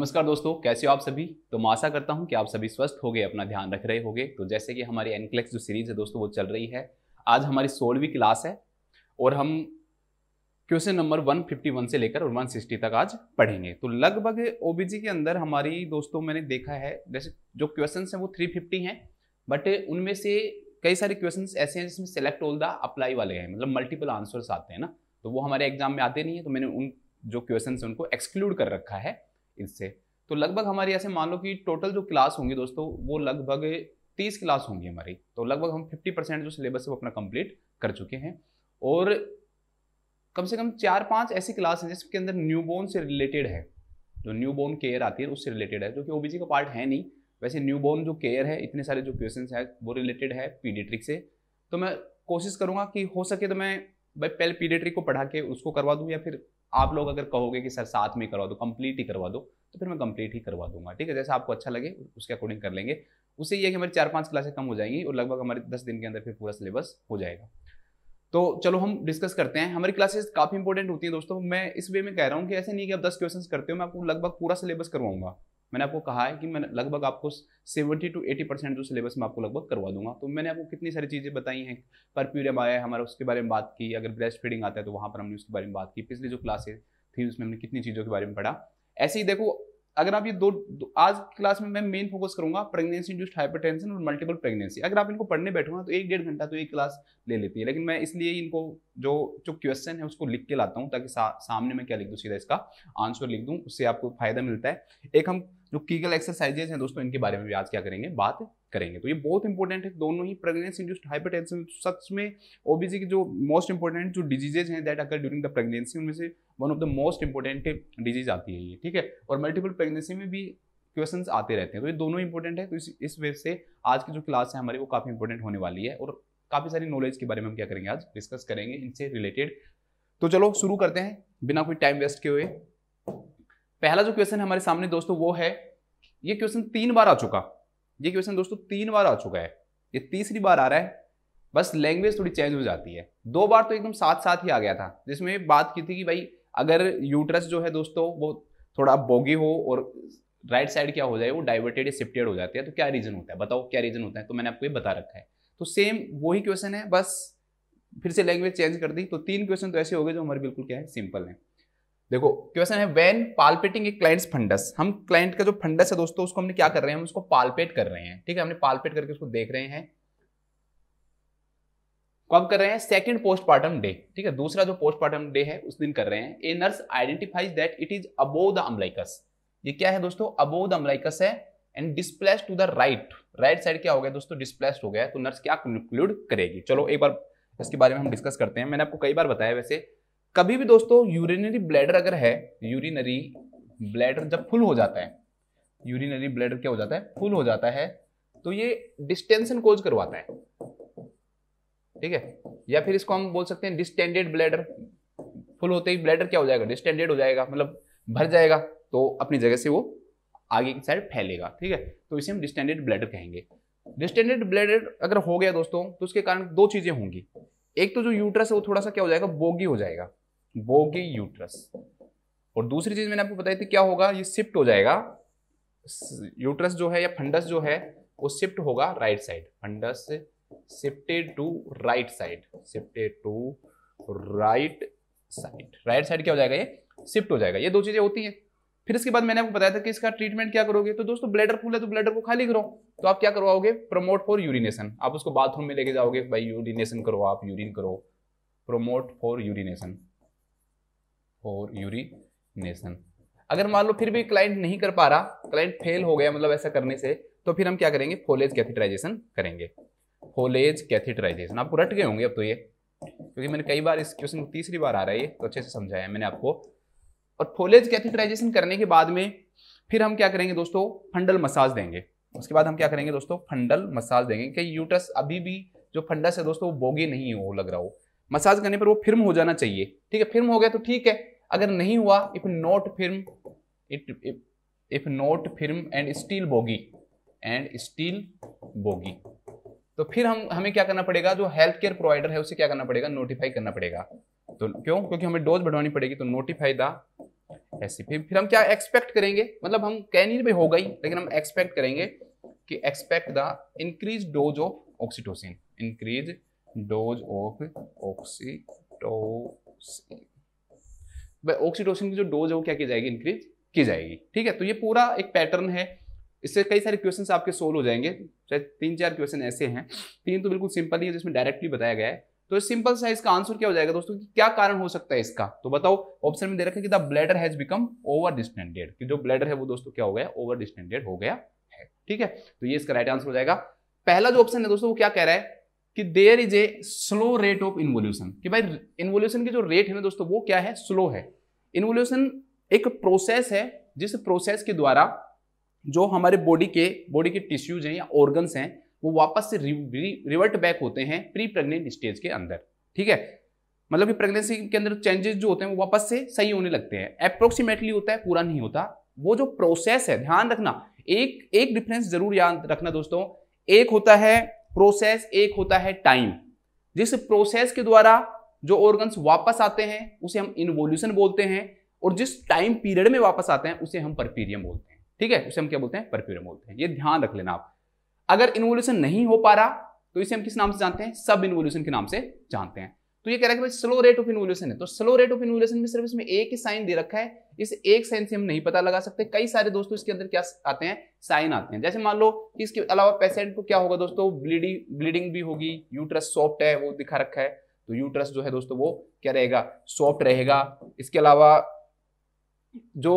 नमस्कार दोस्तों कैसे हो आप सभी तो मैं आशा करता हूं कि आप सभी स्वस्थ हो गए अपना ध्यान रख रहे होंगे तो जैसे कि हमारी एनक्लेक्स जो सीरीज है दोस्तों वो चल रही है आज हमारी सोलहवीं क्लास है और हम क्वेश्चन नंबर 151 से लेकर और 160 तक आज पढ़ेंगे तो लगभग ओबीजी के अंदर हमारी दोस्तों मैंने देखा है जैसे जो क्वेश्चन हैं वो फिफ्टी हैं बट उनमें से कई सारे क्वेश्चन ऐसे हैं जिसमें सेलेक्ट ऑल द अप्लाई वाले हैं मतलब मल्टीपल आंसर्स आते हैं ना तो वो हमारे एग्जाम में आते नहीं है तो मैंने उन जो क्वेश्चन है उनको एक्सक्लूड कर रखा है इससे तो लगभग हमारी ऐसे मान लो कि टोटल जो क्लास होंगी दोस्तों वो लगभग तीस क्लास होंगी हमारी तो लगभग हम फिफ्टी परसेंट जो सिलेबस है वो अपना कंप्लीट कर चुके हैं और कम से कम चार पांच ऐसी क्लास हैं जिसके अंदर न्यू बोर्न से रिलेटेड है जो न्यू बोर्न केयर आती है उससे रिलेटेड है जो कि ओबीसी का पार्ट है नहीं वैसे न्यू बोर्न जो केयर है इतने सारे जो क्वेश्चन है वो रिलेटेड है पीडियट्रिक से तो मैं कोशिश करूँगा कि हो सके तो मैं भाई पहले पीडियट्रिक को पढ़ा के उसको करवा दूँ या फिर आप लोग अगर कहोगे कि सर साथ में करवा दो कंप्लीट ही करवा दो तो फिर मैं कंप्लीट ही करवा दूंगा ठीक है जैसे आपको अच्छा लगे उसके अकॉर्डिंग कर लेंगे उससे ये कि हमारी चार पाँच क्लासेस कम हो जाएंगी और लगभग हमारे दस दिन के अंदर फिर पूरा सिलेबस हो जाएगा तो चलो हम डिस्कस करते हैं हमारी क्लासेस काफ़ी इंपॉर्टेंट होती हैं दोस्तों मैं इस वे में कह रहा हूँ कि ऐसे नहीं कि आप दस क्वेश्चन करते हो मैं आपको लगभग पूरा सिलेबस करवाऊंगा मैंने आपको कहा है कि मैं लगभग आपको 70 टू 80 परसेंट जो सिलेबस में आपको लगभग करवा दूंगा तो मैंने आपको कितनी सारी चीज़ें बताई हैं परप्यूरम आया है हमारा उसके बारे में बात की अगर ब्रेस्ट फीडिंग आता है तो वहाँ पर हमने उसके बारे में बात की पिछली जो क्लासेज थी उसमें हमने कितनी चीज़ों के बारे में पढ़ा ऐसे ही देखो अगर आप ये दो, दो आज क्लास में मैं मेन फोकस करूंगा प्रेगनेंसी इंड्यूस्ड हाइपरटेंशन और मल्टीपल प्रेगनेंसी अगर आप इनको पढ़ने बैठूंगा तो एक डेढ़ घंटा तो एक क्लास ले लेती है लेकिन मैं इसलिए इनको जो जो क्वेश्चन है उसको लिख के लाता हूँ ताकि सा, सामने मैं क्या लिख दूँ सीधा इसका आंसर लिख दूँ उससे आपको फायदा मिलता है एक हम जो कीगल एक्सरसाइजेज हैं दोस्तों इनके बारे में भी आज क्या करेंगे बात करेंगे तो ये बहुत इंपॉर्टेंट है दोनों ही प्रेगनेंसी इंड्यूस्ड हाइपरटेंशन सच में ओबीसी की जो मोस्ट इंपॉर्टेंट जो डिजीजेज हैं दैट अगर ड्यूरिंग द प्रेगनेंसी उनमें से one of the most important disease आती है ये ठीक है और मल्टीपल प्रेगनेंसी में भी क्वेश्चंस आते रहते हैं तो ये दोनों इंपॉर्टेंट है तो इस इस वे से आज की जो क्लास है हमारी वो काफ़ी इंपॉर्टेंट होने वाली है और काफ़ी सारी नॉलेज के बारे में हम क्या करेंगे आज डिस्कस करेंगे इनसे रिलेटेड तो चलो शुरू करते हैं बिना कोई टाइम वेस्ट किए हुए पहला जो क्वेश्चन हमारे सामने दोस्तों वो है ये क्वेश्चन तीन बार आ चुका ये क्वेश्चन दोस्तों तीन बार आ चुका है ये तीसरी बार आ रहा है बस लैंग्वेज थोड़ी चेंज हो जाती है दो बार तो एकदम साथ साथ ही आ गया था जिसमें बात की थी कि भाई अगर यूट्रस जो है दोस्तों वो थोड़ा बोगी हो और राइट साइड क्या हो जाए वो डाइवर्टेड या शिफ्टेड हो जाती है तो क्या रीज़न होता है बताओ क्या रीज़न होता है तो मैंने आपको ये बता रखा है तो सेम वही क्वेश्चन है बस फिर से लैंग्वेज चेंज कर दी तो तीन क्वेश्चन तो ऐसे हो गए जो हमारे बिल्कुल क्या है सिंपल है देखो क्वेश्चन है when palpating a client's fundus हम क्लाइंट का जो फंडस है दोस्तों उसको हमने क्या कर रहे हैं हम उसको पालपेट कर रहे हैं ठीक है हमने पालपेट करके उसको देख रहे हैं कब कर रहे हैं सेकंड पोस्टमार्टम डे ठीक है दूसरा जो पोस्टमार्टम डे है उस दिन कर रहे हैं a nurse identifies that it is above the umbilicus ये क्या है दोस्तों अबो द अम्बलाइकस है and displaced to the right right side क्या हो गया दोस्तों डिस्प्लेस हो गया तो नर्स क्या कंक्लूड करेगी चलो एक बार इसके बारे में हम डिस्कस करते हैं मैंने आपको कई बार बताया वैसे कभी भी दोस्तों यूरिनरी ब्लैडर अगर है यूरिनरी ब्लैडर जब फुल हो जाता है यूरिनरी ब्लैडर क्या हो जाता है फुल हो जाता है तो ये डिस्टेंशन कोज करवाता है ठीक है या फिर इसको हम बोल सकते हैं डिस्टेंडेड ब्लैडर फुल होते ही ब्लैडर क्या हो जाएगा डिस्टेंडेड हो जाएगा मतलब भर जाएगा तो अपनी जगह से वो आगे की साइड फैलेगा ठीक है तो इसे हम डिस्टेंडेड ब्लैडर कहेंगे डिस्टेंडेड ब्लैडर अगर हो गया दोस्तों तो उसके कारण दो चीजें होंगी एक तो जो यूट्रस है वो थोड़ा सा क्या हो जाएगा बोगी हो जाएगा बोगी यूट्रस और दूसरी चीज मैंने आपको बताई थी क्या होगा ये शिफ्ट हो जाएगा यूट्रस जो है या फंडस जो है वो शिफ्ट होगा right side fundus shifted to right side shifted to right side right side क्या हो जाएगा ये शिफ्ट हो जाएगा ये दो चीजें होती हैं फिर इसके बाद मैंने आपको बताया था कि इसका ट्रीटमेंट क्या करोगे तो दोस्तों ब्लैडर फूल है तो ब्लैडर को खाली करो तो आप क्या करवाओगे प्रमोट फॉर यूरिनेशन आप उसको बाथरूम में लेके जाओगे भाई यूरिनेशन करो आप यूरिन करो प्रोमोट फॉर यूरिनेशन और यूरिनेशन अगर मान लो फिर भी क्लाइंट नहीं कर पा रहा क्लाइंट फेल हो गया मतलब ऐसा करने से तो फिर हम क्या करेंगे फोलेज कैथेटराइजेशन करेंगे फोलेज कैथेटराइजेशन आपको रट गए होंगे अब तो ये क्योंकि मैंने कई बार इस क्वेश्चन को तीसरी बार आ रहा है ये तो अच्छे से समझाया है मैंने आपको और फोलेज कैथेटराइजेशन करने के बाद में फिर हम क्या करेंगे दोस्तों फंडल मसाज देंगे उसके बाद हम क्या करेंगे दोस्तों फंडल मसाज देंगे कि यूटस अभी भी जो फंडस है दोस्तों वो बोगी नहीं हो लग रहा हो मसाज करने पर वो फिर्म हो जाना चाहिए ठीक है फिर्म हो गया तो ठीक है अगर नहीं हुआ if not firm it if not firm and still boggy and still boggy तो फिर हम हमें क्या करना पड़ेगा जो हेल्थ केयर प्रोवाइडर है उसे क्या करना पड़ेगा नोटिफाई करना पड़ेगा तो क्यों क्योंकि हमें डोज बढ़वानी पड़ेगी तो नोटिफाई द ऐसी फिर फिर हम क्या एक्सपेक्ट करेंगे मतलब हम कैन भी होगा ही लेकिन हम एक्सपेक्ट करेंगे कि expect the increase dose of oxytocin increase dose of oxytocin oxytocin की जो डोज है वो क्या की जाएगी इंक्रीज की जाएगी ठीक है तो ये पूरा एक पैटर्न है इससे कई सारे क्वेश्चन आपके सोल्व हो जाएंगे शायद तीन चार क्वेश्चन ऐसे हैं तीन तो बिल्कुल सिंपल ही है जिसमें डायरेक्टली बताया गया है तो सिंपल सा इसका आंसर क्या हो जाएगा दोस्तों कि क्या कारण हो सकता है इसका तो बताओ ऑप्शन में दे रखा है कि the bladder has become over distended कि जो ब्लैडर है वो दोस्तों क्या हो गया ओवर डिस्टेंडेड हो गया है ठीक है तो ये इसका राइट आंसर हो जाएगा पहला जो ऑप्शन है दोस्तों वो क्या कह रहा है कि there is a slow rate of involution कि भाई इन्वोल्यूशन की जो रेट है ना दोस्तों वो क्या है स्लो है इन्वोल्यूशन एक प्रोसेस है जिस प्रोसेस के द्वारा जो हमारे बॉडी के बॉडी के टिश्यूज हैं या ऑर्गन्स हैं वो वापस से रि, रिवर्ट बैक होते हैं प्री प्रेग्नेंट स्टेज के अंदर ठीक है मतलब कि प्रेगनेंसी के अंदर चेंजेस जो होते हैं वो वापस से सही होने लगते हैं अप्रोक्सीमेटली होता है पूरा नहीं होता वो जो प्रोसेस है ध्यान रखना एक एक डिफरेंस जरूर याद रखना दोस्तों एक होता है प्रोसेस एक होता है टाइम जिस प्रोसेस के द्वारा जो ऑर्गन्स वापस आते हैं उसे हम इन्वोल्यूशन बोलते हैं और जिस टाइम पीरियड में वापस आते हैं उसे हम परपीरियम बोलते हैं ठीक है उसे हम क्या बोलते हैं परपीरियम बोलते हैं ये ध्यान रख लेना आप अगर इन्वोल्यूशन नहीं हो पा रहा तो इसे हम किस नाम से जानते हैं सब इन्वोल्यूशन के नाम से जानते हैं तो ये कह रहा है भाई स्लो रेट ऑफ इन्वोल्यूशन है तो स्लो रेट ऑफ इन्वोल्यूशन में सिर्फ इसमें एक ही साइन दे रखा है इस एक साइन से हम नहीं पता लगा सकते कई सारे दोस्तों इसके अंदर क्या आते हैं साइन आते हैं जैसे मान लो कि इसके अलावा पेशेंट को क्या होगा दोस्तों ब्लीडिंग ब्लीडिंग भी होगी यूट्रस सॉफ्ट है वो दिखा रखा है तो यूट्रस जो है दोस्तों वो क्या रहेगा सॉफ्ट रहेगा इसके अलावा जो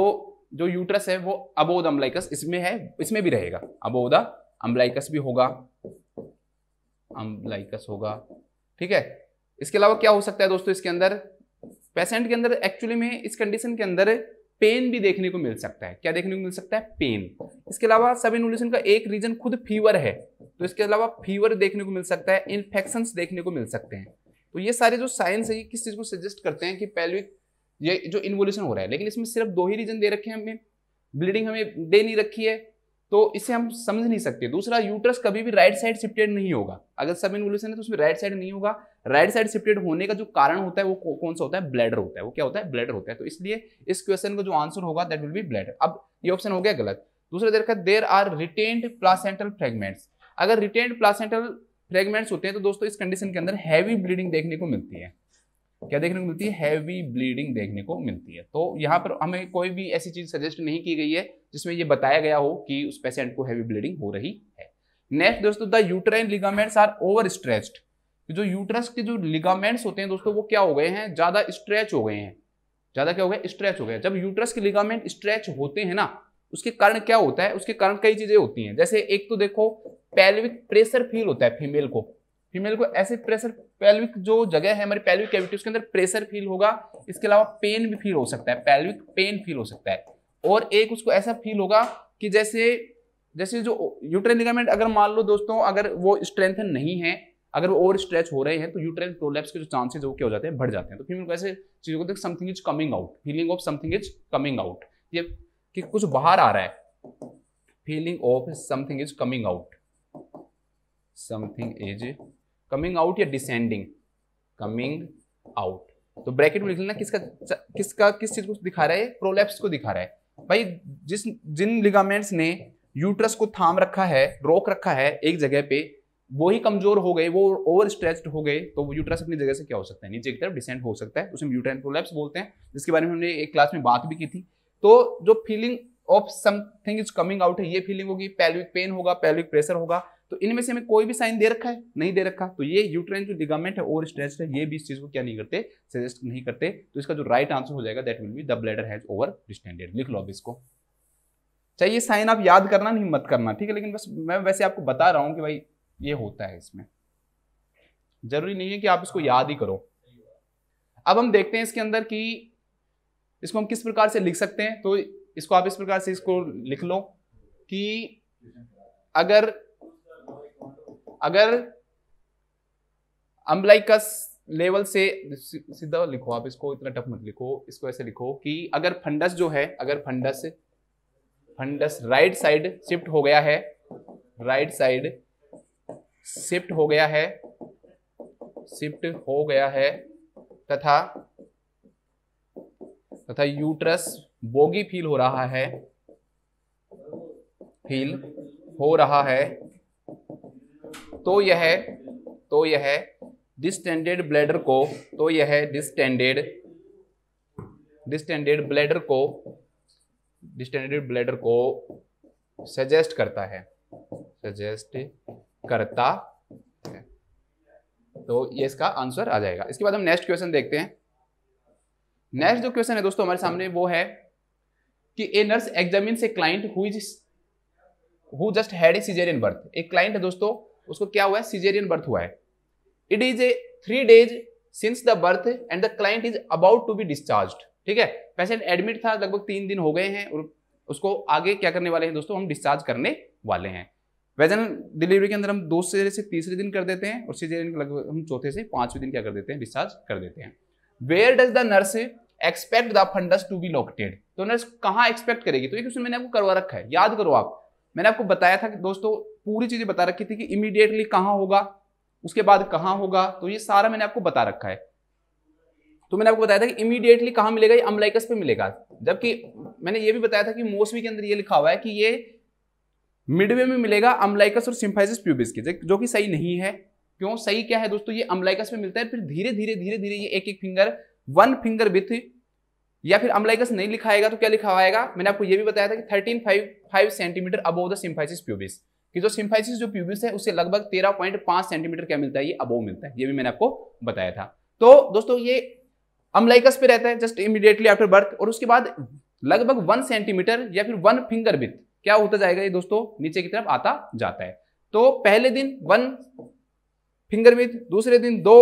जो यूट्रस है वो अबोध अम्बलाइकस इसमें है इसमें भी रहेगा अबोधा अम्बलाइकस भी होगा अम्बलाइकस होगा ठीक है इसके अलावा क्या हो सकता है दोस्तों इसके अंदर पेशेंट के अंदर एक्चुअली में इस कंडीशन के अंदर पेन भी देखने को मिल सकता है क्या देखने को मिल सकता है पेन इसके अलावा सब इन्वोल्यूशन का एक रीजन खुद फीवर है तो इसके अलावा फीवर देखने को मिल सकता है इन्फेक्शन देखने को मिल सकते हैं तो ये सारे जो साइंस है ये किस चीज़ को सजेस्ट करते हैं कि पैल्विक ये जो इन्वोल्यूशन हो रहा है लेकिन इसमें सिर्फ दो ही रीजन दे रखे हैं हमें ब्लीडिंग हमें दे नहीं रखी है तो इसे हम समझ नहीं सकते दूसरा यूट्रस कभी भी राइट साइड शिफ्टेड नहीं होगा अगर सब इन्वोल्यूशन है तो उसमें राइट साइड नहीं होगा राइट साइड शिफ्टेड होने का जो कारण होता है वो कौन सा होता है ब्लैडर होता है वो क्या होता है ब्लैडर होता है तो इसलिए इस क्वेश्चन का जो आंसर होगा दैट विल बी ब्लैडर अब ये ऑप्शन हो गया गलत दूसरा देखा there are retained placental fragments अगर रिटेन्ड प्लासेंटल फ्रेगमेंट्स होते हैं तो दोस्तों इस कंडीशन के अंदर हैवी ब्लीडिंग देखने को मिलती है क्या देखने को मिलती है हैवी ब्लीडिंग देखने को मिलती है तो यहाँ पर हमें कोई भी ऐसी चीज़ सजेस्ट नहीं की गई है जिसमें ये बताया गया हो कि उस पेशेंट को हैवी ब्लीडिंग हो रही है नेक्स्ट दोस्तों the uterine ligaments are over stressed जो यूट्रस के जो लिगामेंट्स होते हैं दोस्तों वो क्या हो गए हैं ज्यादा स्ट्रेच हो गए हैं ज्यादा क्या हो गया स्ट्रेच हो गया जब यूट्रस के लिगामेंट स्ट्रेच होते हैं ना उसके कारण क्या होता है उसके कारण कई चीजें होती हैं जैसे एक तो देखो पेल्विक प्रेशर फील होता है फीमेल को फीमेल को ऐसे प्रेशर पेल्विक जो जगह है हमारी पेल्विक कैविटी उसके अंदर प्रेशर फील होगा इसके अलावा पेन भी फील हो सकता है पेल्विक पेन फील हो सकता है और एक उसको ऐसा फील होगा कि जैसे जैसे जो यूट्रेन लिगामेंट अगर मान लो दोस्तों अगर वो स्ट्रेंथन नहीं है अगर वो ओवर स्ट्रेच हो रहे हैं तो यूट्रेन प्रोलैप्स के जो चांसेस हो जाते हैं बढ़ जाते हैं तो फिर वैसे चीज़ों को देख something is coming out feeling of something is coming out ये कि कुछ बाहर आ रहा है feeling of something is coming out something is coming out या डिसेंडिंग कमिंग आउट तो ब्रैकेट में लिख लेना किसका किसका किस चीज को दिखा रहा है प्रोलैप्स को दिखा रहा है भाई जिस जिन लिगामेंट्स ने यूट्रस को थाम रखा है रोक रखा है एक जगह पे वो ही कमजोर हो गए वो ओवर स्ट्रेस्ड हो गए तो यूट्रस अपनी जगह से क्या हो सकता है नीचे की तरफ डिसेंट हो सकता है उसे यूट्रेन प्रोलैप्स बोलते हैं जिसके बारे में हमने एक क्लास में बात भी की थी तो जो feeling of something is coming out है ये फीलिंग होगी पैल्विक पेन होगा पैल्विक प्रेशर होगा तो इनमें से हमें कोई भी साइन दे रखा है नहीं दे रखा तो ये यूट्रेन जो लिगामेंट है ओवर स्ट्रेच है ये भी इस चीज को क्या नहीं करते सजेस्ट नहीं करते तो इसका जो राइट आंसर हो जाएगा that will be the bladder has over distended लिख लो अब इसको चाहिए अच्छा, साइन आप याद करना नहीं मत करना ठीक है लेकिन बस मैं वैसे आपको बता रहा हूँ कि भाई ये होता है इसमें जरूरी नहीं है कि आप इसको हाँ। याद ही करो अब हम देखते हैं इसके अंदर कि इसको हम किस प्रकार से लिख सकते हैं तो इसको आप इस प्रकार से इसको लिख लो कि अगर अगर अम्बलाइकस लेवल से सीधा लिखो आप इसको इतना टफ मत लिखो इसको ऐसे लिखो कि अगर फंडस जो है अगर fundus fundus right side shift हो गया है राइट साइड शिफ्ट हो गया है शिफ्ट हो गया है तथा तथा यूट्रस बोगी फील हो रहा है फील हो रहा है तो यह तो यह डिस्टेंडेड ब्लैडर को तो यह डिस्टेंडेड डिस्टेंडेड ब्लैडर को डिस्टेंडेड ब्लैडर को सजेस्ट करता है सजेस्ट करता है तो ये इसका आंसर आ जाएगा इसके बाद हम नेक्स्ट क्वेश्चन देखते हैं नेक्स्ट जो क्वेश्चन है दोस्तों हमारे सामने वो है कि ए नर्स एग्जामिन से client who is who just had a caesarean birth एक क्लाइंट है दोस्तों उसको क्या हुआ है सीजेरियन बर्थ हुआ है it is a three days since the birth and the client is about to be discharge ठीक है पेशेंट एडमिट था लगभग तीन दिन हो गए हैं और उसको आगे क्या करने वाले हैं दोस्तों हम डिस्चार्ज करने वाले हैं वेजनल डिलीवरी के अंदर हम दो से से तीसरे दिन कर देते हैं और सीजेरियन के लगभग हम चौथे से पांचवें दिन क्या कर देते हैं डिस्चार्ज कर देते हैं where does the nurse expect the fundus to be located तो नर्स कहाँ एक्सपेक्ट करेगी तो ये क्वेश्चन मैंने आपको करवा रखा है याद करो आप मैंने आपको बताया था कि दोस्तों पूरी चीजें बता रखी थी कि इमीडिएटली कहाँ होगा उसके बाद कहाँ होगा तो ये सारा मैंने आपको बता रखा है तो मैंने आपको बताया था कि इमीडिएटली कहाँ मिलेगा ये अमलाइकस पे मिलेगा जबकि मैंने ये भी बताया था कि मोसवी के अंदर ये लिखा हुआ है कि ये मिडवे में मिलेगा अम्लाइकस और सिम्फाइसिस प्यूबिस के जो कि सही नहीं है क्यों सही क्या है दोस्तों ये अम्लाइकस में मिलता है फिर धीरे धीरे धीरे धीरे ये एक एक फिंगर वन फिंगर विथ या फिर अम्लाइकस नहीं लिखाएगा तो क्या लिखावाएगा मैंने आपको ये भी बताया था कि thirteen five five centimeter above the symphysis pubis कि जो सिम्फाइसिस जो प्यूबिस है उससे लगभग तेरह पॉइंट पांच सेंटीमीटर क्या मिलता है ये अबोव मिलता है ये भी मैंने आपको बताया था तो दोस्तों ये अम्लाइकस पे रहता है जस्ट इमीडिएटली आफ्टर बर्थ और उसके बाद लगभग वन सेंटीमीटर या फिर वन फिंगर विथ क्या होता जाएगा ये दोस्तों नीचे की तरफ आता जाता है तो पहले दिन वन फिंगर विथ दूसरे दिन दो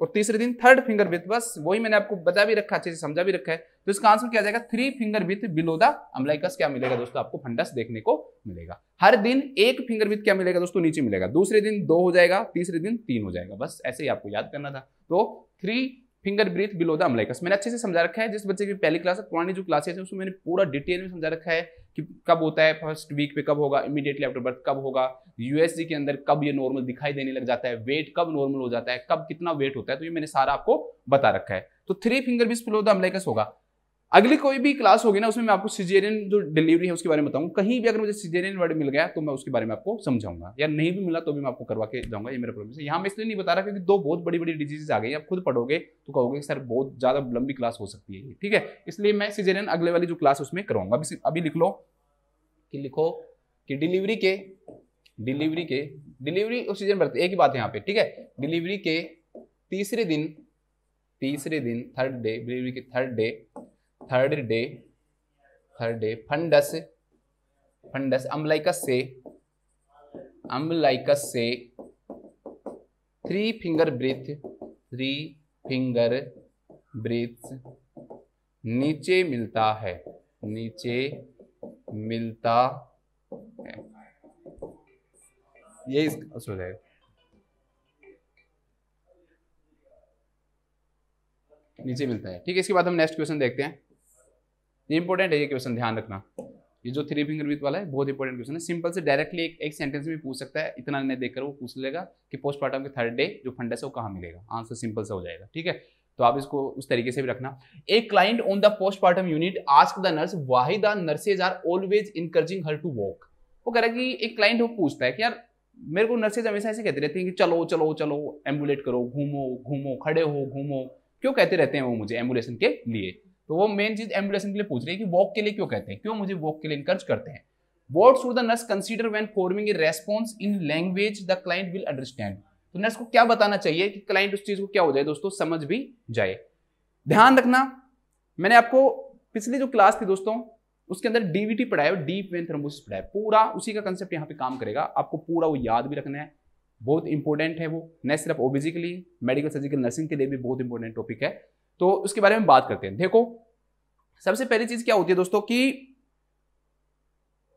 और तीसरे दिन थर्ड फिंगर विथ बस वही मैंने आपको बता भी रखा अच्छे से समझा भी रखा है तो इसका आंसर क्या जाएगा three finger with below the umbilicus क्या मिलेगा दोस्तों आपको फंडस देखने को मिलेगा हर दिन एक फिंगर विथ क्या मिलेगा दोस्तों नीचे मिलेगा दूसरे दिन दो हो जाएगा तीसरे दिन तीन हो जाएगा बस ऐसे ही आपको याद करना था तो three finger breadth below the umbilicus मैंने अच्छे से समझा रखा है जिस बच्चे की पहली क्लास है पुरानी जो क्लासेस है उसमें मैंने पूरा डिटेल में समझा रखा है कि कब होता है फर्स्ट वीक पे कब होगा इमीडिएटली आफ्टर बर्थ कब होगा यूएसजी के अंदर कब ये नॉर्मल दिखाई देने लग जाता है वेट कब नॉर्मल हो जाता है कब कितना वेट होता है तो ये मैंने सारा आपको बता रखा है तो थ्री फिंगर बीस बिलो द अम्लाइकस होगा अगली कोई भी क्लास होगी ना उसमें मैं आपको सिजेरियन जो डिलीवरी है उसके बारे में बताऊंगा कहीं भी अगर मुझे सिजेरियन वर्ड मिल गया तो मैं उसके बारे में आपको समझाऊंगा या नहीं भी मिला तो भी मैं आपको करवा के जाऊंगा ये मेरा प्रॉब्लम है यहाँ मैं इसलिए नहीं बता रहा क्योंकि दो बहुत बड़ी बड़ी डिजीज आ गई आप खुद पढ़ोगे तो कहोगे सर बहुत ज़्यादा लंबी क्लास हो सकती है ठीक है इसलिए मैं सिजेरियन अगले वाली जो क्लास उसमें करवाऊंगा अभी अभी लिख लो कि लिखो कि डिलीवरी के डिलीवरी के डिलीवरी और सीजन बढ़ते एक ही बात है यहाँ पे ठीक है डिलीवरी के तीसरे दिन तीसरे दिन थर्ड डे डिलीवरी के third day third day third day fundus fundus umbilicus से अम्बलाइकस से three finger breadth three finger breadth नीचे मिलता है नीचे मिलता है ये इसका है नीचे मिलता है ठीक है इसके बाद हम नेक्स्ट क्वेश्चन देखते हैं ये इंपॉर्टेंट है ये क्वेश्चन ध्यान रखना ये जो थ्री फिंगर विथ वाला है बहुत इंपॉर्टेंट क्वेश्चन है सिंपल से डायरेक्टली एक, एक सेंटेंस में पूछ सकता है इतना नहीं देखकर वो पूछ लेगा कि पोस्टमार्टम के थर्ड डे जो फंडस है वो कहाँ मिलेगा आंसर सिंपल सा हो जाएगा ठीक है तो आप इसको उस तरीके से भी रखना एक client on the postpartum unit ask the nurse why the nurses are always encouraging her to walk वो कह रहा है कि एक क्लाइंट वो पूछता है कि यार मेरे को नर्सेज हमेशा ऐसे कहते रहते हैं कि चलो चलो चलो एम्बुलेट करो घूमो घूमो खड़े हो घूमो क्यों कहते रहते हैं वो मुझे एम्बुलेशन के लिए तो वो मेन चीज एम्बुलेशन के लिए पूछ रही है कि वॉक के लिए क्यों कहते हैं क्यों मुझे वॉक के लिए इनकर्ज करते हैं what should the nurse consider when forming a response in language the client will understand तो नर्स को क्या बताना चाहिए कि क्लाइंट उस चीज को क्या हो जाए दोस्तों समझ भी जाए ध्यान रखना मैंने आपको पिछली जो क्लास थी दोस्तों उसके अंदर डीवीटी पढ़ाया डीप वेन थ्रोम्बोसिस पढ़ाया पूरा उसी का कंसेप्ट यहाँ पे काम करेगा आपको पूरा वो याद भी रखना है बहुत इंपॉर्टेंट है वो न सिर्फ ओबीजी के लिए मेडिकल सर्जिकल नर्सिंग के लिए भी बहुत इंपॉर्टेंट टॉपिक है तो उसके बारे में बात करते हैं देखो सबसे पहली चीज क्या होती है दोस्तों कि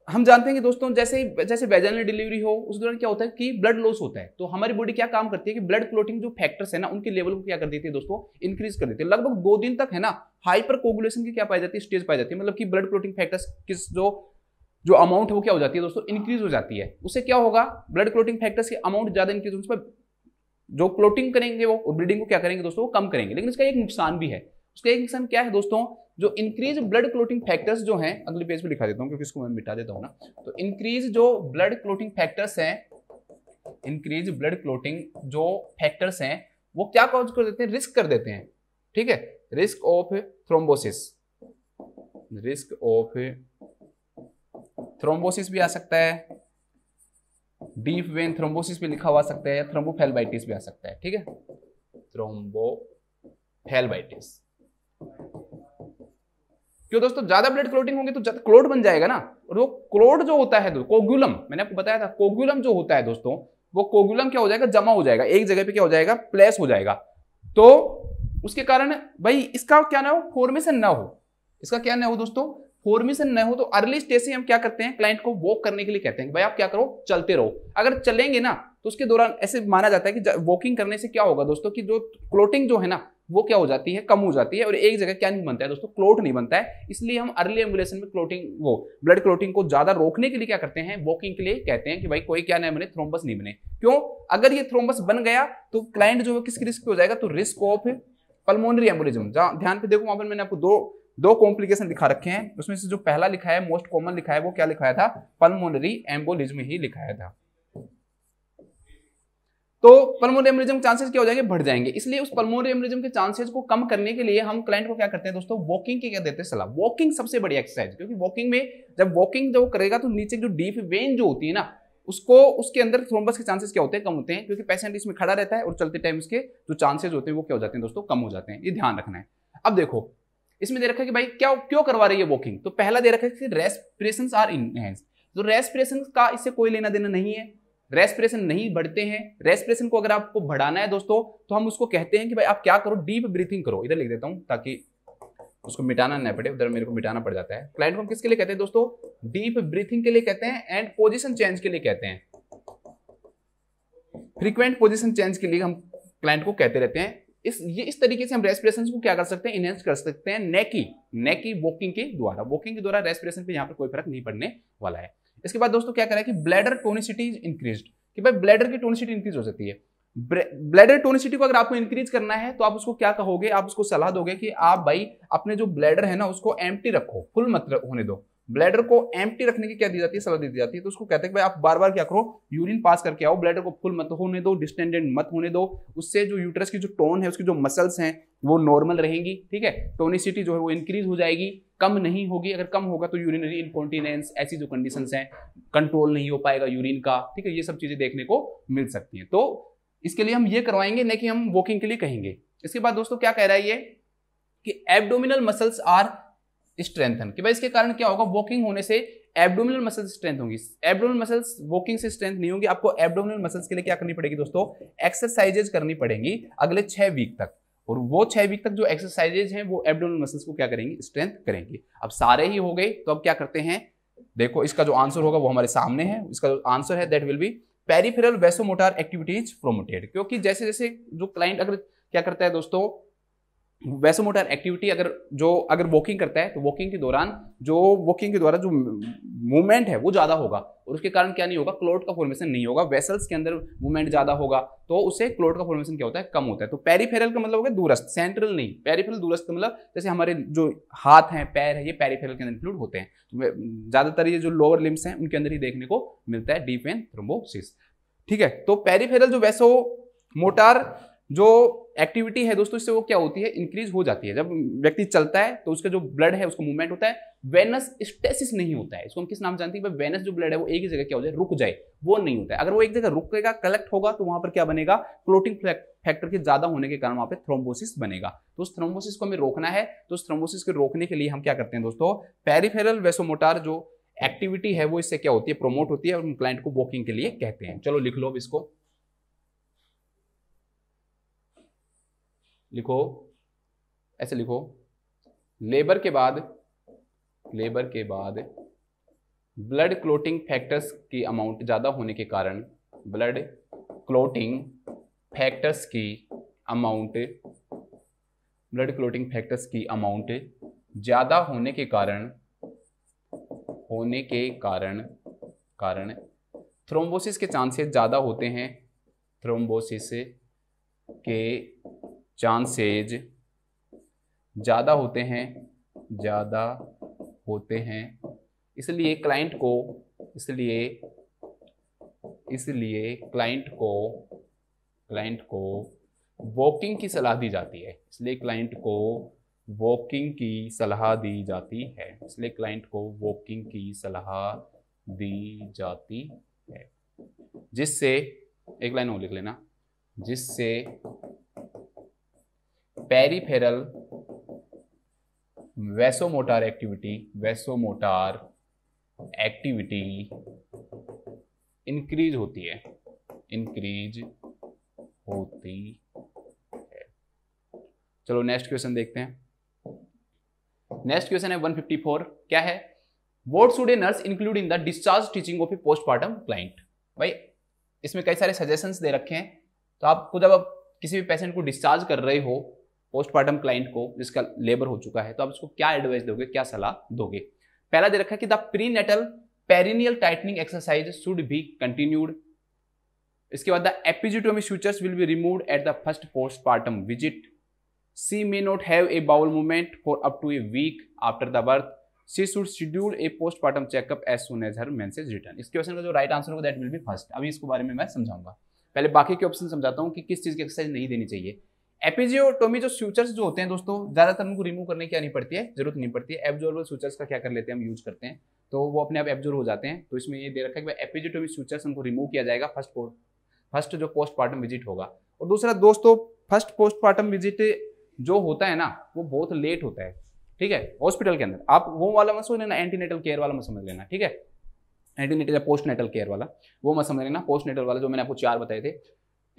हम जानते हैं कि दोस्तों जैसे जैसे वेजनल डिलीवरी हो उस दौरान क्या होता है कि ब्लड लॉस होता है तो हमारी बॉडी क्या काम करती है कि ब्लड क्लोटिंग जो फैक्टर्स है ना उनके लेवल को क्या कर देती है दोस्तों इंक्रीज कर देती है लगभग दो दिन तक है ना हाइपर कोगुलेशन की क्या पाई जाती है स्टेज पाई जाती है मतलब कि ब्लड क्लोटिंग फैक्टर्स किस जो जो अमाउंट है वो क्या हो जाती है दोस्तों इंक्रीज हो जाती है उससे क्या होगा ब्लड क्लोटिंग फैक्टर्स की अमाउंट ज्यादा इंक्रीज उस पर जो क्लोटिंग करेंगे वो ब्लीडिंग को क्या करेंगे दोस्तों वो कम करेंगे लेकिन इसका एक नुकसान भी है उसका एक नुकसान क्या है दोस्तों जो इंक्रीज ब्लड क्लोटिंग फैक्टर्स जो हैं अगले पेज पे लिखा देता हूं क्योंकि इसको मैं मिटा देता हूं ना तो इंक्रीज जो ब्लड क्लोटिंग फैक्टर्स हैं इंक्रीज ब्लड क्लोटिंग जो फैक्टर्स हैं वो क्या कॉज कर देते हैं रिस्क कर देते हैं ठीक है risk of thrombosis risk of thrombosis भी आ सकता है डीप वेन थ्रोम्बोसिस भी लिखा हुआ सकता है या थ्रोम्बोफेलबाइटिस भी आ सकता है ठीक है थ्रोम्बोफेलबाइटिस क्यों दोस्तों ज्यादा ब्लड क्लोटिंग होंगे तो क्लोट बन जाएगा ना और वो क्लोट जो होता है कोगुलम मैंने आपको बताया था कोगुलम जो होता है दोस्तों वो कोगुलम क्या हो जाएगा जमा हो जाएगा एक जगह पे क्या हो जाएगा प्लेस हो जाएगा तो उसके कारण भाई इसका क्या ना हो फॉर्मेशन ना हो इसका क्या ना हो दोस्तों फॉर्मेशन न हो तो अर्ली स्टेज से हम क्या करते हैं क्लाइंट को वॉक करने के लिए कहते हैं भाई आप क्या करो चलते रहो अगर चलेंगे ना तो उसके दौरान ऐसे माना जाता है कि वॉकिंग करने से क्या होगा दोस्तों कि जो क्लोटिंग जो है ना वो क्या हो जाती है कम हो जाती है और एक जगह क्या नहीं बनता है दोस्तों क्लोट नहीं बनता है इसलिए हम अर्ली एम्बुलेशन में क्लोटिंग वो ब्लड क्लोटिंग को ज्यादा रोकने के लिए क्या करते हैं वॉकिंग के लिए कहते हैं कि भाई कोई क्या नहीं बने थ्रोम्बस नहीं बने क्यों अगर ये थ्रोम्बस बन गया तो क्लाइंट जो है किसकी रिस्क हो जाएगा तो रिस्क ऑफ पल्मोनरी एम्बुलिज्म ध्यान पे देखो वहां पर मैंने आपको दो दो कॉम्प्लिकेशन लिखा रखे हैं उसमें से जो पहला लिखा है मोस्ट कॉमन लिखा है वो क्या लिखाया था पल्मोनरी एम्बोलिज्म ही लिखाया था तो पल्मोनरी एम्बोलिज्म चांसेस क्या हो जाएंगे बढ़ जाएंगे इसलिए उस पल्मोनरी एम्बोलिज्म के चांसेस को कम करने के लिए हम क्लाइंट को क्या करते हैं दोस्तों वॉकिंग की क्या देते हैं सलाह वॉकिंग सबसे बड़ी एक्सरसाइज क्योंकि वॉकिंग में जब वॉकिंग जब करेगा तो नीचे जो डीप वेन जो होती है ना उसको उसके अंदर थ्रोम्बस के चांसेस क्या होते हैं कम होते हैं क्योंकि पेशेंट इसमें खड़ा रहता है और चलते टाइम उसके जो चांसेस होते हैं वो क्या हो जाते हैं दोस्तों कम हो जाते हैं ये ध्यान रखना है अब देखो इसमें दे रखा है कि भाई क्या क्यों करवा रही है वॉकिंग तो पहला दे रखा है कि रेस्पिरेशन आर इनहेंस तो रेस्पिरेशन का इससे कोई लेना देना नहीं है रेस्पिरेशन नहीं बढ़ते हैं रेस्पिरेशन को अगर आपको बढ़ाना है दोस्तों तो हम उसको कहते हैं कि भाई आप क्या करो डीप ब्रीथिंग करो इधर लिख देता हूँ ताकि उसको मिटाना ना पड़े उधर मेरे को मिटाना पड़ जाता है क्लाइंट को हम किसके लिए कहते हैं दोस्तों डीप ब्रीथिंग के लिए कहते हैं एंड पोजिशन चेंज के लिए कहते हैं फ्रीक्वेंट पोजिशन चेंज के लिए हम क्लाइंट को कहते रहते हैं इस ये इस तरीके से हम रेस्पिरेशन को क्या कर सकते हैं इनहेंस कर सकते हैं नेकी नेकी वॉकिंग के द्वारा वॉकिंग के द्वारा रेस्पिरेशन पे यहाँ पर कोई फर्क नहीं पड़ने वाला है इसके बाद दोस्तों क्या करें कि ब्लैडर टोनिसिटी इज इंक्रीज कि भाई ब्लैडर की टोनिसिटी इंक्रीज हो सकती है ब्लैडर टोनिसिटी को अगर आपको इंक्रीज करना है तो आप उसको क्या कहोगे आप उसको सलाह दोगे कि आप भाई अपने जो ब्लैडर है ना उसको एम्प्टी रखो फुल मत होने दो ब्लैडर को एम्प्टी रखने की क्या दी जाती है सलाह दी जाती है तो उसको कहते हैं भाई आप बार बार क्या करो यूरिन पास करके आओ ब्लैडर को फुल मत होने दो डिस्टेंडेड मत होने दो उससे जो यूटरस की जो टोन है उसकी जो मसल्स हैं वो नॉर्मल रहेंगी ठीक है टोनिसिटी जो है वो इंक्रीज हो जाएगी कम नहीं होगी अगर कम होगा तो यूरिनरी इनकॉन्टिनेंस ऐसी जो कंडीशन हैं कंट्रोल नहीं हो पाएगा यूरिन का ठीक है ये सब चीज़ें देखने को मिल सकती हैं तो इसके लिए हम ये करवाएंगे नहीं कि हम वॉकिंग के लिए कहेंगे इसके बाद दोस्तों क्या कह रहा है ये कि एब्डोमिनल मसल्स आर स्ट्रेंथन कि भाई इसके कारण क्या होगा वॉकिंग होने से एब्डोमिनल मसल्स स्ट्रेंथ होंगी एब्डोमिनल मसल्स वॉकिंग से स्ट्रेंथ नहीं होंगी आपको एब्डोमिनल मसल्स के लिए क्या करनी पड़ेगी दोस्तों एक्सरसाइजेज करनी पड़ेंगी अगले छह वीक तक और वो छह वीक तक जो एक्सरसाइजेज हैं वो एब्डोमिनल मसल्स को क्या करेंगी स्ट्रेंथ करेंगी अब सारे ही हो गए तो अब क्या करते हैं देखो इसका जो आंसर होगा वो हमारे सामने है इसका जो आंसर है that will be peripheral vasomotor activities promoted क्योंकि जैसे जैसे जो क्लाइंट अगर क्या करता है दोस्तों मोटर एक्टिविटी अगर जो अगर वॉकिंग करता है तो वॉकिंग के दौरान जो वॉकिंग के द्वारा जो मूवमेंट है वो ज़्यादा होगा और उसके कारण क्या नहीं होगा क्लोट का फॉर्मेशन नहीं होगा वेसल्स के अंदर मूवमेंट ज़्यादा होगा तो उसे क्लोट का फॉर्मेशन क्या होता है कम होता है तो पेरीफेरल का मतलब हो गया दूरस्थ सेंट्रल नहीं पेरीफेरल दूरस्थ का मतलब जैसे हमारे जो हाथ हैं पैर है ये पेरीफेरल के अंदर इंक्लूड होते हैं तो ज़्यादातर ये जो लोअर लिम्स हैं उनके अंदर ही देखने को मिलता है डीप एन थ्रोम्बोसिस ठीक है तो पेरीफेरल जो वैसो मोटार जो एक्टिविटी है दोस्तों इससे वो क्या होती है इंक्रीज हो जाती है जब व्यक्ति चलता है तो उसका जो ब्लड है उसका मूवमेंट होता है वेनस स्टेसिस नहीं होता है इसको हम किस नाम जानते हैं वेनस जो ब्लड है वो एक ही जगह क्या हो जाए रुक जाए वो नहीं होता है अगर वो एक जगह रुकेगा कलेक्ट होगा तो वहां पर क्या बनेगा क्लोटिंग फैक्टर के ज्यादा होने के कारण वहां पर थ्रोम्बोसिस बनेगा तो उस थ्रोम्बोसिस को हमें रोकना है तो उस थ्रोम्बोसिस को रोकने के लिए हम क्या करते हैं दोस्तों पेरीफेरल वेसोमोटार जो एक्टिविटी है वो इससे क्या होती है प्रोमोट होती है और क्लाइंट को वॉकिंग के लिए कहते हैं चलो लिख लो अब इसको लिखो ऐसे लिखो लेबर के बाद लेबर के बाद ब्लड क्लोटिंग फैक्टर्स की अमाउंट ज़्यादा होने के कारण ब्लड क्लोटिंग फैक्टर्स की अमाउंट ब्लड क्लोटिंग फैक्टर्स की अमाउंट ज़्यादा होने के कारण होने के कारण कारण थ्रोम्बोसिस के चांसेस ज़्यादा होते हैं थ्रोम्बोसिस के चांसेज ज़्यादा होते हैं ज़्यादा होते हैं इसलिए क्लाइंट को इसलिए इसलिए क्लाइंट को क्लाइंट को वॉकिंग की सलाह दी जाती है इसलिए क्लाइंट को वॉकिंग की सलाह दी जाती है इसलिए क्लाइंट को वॉकिंग की सलाह दी जाती है जिससे एक लाइन और लिख लेना जिससे peripheral vasomotor activity vasomotor activity increase होती है इंक्रीज होती है चलो नेक्स्ट क्वेश्चन देखते हैं नेक्स्ट क्वेश्चन है 154 क्या है what should a nurse include in the discharge teaching of a postpartum client भाई इसमें कई सारे सजेशंस दे रखे हैं तो आपको जब आप किसी भी पेशेंट को डिस्चार्ज कर रहे हो पोस्टमार्टम क्लाइंट को जिसका लेबर हो चुका है तो आप इसको क्या एडवाइस दोगे क्या सलाह दोगे पहला दे रखा कि the prenatal perineal tightening exercise should be continued इसके बाद the episiotomy sutures will be remove at the first postpartum visit she may not have a bowel movement for up to a week after the birth she should schedule a postpartum checkup as soon as her menses return इस question का जो right answer होगा that will be first अभी इसके बारे में मैं समझाऊंगा पहले बाकी के ऑप्शन समझाता हूँ कि किस चीज़ की एक्सरसाइज नहीं देनी चाहिए एपिजियोटोमी जो सूचर्स जो होते हैं दोस्तों ज़्यादातर उनको रिमूव करने की नहीं पड़ती है जरूरत नहीं पड़ती है एब्जॉर्बल सूचर्स का क्या कर लेते हैं हम यूज करते हैं तो वो अपने आप एब्जॉर्व हो जाते हैं तो इसमें ये दे रखा है कि एपिजियोटोमी सूचर्स उनको रिमूव किया जाएगा फर्स्ट फर्स्ट जो पोस्टमार्टम विजिट होगा और दूसरा दोस्तों फर्स्ट पोस्टमार्टम विजिट जो होता है ना वो बहुत लेट होता है ठीक है हॉस्पिटल के अंदर आप वो वाला मत समझ लेना एंटीनेटल केयर वाला मत समझ लेना ठीक है एंटीनेटल या पोस्टनेटल केयर वाला वो मत समझ लेना पोस्टनेटल वाला जो मैंने आपको चार बताए थे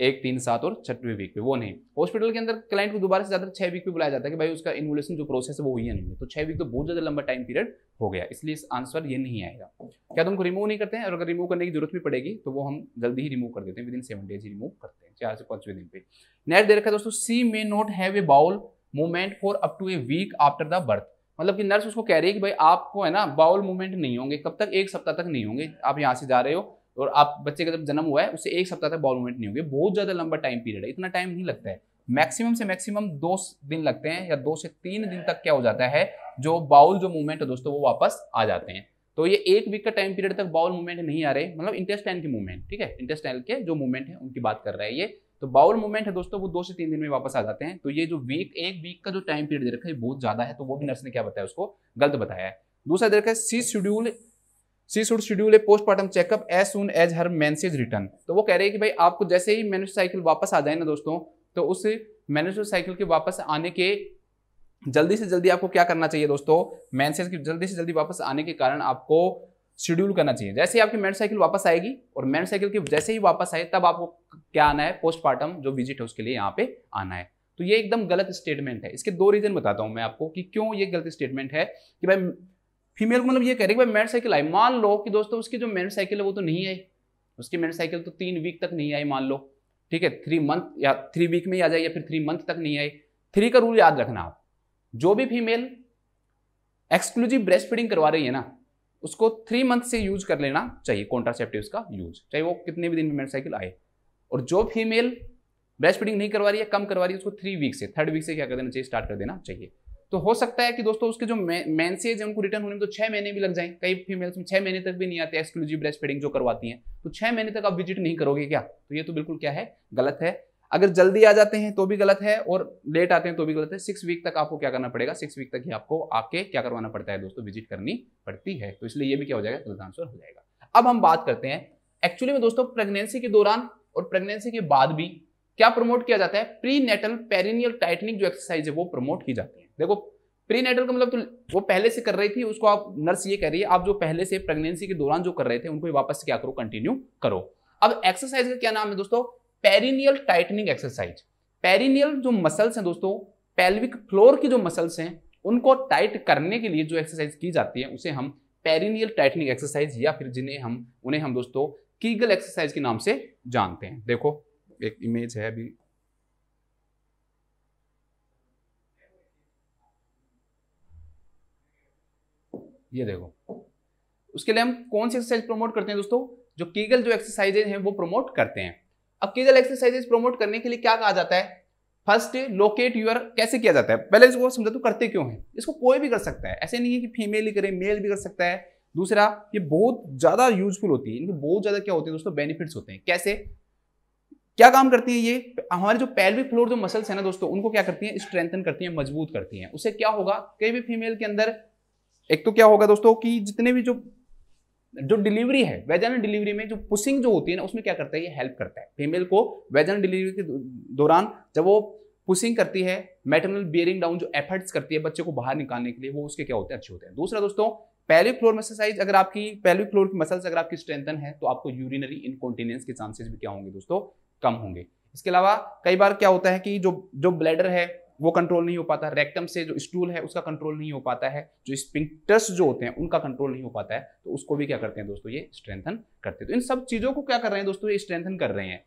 एक तीन सात और छठवें वीक पे वो नहीं हॉस्पिटल के अंदर क्लाइंट को दोबारा से ज़्यादा छह वीक पे बुलाया जाता है कि भाई उसका इन्वोलेशन जो प्रोसेस है वो हुई है नहीं है तो छह वीक तो बहुत ज़्यादा लंबा टाइम पीरियड हो गया इसलिए इस आंसर ये नहीं आएगा क्या तुमको तो रिमूव नहीं करते हैं और अगर रिमूव करने की जरूरत भी पड़ेगी तो वो हम जल्दी ही रिमूव कर देते हैं विद इन सेवन डेज ही रिमूव करते हैं चार से पांचवें दिन पे नेक्स्ट दे रखा दोस्तों she may not have a bowel movement for up to a week after the birth मतलब कि नर्स उसको कह रही है कि भाई आपको है ना बाउल मूवमेंट नहीं होंगे कब तक एक सप्ताह तक नहीं होंगे आप यहाँ से जा रहे हो और आप बच्चे का जब जन्म हुआ है उससे एक सप्ताह तक बॉल मूवमेंट नहीं होगी बहुत ज़्यादा लंबा टाइम पीरियड है इतना टाइम नहीं लगता है मैक्सिमम से मैक्सिमम दो दिन लगते हैं या दो से तीन दिन तक क्या हो जाता है जो बाउल जो मूवमेंट है दोस्तों वो वापस आ जाते हैं तो ये एक वीक का टाइम पीरियड तक बाउल मूवमेंट नहीं आ रहे मतलब इंटेस्टाइन के मूवमेंट ठीक है इंटेस्टाइन के जो मूवमेंट है उनकी बात कर रहा है ये तो बाउल मूवमेंट है दोस्तों वो दो से तीन दिन में वापस आ जाते हैं तो ये जो वीक एक वीक का जो टाइम पीरियड दे रखा है बहुत ज्यादा है तो वो भी नर्स ने क्या बताया उसको गलत बताया है दूसरा दे रखा है she schedule she should schedule a postpartum checkup as soon as her menses return तो वो कह रहे हैं कि भाई आपको जैसे ही मेनुअल साइकिल वापस आ जाए ना दोस्तों तो उस मेनुअल साइकिल के वापस आने के जल्दी से जल्दी आपको क्या करना चाहिए दोस्तों मैनसेज की जल्दी से जल्दी वापस आने के कारण आपको शेड्यूल करना चाहिए जैसे ही आपकी मैन साइकिल वापस आएगी और मैन साइकिल की जैसे ही वापस आए तब आपको क्या आना है पोस्टमार्टम जो विजिट है उसके लिए यहाँ पे आना है तो ये एकदम गलत स्टेटमेंट है इसके दो रीजन बताता हूँ मैं आपको कि क्यों ये गलत स्टेटमेंट है कि भाई फीमेल को मतलब ये कह रही है भाई मेन साइकिल आई मान लो कि दोस्तों उसकी जो मेन साइकिल है वो तो नहीं आई उसकी मेन साइकिल तो तीन वीक तक नहीं आई मान लो ठीक है थ्री मंथ या थ्री वीक में ही आ जाए या फिर थ्री मंथ तक नहीं आई थ्री का रूल याद रखना आप जो भी फीमेल एक्सक्लूसिव ब्रेस्ट फीडिंग करवा रही है ना उसको थ्री मंथ से यूज कर लेना चाहिए कॉन्ट्रासेप्टिव का यूज चाहे वो कितने भी दिन में मेरे साइकिल आए और जो फीमेल ब्रेस्ट फीडिंग नहीं करवा रही है कम करवा रही है उसको थ्री वीक से थर्ड वीक से क्या कर देना चाहिए स्टार्ट कर देना चाहिए तो हो सकता है कि दोस्तों उसके जो मैं है उनको रिटर्न होने में तो छह महीने भी लग जाए कई फीमेल्स में छह महीने तक भी नहीं आते एक्सक्लूसिव ब्रेस्ट फीडिंग जो करवाती है तो छह महीने तक आप विजिट नहीं करोगे क्या तो ये तो बिल्कुल क्या है गलत है अगर जल्दी आ जाते हैं तो भी गलत है और लेट आते हैं तो भी गलत है सिक्स वीक तक आपको क्या करना पड़ेगा सिक्स वीक तक ही आपको आके क्या करवाना पड़ता है दोस्तों विजिट करनी पड़ती है तो इसलिए ये भी क्या हो जाएगा गलत आंसर हो जाएगा अब हम बात करते हैं एक्चुअली में दोस्तों प्रेगनेंसी के दौरान और प्रेगनेंसी के बाद भी क्या प्रमोट किया जाता है प्री नेटल पेरिनियल टाइटनिंग जो एक्सरसाइज है वो प्रमोट की जाती है देखो प्री नेटल का मतलब तो वो पहले से कर रही थी उसको आप नर्स ये कह रही है आप जो पहले से प्रेगनेंसी के दौरान जो कर रहे थे उनको वापस क्या करो कंटिन्यू करो अब एक्सरसाइज का क्या नाम है दोस्तों पेरिनियल टाइटनिंग एक्सरसाइज पेरिनियल जो मसल्स हैं दोस्तों पेल्विक फ्लोर की जो मसल्स हैं उनको टाइट करने के लिए जो एक्सरसाइज की जाती है उसे हम पेरिनियल टाइटनिंग एक्सरसाइज या फिर जिन्हें हम उन्हें हम दोस्तों कीगल एक्सरसाइज के नाम से जानते हैं देखो एक इमेज है अभी ये देखो उसके लिए हम कौन सी एक्सरसाइज प्रमोट करते हैं दोस्तों जो कीगल जो एक्सरसाइजेज हैं वो प्रमोट करते हैं अब कीगल एक्सरसाइजेज प्रमोट करने के लिए क्या कहा जाता है फर्स्ट लोकेट यूर कैसे किया जाता है पहले इसको समझा तो करते क्यों है इसको कोई भी कर सकता है ऐसे नहीं है कि फीमेल ही करे मेल भी कर सकता है दूसरा ये बहुत ज़्यादा यूजफुल होती है इनके बहुत ज़्यादा क्या होते हैं दोस्तों बेनिफिट्स होते हैं कैसे क्या काम करती है ये हमारे जो पैल्विक फ्लोर जो मसल्स है ना दोस्तों उनको क्या करती है स्ट्रेंथन करती है मजबूत करती है उससे क्या होगा कई भी फीमेल के अंदर एक तो क्या होगा दोस्तों कि जितने भी जो जो डिलीवरी है वेजन डिलीवरी में जो पुशिंग जो होती है ना उसमें क्या करता है ये हेल्प करता है फीमेल को वेजन डिलीवरी के दौरान जब वो पुशिंग करती है मेटरनल बियरिंग डाउन जो एफर्ट्स करती है बच्चे को बाहर निकालने के लिए वो उसके क्या होते हैं अच्छे होते हैं दूसरा दोस्तों पैलिक फ्लोर एक्सरसाइज अगर आपकी पैलिक फ्लोर की मसल्स अगर आपकी स्ट्रेंथन है तो आपको यूरिनरी इनकॉन्टिनेंस के चांसेस भी क्या होंगे दोस्तों कम होंगे इसके अलावा कई बार क्या होता है कि जो जो ब्लैडर है वो कंट्रोल नहीं हो पाता रेक्टम से जो स्टूल है उसका कंट्रोल नहीं हो पाता है जो स्पिंक्टस जो होते हैं उनका कंट्रोल नहीं हो पाता है तो उसको भी क्या करते हैं दोस्तों ये स्ट्रेंथन करते हैं तो इन सब चीज़ों को क्या कर रहे हैं दोस्तों ये स्ट्रेंथन कर रहे हैं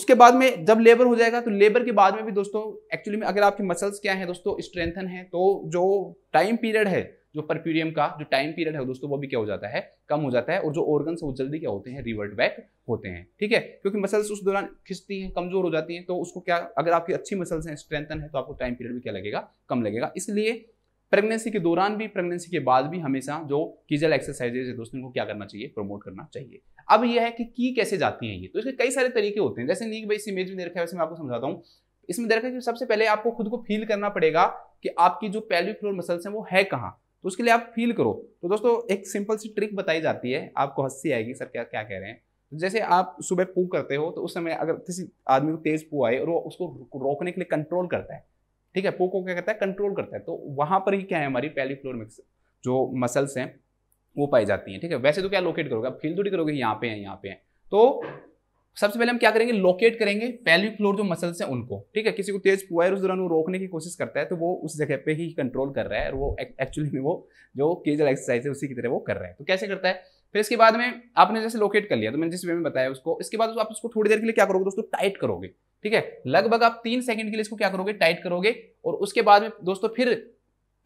उसके बाद में जब लेबर हो जाएगा तो लेबर के बाद में भी दोस्तों एक्चुअली में अगर आपके मसल्स क्या है दोस्तों स्ट्रेंथन है तो जो टाइम पीरियड है जो परप्यूरियम का जो टाइम पीरियड है दोस्तों वो भी क्या हो जाता है कम हो जाता है और जो ऑर्गन है वो जल्दी क्या होते हैं रिवर्ट बैक होते हैं ठीक है क्योंकि मसल्स उस दौरान खिंचती हैं कमजोर हो जाती हैं तो उसको क्या अगर आपकी अच्छी मसल्स हैं स्ट्रेंथन है तो आपको टाइम पीरियड भी क्या लगेगा कम लगेगा इसलिए प्रेगनेंसी के दौरान भी प्रेगनेंसी के बाद भी हमेशा जो कीजल एक्सरसाइजेज है दोस्तों को क्या करना चाहिए प्रमोट करना चाहिए अब यह है कि की कैसे जाती हैं ये तो इसके कई सारे तरीके होते हैं जैसे नीक भाई इस इमेज में दे रखा है वैसे मैं आपको समझाता हूँ इसमें दे रखा है कि सबसे पहले आपको खुद को फील करना पड़ेगा कि आपकी जो पेल्विक फ्लोर मसल्स हैं वो है कहाँ तो उसके लिए आप फील करो तो दोस्तों एक सिंपल सी ट्रिक बताई जाती है आपको हंसी आएगी सर क्या क्या कह रहे हैं तो जैसे आप सुबह पू करते हो तो उस समय अगर किसी आदमी को तेज पू आए और वो उसको रोकने के लिए कंट्रोल करता है ठीक है पू को क्या करता है कंट्रोल करता है तो वहां पर ही क्या है हमारी पहली फ्लोर मिक्स जो मसल्स हैं वो पाई जाती हैं ठीक है वैसे तो क्या लोकेट करोगे आप फील थोड़ी करोगे यहाँ पे हैं यहाँ पे हैं तो सबसे पहले हम क्या करेंगे लोकेट करेंगे पेल्विक फ्लोर जो मसल्स हैं उनको ठीक है किसी को तेज पुआ है उस दौरान वो रोकने की कोशिश करता है तो वो उस जगह पे ही कंट्रोल कर रहा है और वो एक्चुअली में वो जो केजल एक्सरसाइज है उसी की तरह वो कर रहा है तो कैसे करता है फिर इसके बाद में आपने जैसे लोकेट कर लिया तो मैंने जिस वे में बताया उसको इसके बाद आप उसको थोड़ी देर के लिए क्या करोगे दोस्तों टाइट करोगे ठीक है लगभग आप तीन सेकंड के लिए इसको क्या करोगे टाइट करोगे और उसके बाद में दोस्तों फिर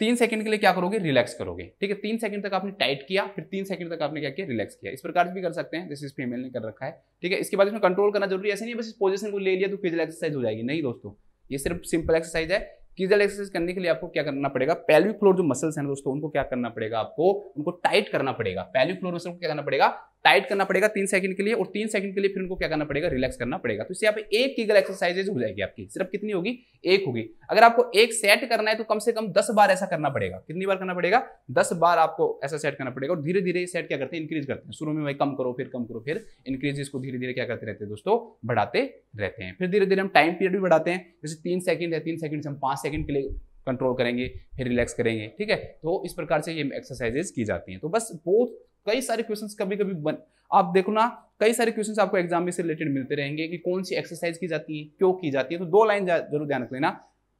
तीन सेकंड के लिए क्या करोगे रिलैक्स करोगे ठीक है तीन सेकंड तक आपने टाइट किया फिर तीन सेकंड तक आपने क्या किया रिलैक्स किया इस प्रकार से भी कर सकते हैं जैसे फीमेल ने कर रखा है ठीक है इसके बाद इसमें कंट्रोल करना जरूरी ऐसे नहीं बस इस पोजिशन को ले लिया तो फिजिकल एक्सरसाइज हो जाएगी नहीं दोस्तों ये सिर्फ सिंपल एक्सरसाइज है किजल एक्सरसाइज करने के लिए आपको क्या करना पड़ेगा पैल्विक फ्लोर जो मसल्स हैं दोस्तों उनको क्या करना पड़ेगा आपको उनको टाइट करना पड़ेगा पैल्विक फ्लोर मसल को क्या करना पड़ेगा टाइट करना पड़ेगा तीन सेकंड के लिए और तीन सेकंड के लिए फिर उनको क्या करना पड़ेगा रिलैक्स करना पड़ेगा तो इससे यहाँ पे एक कीगल एक्सरसाइजेज हो जाएगी आपकी सिर्फ कितनी होगी एक होगी अगर आपको एक सेट करना है तो कम से कम दस बार ऐसा करना पड़ेगा कितनी बार करना पड़ेगा दस बार आपको ऐसा सेट करना पड़ेगा और धीरे धीरे सेट क्या करते हैं इंक्रीज करते हैं शुरू में भाई कम करो फिर कम करो फिर इंक्रीज इसको धीरे धीरे क्या करते रहते हैं दोस्तों बढ़ाते रहते हैं फिर धीरे धीरे हम टाइम पीरियड भी बढ़ाते हैं जैसे तीन सेकंड है तीन सेकंड से हम पांच सेकंड के लिए कंट्रोल करेंगे फिर रिलैक्स करेंगे ठीक है तो इस प्रकार से ये एक्सरसाइजेज की जाती हैं तो बस बहुत कई सारे क्वेश्चंस कभी कभी बन आप देखो ना कई सारे क्वेश्चंस आपको एग्जाम में से रिलेटेड मिलते रहेंगे कि कौन सी एक्सरसाइज की जाती है क्यों की जाती है तो दो लाइन जरूर ध्यान रख लेना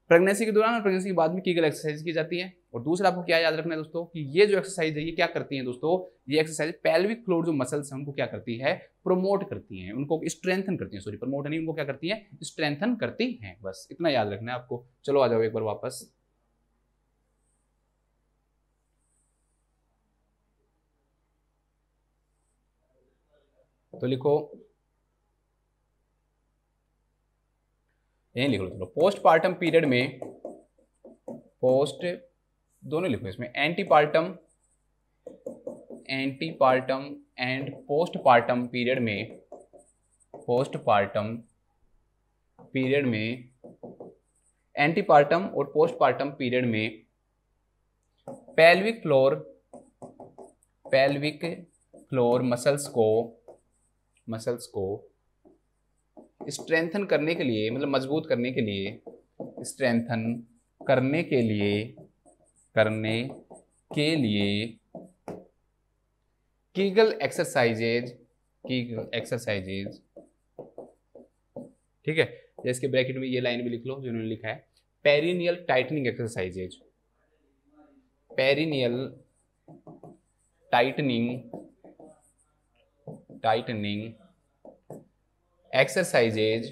प्रेगनेंसी के दौरान और प्रेगनेंसी के बाद में की गई एक्सरसाइज की जाती है और दूसरा आपको क्या याद रखना है दोस्तों कि ये जो एक्सरसाइज है ये क्या करती है दोस्तों ये एक्सरसाइज पेल्विक फ्लोर जो मसल्स हैं उनको क्या करती है प्रमोट करती हैं उनको स्ट्रेंथन करती हैं सॉरी प्रमोट नहीं उनको क्या करती है स्ट्रेंथन करती हैं बस इतना याद रखना है आपको चलो आ जाओ एक बार वापस तो लिखो यही लिख लो चलो पोस्ट पार्टम पीरियड में पोस्ट दोनों लिखो इसमें antepartum antepartum and postpartum period में पोस्ट पार्टम पीरियड में एंटीपार्टम और पोस्ट पार्टम पीरियड में pelvic floor pelvic floor muscles को मसल्स को स्ट्रेंथन करने के लिए मतलब मजबूत करने के लिए स्ट्रेंथन करने के लिए करने के लिए कीगल एक्सरसाइजेज कीगल एक्सरसाइजेज ठीक है जैसे ब्रैकेट में ये लाइन भी लिख लो जो उन्होंने लिखा है perineal tightening exercises perineal tightening tightening exercises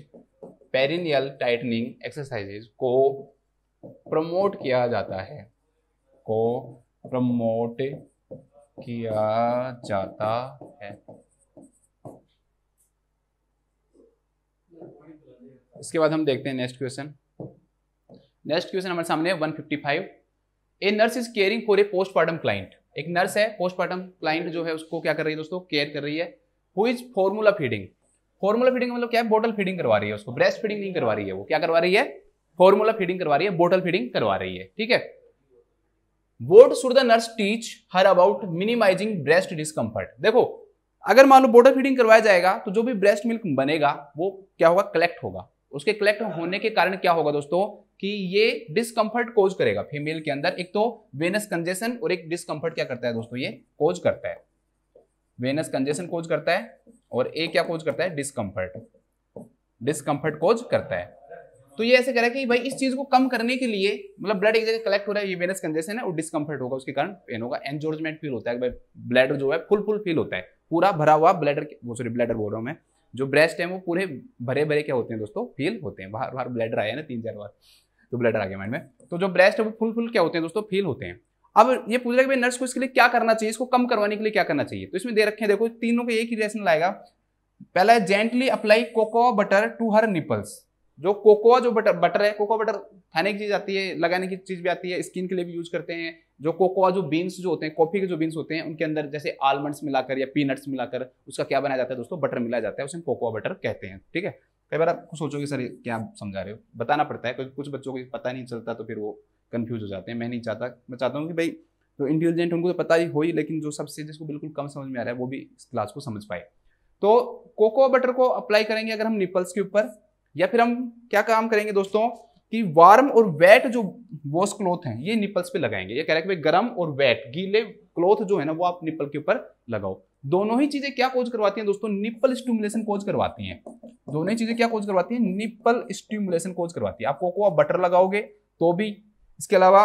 perineal tightening exercises को प्रमोट किया जाता है को प्रमोट किया जाता है इसके बाद हम देखते हैं नेक्स्ट क्वेश्चन नेक्स्ट क्वेश्चन हमारे सामने 155 a nurse is caring for a postpartum client एक नर्स है पोस्टमार्टम क्लाइंट जो है उसको क्या कर रही है दोस्तों केयर कर रही है who is formula feeding formula feeding मतलब क्या है बोटल फीडिंग करवा रही है उसको ब्रेस्ट फीडिंग नहीं करवा रही है वो क्या करवा रही है फॉर्मूला फीडिंग करवा रही है बोटल फीडिंग करवा रही है ठीक है what should the nurse teach her about minimising breast discomfort देखो अगर मान लो बोटल फीडिंग करवाया जाएगा तो जो भी ब्रेस्ट मिल्क बनेगा वो क्या होगा कलेक्ट होगा उसके कलेक्ट होने के कारण क्या होगा दोस्तों कि ये डिस्कम्फर्ट कोज करेगा फीमेल के अंदर एक तो वेनस कंजेशन और एक डिस्कम्फर्ट क्या करता है दोस्तों ये कोज करता है वेनस कंजेशन कोज करता है और ए क्या कोज करता है डिसकंफर्ट डिसकंफर्ट कोज करता है तो ये ऐसे कह रहा है कि भाई इस चीज को कम करने के लिए मतलब ब्लड एक जगह कलेक्ट हो रहा है ये वेनस कंजेशन है और डिसकंफर्ट होगा उसके कारण पेन होगा एनजोर्जमेंट फील होता है भाई ब्लैडर जो है फुल फुल फील होता है पूरा भरा हुआ ब्लैडर वो सॉरी ब्लैडर बोल रहा हूँ मैं जो ब्रेस्ट है वो पूरे भरे भरे क्या होते हैं दोस्तों फील होते हैं बाहर बाहर ब्लैडर आया ना तीन चार बार तो ब्लैडर आ गया माइंड में तो जो ब्रेस्ट है वो फुल फुल क्या होते हैं दोस्तों फील होते हैं अब ये पूछ रहा है कि नर्स को इसके लिए क्या करना चाहिए इसको कम करवाने के लिए क्या करना चाहिए तो इसमें दे रखे हैं देखो तीनों को एक ही रेशन लाएगा पहला है gently apply cocoa butter to her nipples जो कोकोआ जो बटर बटर है कोकोआ बटर खाने की चीज आती है लगाने की चीज भी आती है स्किन के लिए भी यूज करते हैं जो कोकोआ जो बीन्स जो होते हैं कॉफी के जो बीन्स होते हैं उनके अंदर जैसे आलमंड्स मिलाकर या पीनट्स मिलाकर उसका क्या बनाया जाता है दोस्तों बटर मिलाया जाता है उसे कोकोआ बटर कहते हैं ठीक है कई बार आप सोचोगे सर क्या समझा रहे हो बताना पड़ता है कुछ बच्चों को पता नहीं चलता तो फिर वो कन्फ्यूज हो जाते हैं मैं नहीं चाहता मैं चाहता हूँ कि भाई जो तो इंटेलिजेंट उनको तो पता ही हो ही लेकिन जो सबसे जिसको बिल्कुल कम समझ में आ रहा है वो भी इस क्लास को समझ पाए तो कोको बटर को अप्लाई करेंगे अगर हम निपल्स के ऊपर या फिर हम क्या काम करेंगे दोस्तों कि वार्म और वेट जो वॉश क्लोथ हैं ये निपल्स पे लगाएंगे ये कह रहे हैं कि गर्म और वेट गीले क्लोथ जो है ना वो आप निपल के ऊपर लगाओ दोनों ही चीजें क्या कोज करवाती हैं दोस्तों निपल स्टिमुलेशन कोज करवाती हैं दोनों ही चीजें क्या कोज करवाती हैं निपल स्टिमुलेशन कोज करवाती है आप कोकोआ बटर लगाओगे तो भी इसके अलावा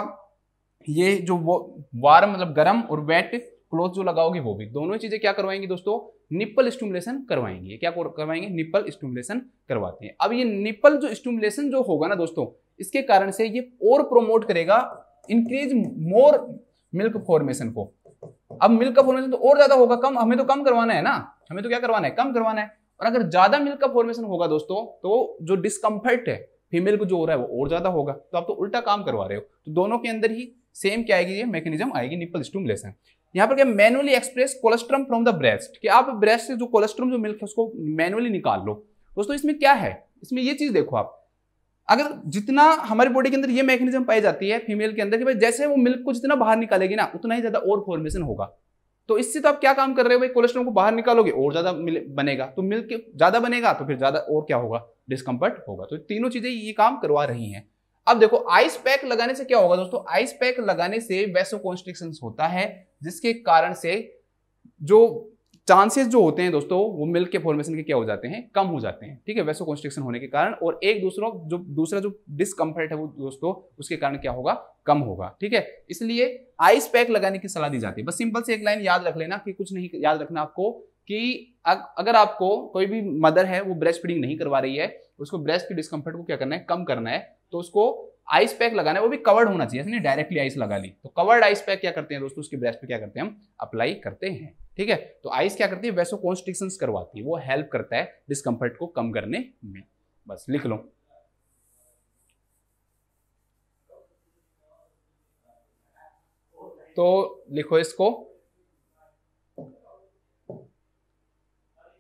ये जो वो वार्म मतलब गर्म और वेट क्लोथ जो लगाओगे वो भी दोनों चीज़ें क्या करवाएंगी दोस्तों निप्पल स्टूमुलेशन करवाएंगे क्या करवाएंगे निप्पल स्टूमुलेशन करवाते हैं अब ये निप्पल जो स्टूमुलेशन जो होगा ना दोस्तों इसके कारण से ये और प्रोमोट करेगा इंक्रीज मोर मिल्क फॉर्मेशन को अब मिल्क का फॉर्मेशन तो और ज्यादा होगा कम हमें तो कम करवाना है ना हमें तो क्या करवाना है कम करवाना है और अगर ज्यादा मिल्क का फॉर्मेशन होगा दोस्तों तो जो डिस्कम्फर्ट है फीमेल को जो हो रहा है वो और ज़्यादा होगा तो आप तो उल्टा काम करवा रहे हो तो दोनों के अंदर ही सेम क्या आएगी ये मैकेनिज्म आएगी निपल स्टूमलेसन यहाँ पर क्या manually express colostrum from the breast कि आप ब्रेस्ट से जो कोलेस्ट्रम जो मिल्क है उसको मैनुअली निकाल लो दोस्तों इसमें क्या है इसमें ये चीज़ देखो आप अगर जितना हमारी बॉडी के अंदर ये मैकेनिज्म पाई जाती है फीमेल के अंदर कि भाई जैसे वो मिल्क को जितना बाहर निकालेगी ना उतना ही ज़्यादा और फॉर्मेशन होगा तो इससे तो आप क्या काम कर रहे हो भाई कोलेस्ट्रॉल को बाहर निकालोगे और ज्यादा बनेगा तो मिल के ज्यादा बनेगा तो फिर ज्यादा और क्या होगा डिस्कम्फर्ट होगा तो तीनों चीजें ये काम करवा रही हैं अब देखो आइस पैक लगाने से क्या होगा दोस्तों आइस पैक लगाने से वैसो कॉन्स्ट्रिक्शन होता है जिसके कारण से जो चांसेस जो होते हैं दोस्तों वो मिल्क के फॉर्मेशन के क्या हो जाते हैं कम हो जाते हैं ठीक है वैसो कॉन्स्ट्रिक्शन होने के कारण और एक दूसरा जो दूसरा जो डिसकंफर्ट है वो दोस्तों उसके कारण क्या होगा कम होगा ठीक है इसलिए आइस पैक लगाने की सलाह दी जाती है बस सिंपल से एक लाइन याद रख लेना कि कुछ नहीं याद रखना आपको कि अगर आपको कोई भी मदर है वो ब्रेस्ट फीडिंग नहीं करवा रही है उसको ब्रेस्ट के डिस्कम्फर्ट को क्या करना है कम करना है तो उसको आइस पैक लगाना है वो भी कवर्ड होना चाहिए डायरेक्टली आइस लगा ली तो कवर्ड आइस पैक क्या करते हैं दोस्तों उसके ब्रेस्ट पे क्या करते हैं हम अप्लाई करते हैं ठीक है तो आइस क्या करती है वैसो कॉन्स्ट्रिक्शन करवाती है वो हेल्प करता है डिस्कम्फर्ट को कम करने में बस लिख लो तो लिखो इसको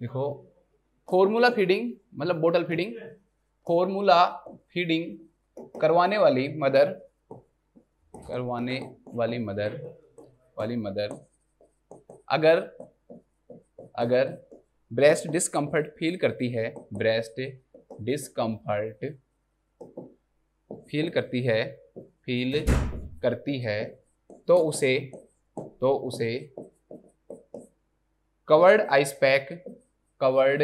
लिखो फॉर्मूला फीडिंग मतलब बोटल फीडिंग फॉर्मूला फीडिंग करवाने वाली मदर करवाने वाली मदर वाली मदर अगर अगर ब्रेस्ट डिस्कम्फर्ट फील करती है ब्रेस्ट डिसकंफर्ट फील करती है फील करती है तो उसे तो उसे covered ice pack covered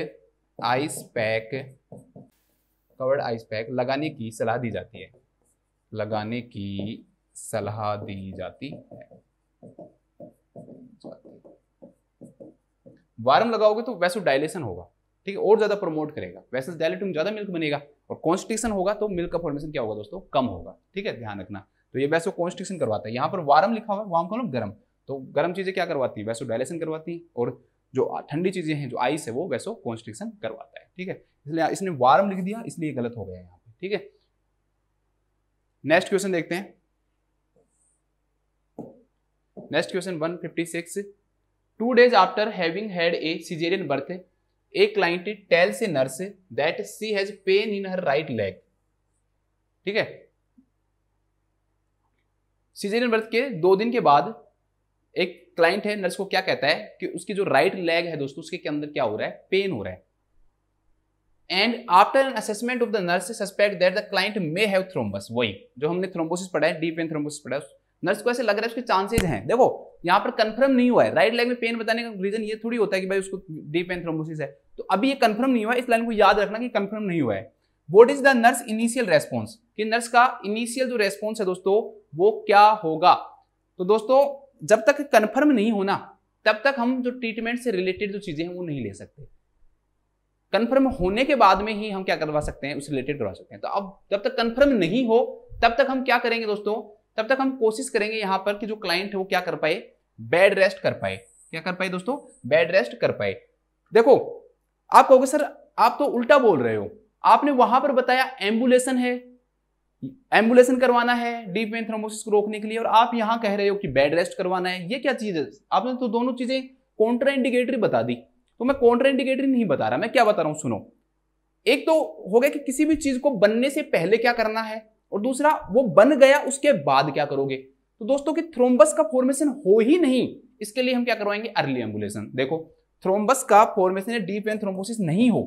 ice pack covered ice pack लगाने की सलाह दी जाती है लगाने की सलाह दी जाती है वारम लगाओगे तो वैसे डायलेशन होगा ठीक है और ज़्यादा प्रमोट करेगा वैसे डायलेटिंग ज़्यादा मिल्क बनेगा और कॉन्स्टिट्यूशन होगा तो मिल्क का फॉर्मेशन क्या होगा दोस्तों कम होगा ठीक है ध्यान रखना तो ये वैसे कॉन्स्टिट्यूशन करवाता है यहाँ पर वारम लिखा हुआ है वार्म का मतलब गर्म तो गर्म चीज़ें क्या करवाती है वैसे डायलेशन करवाती है और जो ठंडी चीज़ें हैं जो आइस है वो वैसे कॉन्स्ट्रिक्शन करवाता है ठीक है इसलिए इसने वारम लिख दिया इसलिए गलत हो गया यहाँ पे ठीक है नेक्स्ट क्वेश्चन देखते हैं next question 156 two days after having had a caesarean birth a client tells a nurse that she has pain in her right leg ठीक है सीजेरियन बर्थ के दो दिन के बाद एक क्लाइंट है नर्स को क्या कहता है कि उसकी जो राइट लेग है दोस्तों उसके के अंदर क्या हो रहा है पेन हो रहा है and after an assessment of the nurse suspect that the client may have thrombus वही जो हमने थ्रोम्बोसिस पढ़ा है डीप एन थ्रोम्बोसिस पढ़ा है नर्स को ऐसे लग रहा है उसके चांसेज हैं देखो यहाँ पर कंफर्म नहीं हुआ है राइट लेग में पेन बताने का रीजन ये थोड़ी होता है कि भाई उसको डी पेन थ्रोमोसिस है तो अभी ये कंफर्म नहीं हुआ इस लाइन को याद रखना कि कंफर्म नहीं हुआ है what is the nurse initial response कि नर्स का इनिशियल जो रेस्पॉन्स है दोस्तों वो क्या होगा तो दोस्तों जब तक कन्फर्म नहीं होना तब तक हम जो ट्रीटमेंट से रिलेटेड जो चीजें हैं वो नहीं ले सकते कन्फर्म होने के बाद में ही हम क्या करवा सकते हैं उससे रिलेटेड करवा सकते हैं तो अब जब तक कन्फर्म नहीं हो तब तक हम क्या करेंगे दोस्तों तब तक हम कोशिश करेंगे यहां पर कि जो क्लाइंट है वो क्या कर पाए बेड रेस्ट कर पाए क्या कर पाए दोस्तों बेड रेस्ट कर पाए देखो आप कहोगे सर आप तो उल्टा बोल रहे हो आपने वहां पर बताया एम्बुलेशन है एम्बुलेशन करवाना है डीप वेन थ्रोमोसिस को रोकने के लिए और आप यहां कह रहे हो कि बेड रेस्ट करवाना है ये क्या चीज है आपने तो दोनों चीजें कॉन्ट्रा इंडिकेटरी बता दी तो मैं कॉन्ट्रा इंडिकेटरी नहीं बता रहा मैं क्या बता रहा हूं सुनो एक तो हो गया कि किसी भी चीज को बनने से पहले क्या करना है और दूसरा वो बन गया उसके बाद क्या करोगे तो दोस्तों कि थ्रोम्बस का फॉर्मेशन हो ही नहीं इसके लिए हम क्या करवाएंगे अर्ली एम्बुलेशन देखो थ्रोम्बस का फॉर्मेशन या डीप वेन थ्रोम्बोसिस नहीं हो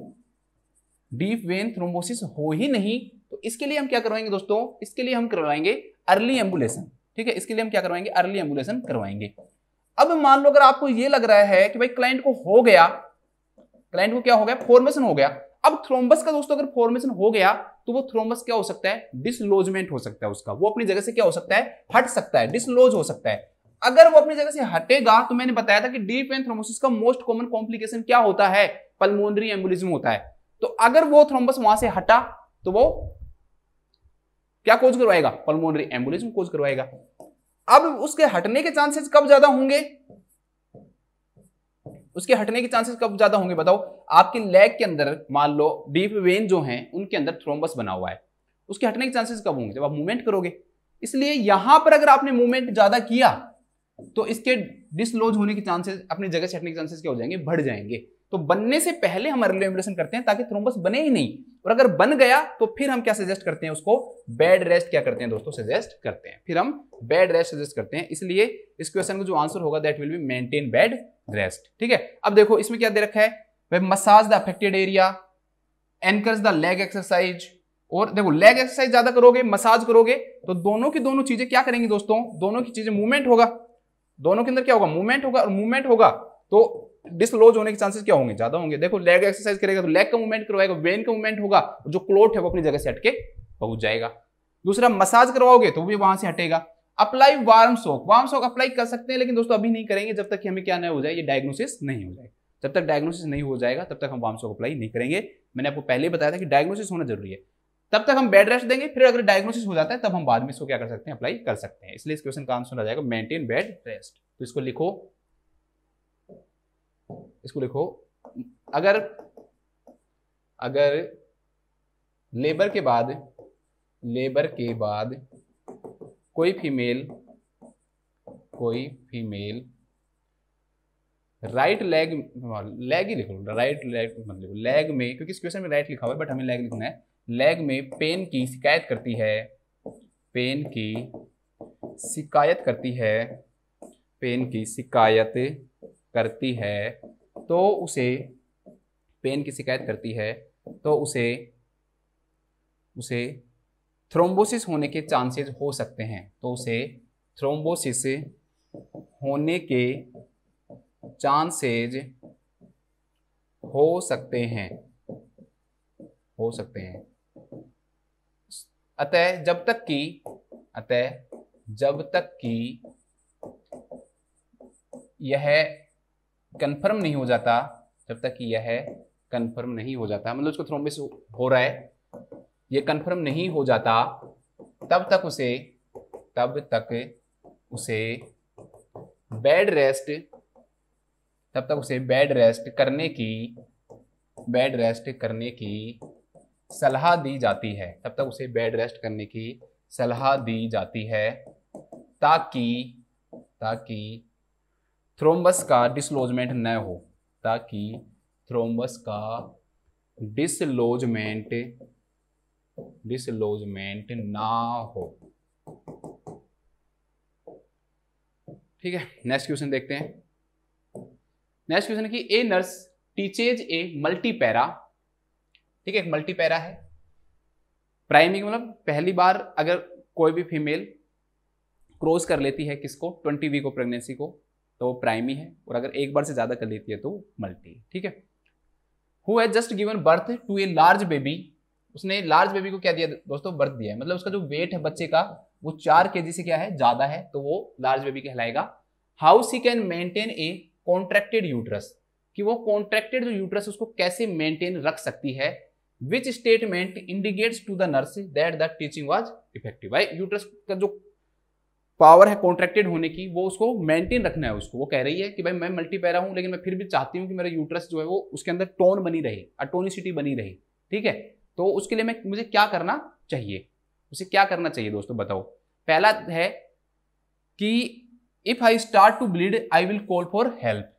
डीप वेन थ्रोम्बोसिस हो ही नहीं तो इसके लिए हम क्या करवाएंगे दोस्तों इसके लिए हम करवाएंगे अर्ली एम्बुलेशन ठीक है इसके लिए हम क्या करवाएंगे अर्ली एम्बुलेशन करवाएंगे अब मान लो अगर आपको यह लग रहा है कि भाई क्लाइंट को हो गया क्लाइंट को क्या हो गया फॉर्मेशन हो गया अब थ्रोम्बस का दोस्तों अगर फॉर्मेशन हो गया तो वो थ्रोमस क्या हो सकता है डिसलोजमेंट हो सकता है उसका वो अपनी जगह से क्या हो सकता है हट सकता है डिसलोज हो सकता है अगर वो अपनी जगह से हटेगा तो मैंने बताया था कि डीप वेन थ्रोमोसिस का मोस्ट कॉमन कॉम्प्लिकेशन क्या होता है पल्मोनरी एम्बुलिज्म होता है तो अगर वो थ्रोम्बस वहां से हटा तो वो क्या कोज करवाएगा पल्मोनरी एम्बुलिज्म कोज करवाएगा अब उसके हटने के चांसेस कब ज्यादा होंगे उसके हटने के चांसेस कब ज़्यादा होंगे बताओ आपके लेग के अंदर मान लो डीप वेन जो है उनके अंदर थ्रोम्बस बना हुआ है उसके हटने के चांसेस कब होंगे जब आप मूवमेंट करोगे इसलिए यहां पर अगर आपने मूवमेंट ज़्यादा किया तो इसके डिसलोज होने के चांसेस अपनी जगह से हटने के चांसेस क्या हो जाएंगे बढ़ जाएंगे तो बनने से पहले हम अर्ली एम्बुलेशन करते हैं ताकि थ्रोम्बस बने ही नहीं और अगर बन गया तो फिर हम क्या सजेस्ट करते हैं उसको बेड रेस्ट क्या करते हैं दोस्तों सजेस्ट करते हैं फिर हम बेड रेस्ट सजेस्ट करते हैं इसलिए इस क्वेश्चन का जो आंसर होगा that will be maintain bed rest ठीक है अब देखो इसमें क्या दे रखा है वह massage the affected area encourage the leg exercise और देखो लेग एक्सरसाइज ज्यादा करोगे मसाज करोगे तो दोनों की दोनों चीजें क्या करेंगी दोस्तों दोनों की चीजें मूवमेंट होगा दोनों के अंदर क्या होगा मूवमेंट होगा और मूवमेंट होगा तो डिसलोज होने के चांसेस क्या होंगे ज्यादा होंगे देखो लेग एक्सरसाइज करेगा तो लेग का मूवमेंट करवाएगा वेन का मूवमेंट होगा जो क्लोट है वो अपनी जगह से हटके पहुंच जाएगा दूसरा मसाज करवाओगे तो भी वहां से हटेगा apply warm soak warm soak apply कर सकते हैं लेकिन दोस्तों अभी नहीं करेंगे जब तक हमें क्या ना हो जाए ये डायग्नोसिस नहीं हो जाए जब तक डायग्नोसिस नहीं हो जाएगा तब तक हम वार्म सोक अप्लाई नहीं करेंगे मैंने आपको पहले बताया था कि डायग्नोसिस होना जरूरी है तब तक हम बेड रेस्ट देंगे फिर अगर डायग्नोसिस हो जाता है तब हम बाद में इसको क्या कर सकते हैं अप्लाई कर सकते हैं इसलिए इस क्वेश्चन का आंसर आ जाएगा मेंटेन बेड रेस्ट तो इसको लिखो इसको लिखो अगर अगर लेबर के बाद लेबर के बाद कोई फीमेल कोई फीमेल राइट लेग लेग ही मतलब लिखो राइट लेग मतलब लेग में क्योंकि इस क्वेश्चन में राइट लिखा हुआ है बट हमें लेग लिखना है लेग में पेन की शिकायत करती है पेन की शिकायत करती है पेन की शिकायत करती है तो उसे पेन की शिकायत करती है तो उसे उसे थ्रोम्बोसिस होने के चांसेस हो सकते हैं तो उसे थ्रोम्बोसिस होने के चांसेज हो सकते हैं हो सकते हैं अतः जब तक कि अतः जब तक कि यह कन्फर्म नहीं हो जाता जब तक यह कन्फर्म नहीं हो जाता मतलब उसको थ्रोम्बिस हो रहा है ये कन्फर्म नहीं हो जाता तब तक उसे तब तक उसे बेड रेस्ट तब तक उसे बेड रेस्ट करने की बेड रेस्ट करने की सलाह दी जाती है तब तक उसे बेड रेस्ट करने की सलाह दी जाती है ताकि ताकि थ्रोम्बस का डिसलोजमेंट न हो ताकि थ्रोम्बस का डिसलोजमेंट डिसलोजमेंट ना हो ठीक है नेक्स्ट क्वेश्चन देखते हैं नेक्स्ट क्वेश्चन है कि a nurse teaches a multipara ठीक है मल्टीपैरा है प्राइमिंग मतलब पहली बार अगर कोई भी फीमेल क्रॉस कर लेती है किसको ट्वेंटी वीक को प्रेगनेंसी को तो वो प्राइमी है और अगर एक बार से ज़्यादा कर लेती है तो मल्टी ठीक है who has just given birth to a large baby उसने लार्ज बेबी को क्या दिया दोस्तों बर्थ दिया है मतलब उसका जो वेट है बच्चे का वो चार के से क्या है ज़्यादा है तो वो लार्ज बेबी कहलाएगा how she can maintain a contracted uterus कि वो कॉन्ट्रैक्टेड जो यूट्रस उसको कैसे मेंटेन रख सकती है which statement indicates to the nurse that the teaching was effective भाई यूट्रस का जो पावर है कॉन्ट्रैक्टेड होने की वो उसको मेंटेन रखना है उसको वो कह रही है कि भाई मैं मल्टीपैरा हूँ लेकिन मैं फिर भी चाहती हूँ कि मेरा यूट्रस जो है वो उसके अंदर टोन बनी रहे अटोनिसिटी बनी रहे ठीक है तो उसके लिए मैं मुझे क्या करना चाहिए उसे क्या करना चाहिए दोस्तों बताओ पहला है कि if I start to bleed I will call for help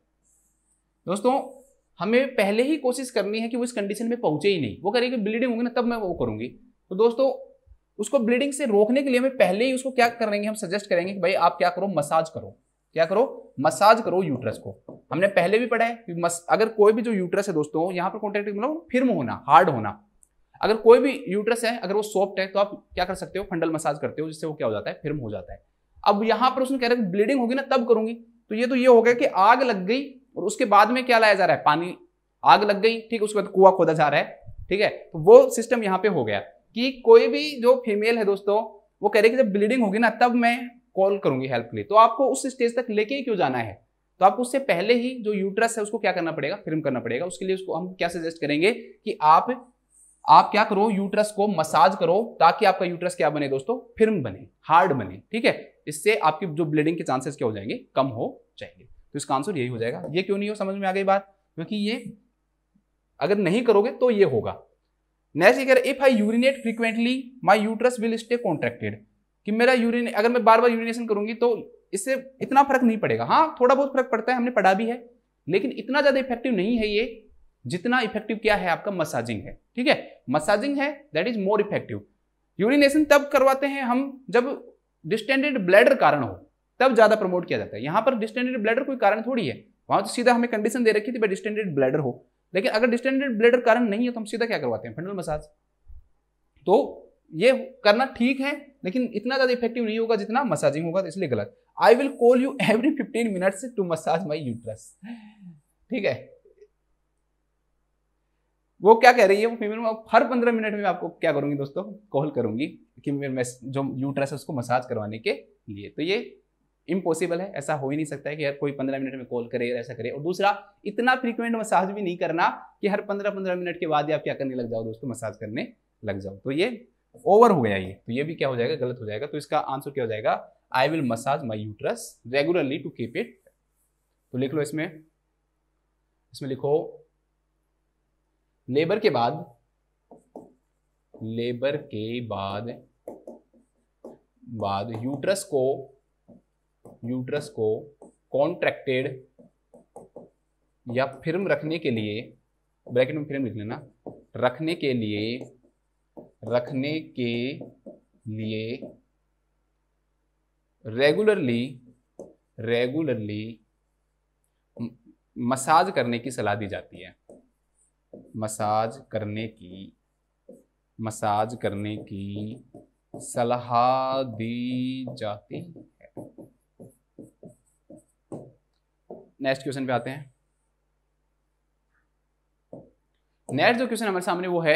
दोस्तों हमें पहले ही कोशिश करनी है कि वो इस कंडीशन में पहुंचे ही नहीं वो करेगी ब्लीडिंग होगी ना तब मैं वो करूंगी तो दोस्तों उसको ब्लीडिंग से रोकने के लिए हमें पहले ही उसको क्या करेंगे हम सजेस्ट करेंगे कि भाई आप क्या करो मसाज करो क्या करो मसाज करो यूट्रस को हमने पहले भी पढ़ा है कि मस, अगर कोई भी जो यूट्रस है दोस्तों यहाँ पर कॉन्टेक्ट मतलब फिर्म होना हार्ड होना अगर कोई भी यूट्रस है अगर वो सॉफ्ट है तो आप क्या कर सकते हो फंडल मसाज करते हो जिससे वो क्या हो जाता है फिर हो जाता है अब यहाँ पर उसने कह रहा है ब्लीडिंग होगी ना तब करूंगी तो ये तो ये हो गया कि आग लग गई और उसके बाद में क्या लाया जा रहा है पानी आग लग गई ठीक उसके बाद कुआ खोदा जा रहा है ठीक है तो वो सिस्टम यहाँ पे हो गया कि कोई भी जो फीमेल है दोस्तों वो कह रहे कि जब ब्लीडिंग होगी ना तब मैं कॉल करूंगी हेल्प के लिए तो आपको उस स्टेज तक लेके क्यों जाना है तो आपको उससे पहले ही जो यूट्रस है उसको क्या करना पड़ेगा फिल्म करना पड़ेगा उसके लिए उसको हम क्या सजेस्ट करेंगे कि आप आप क्या करो यूट्रस को मसाज करो ताकि आपका यूट्रस क्या बने दोस्तों फिल्म बने हार्ड बने ठीक है इससे आपकी जो ब्लीडिंग के चांसेस क्या हो जाएंगे कम हो जाएंगे तो इसका आंसर यही हो जाएगा ये क्यों नहीं हो समझ में आ गई बात क्योंकि ये अगर नहीं करोगे तो ये होगा नेक्स्ट ये if I urinate frequently my uterus will stay contracted कि मेरा यूरिन अगर मैं बार बार यूरिनेशन करूंगी तो इससे इतना फर्क नहीं पड़ेगा हाँ थोड़ा बहुत फर्क पड़ता है हमने पढ़ा भी है लेकिन इतना ज्यादा इफेक्टिव नहीं है ये जितना इफेक्टिव क्या है आपका मसाजिंग है ठीक है मसाजिंग है that is more effective urination तब करवाते हैं हम जब डिस्टेंडेड ब्लैडर कारण हो तब ज्यादा प्रमोट किया जाता है यहाँ पर डिस्टेंडेड ब्लैडर कोई कारण थोड़ी है वहां तो सीधा हमें कंडीशन दे रखी थी भाई डिस्टेंडेड ब्लैडर हो लेकिन अगर डिस्टेंडेड ब्लेडर कारण नहीं है तो हम सीधा क्या करवाते हैं फेंडल मसाज तो ये करना ठीक है लेकिन इतना ज़्यादा इफेक्टिव नहीं होगा जितना मसाजिंग होगा तो इसलिए गलत I will call you every fifteen minutes to massage my uterus ठीक है वो क्या कह रही है वो फीमेल में हर पंद्रह मिनट में आपको क्या करूंगी दोस्तों कॉल करूंगी कि मैं जो यूट्रस है उसको मसाज करवाने के लिए तो ये इम्पॉसिबल है ऐसा हो ही नहीं सकता है कि हर कोई पंद्रह मिनट में कॉल करे ऐसा करे और दूसरा इतना फ्रीक्वेंट मसाज भी नहीं करना कि हर पंद्रह पंद्रह मिनट के बाद आप क्या करने लग जाओ दोस्तों मसाज करने लग जाओ तो ये ओवर हो गया ये तो ये भी क्या हो जाएगा गलत हो जाएगा तो इसका आंसर क्या हो जाएगा I will massage my uterus regularly to keep it तो लिख लो इसमें इसमें लिखो लेबर के बाद लेबर के बाद बाद यूट्रस को यूट्रस को कॉन्ट्रैक्टेड या फिर्म रखने के लिए ब्रैकेट में फिर्म लिख लेना रखने के लिए रखने के लिए रेगुलरली रेगुलरली मसाज करने की सलाह दी जाती है मसाज करने की मसाज करने की सलाह दी जाती नेक्स्ट क्वेश्चन पे आते हैं नेक्स्ट जो क्वेश्चन हमारे सामने वो है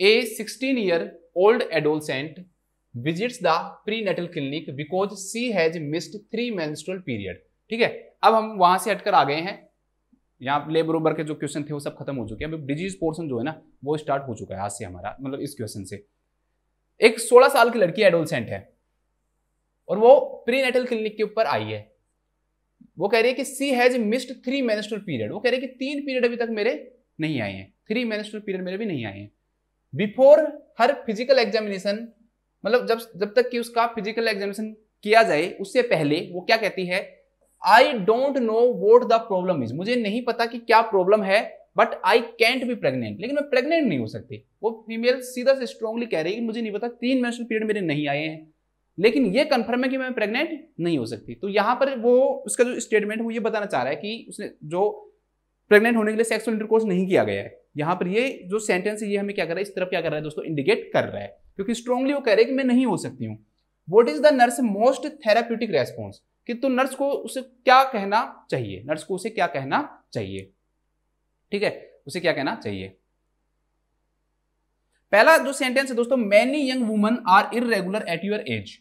a sixteen year old adolescent visits the prenatal clinic because she has missed three menstrual period ठीक है अब हम वहां से हटकर आ गए हैं यहाँ लेबर ओबर के जो क्वेश्चन थे वो सब खत्म हो चुके हैं अब डिजीज पोर्सन जो है ना वो स्टार्ट हो चुका है आज से हमारा मतलब इस क्वेश्चन से एक 16 साल की लड़की एडोलसेंट है और वो प्री नेटल क्लिनिक के ऊपर आई है वो कह रही है कि she has missed three menstrual period वो कह रही है कि तीन पीरियड अभी तक मेरे नहीं आए हैं थ्री मैनेस्टर पीरियड मेरे भी नहीं आए हैं बिफोर हर फिजिकल एग्जामिनेशन मतलब जब जब तक कि उसका फिजिकल एग्जामिनेशन किया जाए उससे पहले वो क्या कहती है I don't know what the problem is मुझे नहीं पता कि क्या प्रॉब्लम है but I can't be pregnant लेकिन मैं प्रेगनेंट नहीं हो सकती वो फीमेल सीधा से स्ट्रॉन्गली कह रही है कि मुझे नहीं पता तीन मेंस्ट्रुअल पीरियड मेरे नहीं आए हैं लेकिन ये कंफर्म है कि मैं प्रेग्नेंट नहीं हो सकती तो यहाँ पर वो उसका जो स्टेटमेंट है वो ये बताना चाह रहा है कि उसने जो प्रेग्नेंट होने के लिए सेक्सुअल इंटरकोर्स नहीं किया गया है यहाँ पर ये जो सेंटेंस है ये हमें क्या कर रहा है इस तरफ क्या कर रहा है दोस्तों इंडिकेट कर रहा है क्योंकि स्ट्रॉन्गली वो कह रहे हैं कि मैं नहीं हो सकती हूँ what is the nurse most therapeutic response कि तो नर्स को उसे क्या कहना चाहिए नर्स को उसे क्या कहना चाहिए ठीक है उसे क्या कहना चाहिए पहला जो सेंटेंस है दोस्तों many young woman are irregular at your age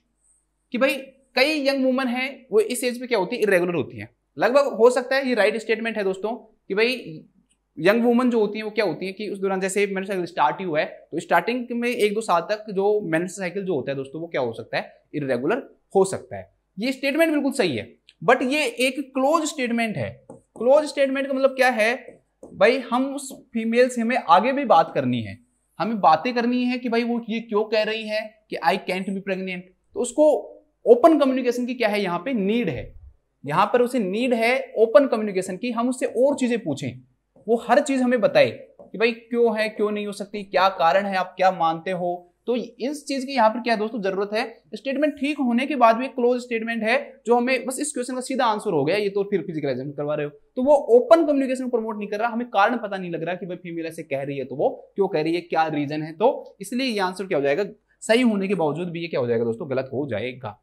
कि भाई कई यंग वुमन है वो इस एज में क्या होती है इरेगुलर होती है लगभग हो सकता है ये राइट स्टेटमेंट है दोस्तों कि भाई यंग वुमन जो होती है वो क्या होती है कि उस दौरान जैसे मेरे साइकिल स्टार्ट ही हुआ है तो स्टार्टिंग में एक दो साल तक जो मैन साइकिल जो होता है दोस्तों वो क्या हो सकता है इरेगुलर हो सकता है ये स्टेटमेंट बिल्कुल सही है बट ये एक क्लोज स्टेटमेंट है क्लोज स्टेटमेंट का मतलब क्या है भाई हम उस फीमेल से हमें आगे भी बात करनी है हमें बातें करनी है कि भाई वो ये क्यों कह रही है कि आई कैंट बी प्रेगनेंट तो उसको ओपन कम्युनिकेशन की क्या है यहाँ पे नीड है यहाँ पर उसे नीड है ओपन कम्युनिकेशन की हम उससे और चीजें पूछें वो हर चीज हमें बताए कि भाई क्यों है क्यों नहीं हो सकती क्या कारण है आप क्या मानते हो तो इस चीज की यहाँ पर क्या दोस्तों जरूरत है स्टेटमेंट ठीक होने के बाद भी क्लोज स्टेटमेंट है जो हमें बस इस क्वेश्चन का सीधा आंसर हो गया ये तो फिर फिजिकल एग्जाम करवा रहे हो तो वो ओपन कम्युनिकेशन प्रमोट नहीं कर रहा हमें कारण पता नहीं लग रहा कि भाई फीमेल ऐसे कह रही है तो वो क्यों कह रही है क्या रीजन है तो इसलिए ये आंसर क्या हो जाएगा सही होने के बावजूद भी ये क्या हो जाएगा दोस्तों गलत हो जाएगा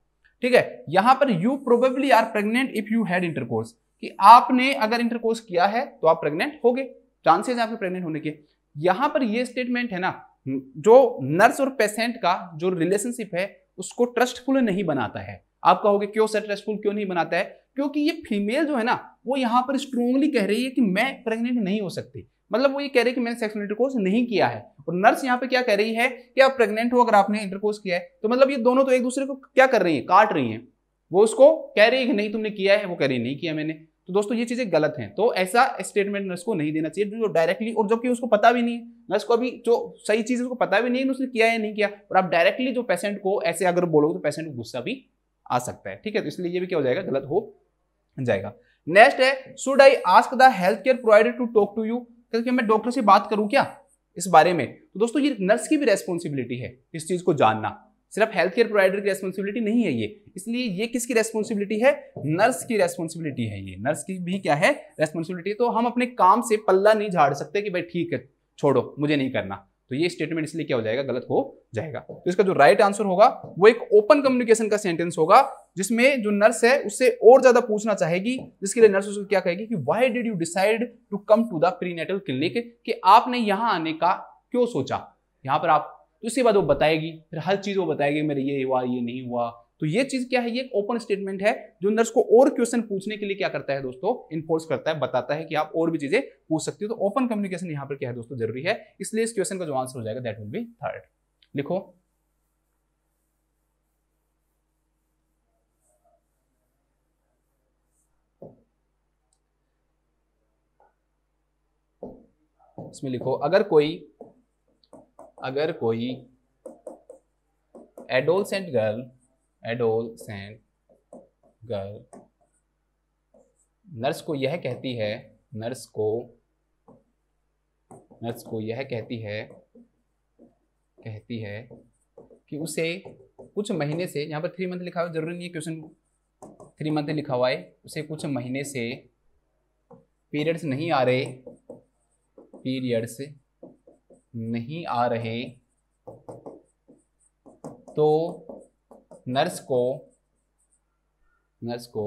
ठीक है यहां पर you probably are pregnant if you had intercourse कि आपने अगर इंटरकोर्स किया है तो आप प्रेग्नेंट हो गए चांसेस आपके प्रेग्नेंट होने के यहां पर ये स्टेटमेंट है ना जो नर्स और पेशेंट का जो रिलेशनशिप है उसको ट्रस्टफुल नहीं बनाता है आप कहोगे क्यों सर ट्रस्टफुल क्यों नहीं बनाता है क्योंकि ये फीमेल जो है ना वो यहाँ पर स्ट्रोंगली कह रही है कि मैं प्रेग्नेंट नहीं हो सकती मतलब वो ये कह रही है कि मैंने सेक्सुअल इंटरकोर्स नहीं किया है और नर्स यहाँ पे क्या कह रही है कि आप प्रेग्नेंट हो अगर आपने इंटरकोर्स किया है तो मतलब ये दोनों तो एक दूसरे को क्या कर रही है काट रही है वो उसको कह रही है कि नहीं तुमने किया है वो कह रही है नहीं किया मैंने तो दोस्तों ये चीज़ें गलत हैं तो ऐसा स्टेटमेंट नर्स को नहीं देना चाहिए जो डायरेक्टली और जबकि उसको पता भी नहीं है नर्स को अभी जो सही चीज़ उसको पता भी नहीं है उसने किया या नहीं किया और आप डायरेक्टली जो पेशेंट को ऐसे अगर बोलोगे तो पेशेंट को गुस्सा भी आ सकता है ठीक है तो इसलिए ये भी क्या हो जाएगा गलत हो जाएगा नेक्स्ट है should I ask the health care provider to talk to you क्योंकि मैं डॉक्टर से बात करूँ क्या इस बारे में तो दोस्तों ये नर्स की भी रेस्पॉन्सिबिलिटी है इस चीज़ को जानना सिर्फ हेल्थ केयर प्रोवाइडर की रेस्पॉन्सिबिलिटी नहीं है ये इसलिए ये किसकी रेस्पॉन्सिबिलिटी है नर्स की रेस्पॉन्सिबिलिटी है ये नर्स की भी क्या है रेस्पॉन्सिबिलिटी तो हम अपने काम से पल्ला नहीं झाड़ सकते कि भाई ठीक है छोड़ो मुझे नहीं करना तो ये स्टेटमेंट इसलिए क्या हो जाएगा गलत हो जाएगा तो इसका जो राइट आंसर होगा वो एक ओपन कम्युनिकेशन का सेंटेंस होगा जिसमें जो नर्स है उससे और ज्यादा पूछना चाहेगी जिसके लिए नर्स उसको क्या कहेगी कि why did you decide to come to the prenatal clinic कि आपने यहां आने का क्यों सोचा यहाँ पर आप उसके तो बाद वो बताएगी फिर हर चीज़ वो बताएगी मेरे ये हुआ ये नहीं हुआ तो ये चीज क्या है ये एक ओपन स्टेटमेंट है जो नर्स को और क्वेश्चन पूछने के लिए क्या करता है दोस्तों इन्फोर्स करता है बताता है कि आप और भी चीजें पूछ सकते हो तो ओपन कम्युनिकेशन यहां पर क्या है दोस्तों जरूरी है इसलिए इस क्वेश्चन का जो आंसर हो जाएगा दैट विल बी थर्ड लिखो इसमें लिखो अगर कोई अगर कोई adolescent girl adolescent girl nurse को यह कहती है नर्स को नर्स को यह कहती है कहती है कि उसे कुछ महीने से यहाँ पर थ्री मंथ लिखा हुआ जरूरी नहीं है क्वेश्चन थ्री मंथ लिखा हुआ है उसे कुछ महीने से पीरियड्स नहीं आ रहे पीरियड्स नहीं आ रहे तो नर्स को नर्स को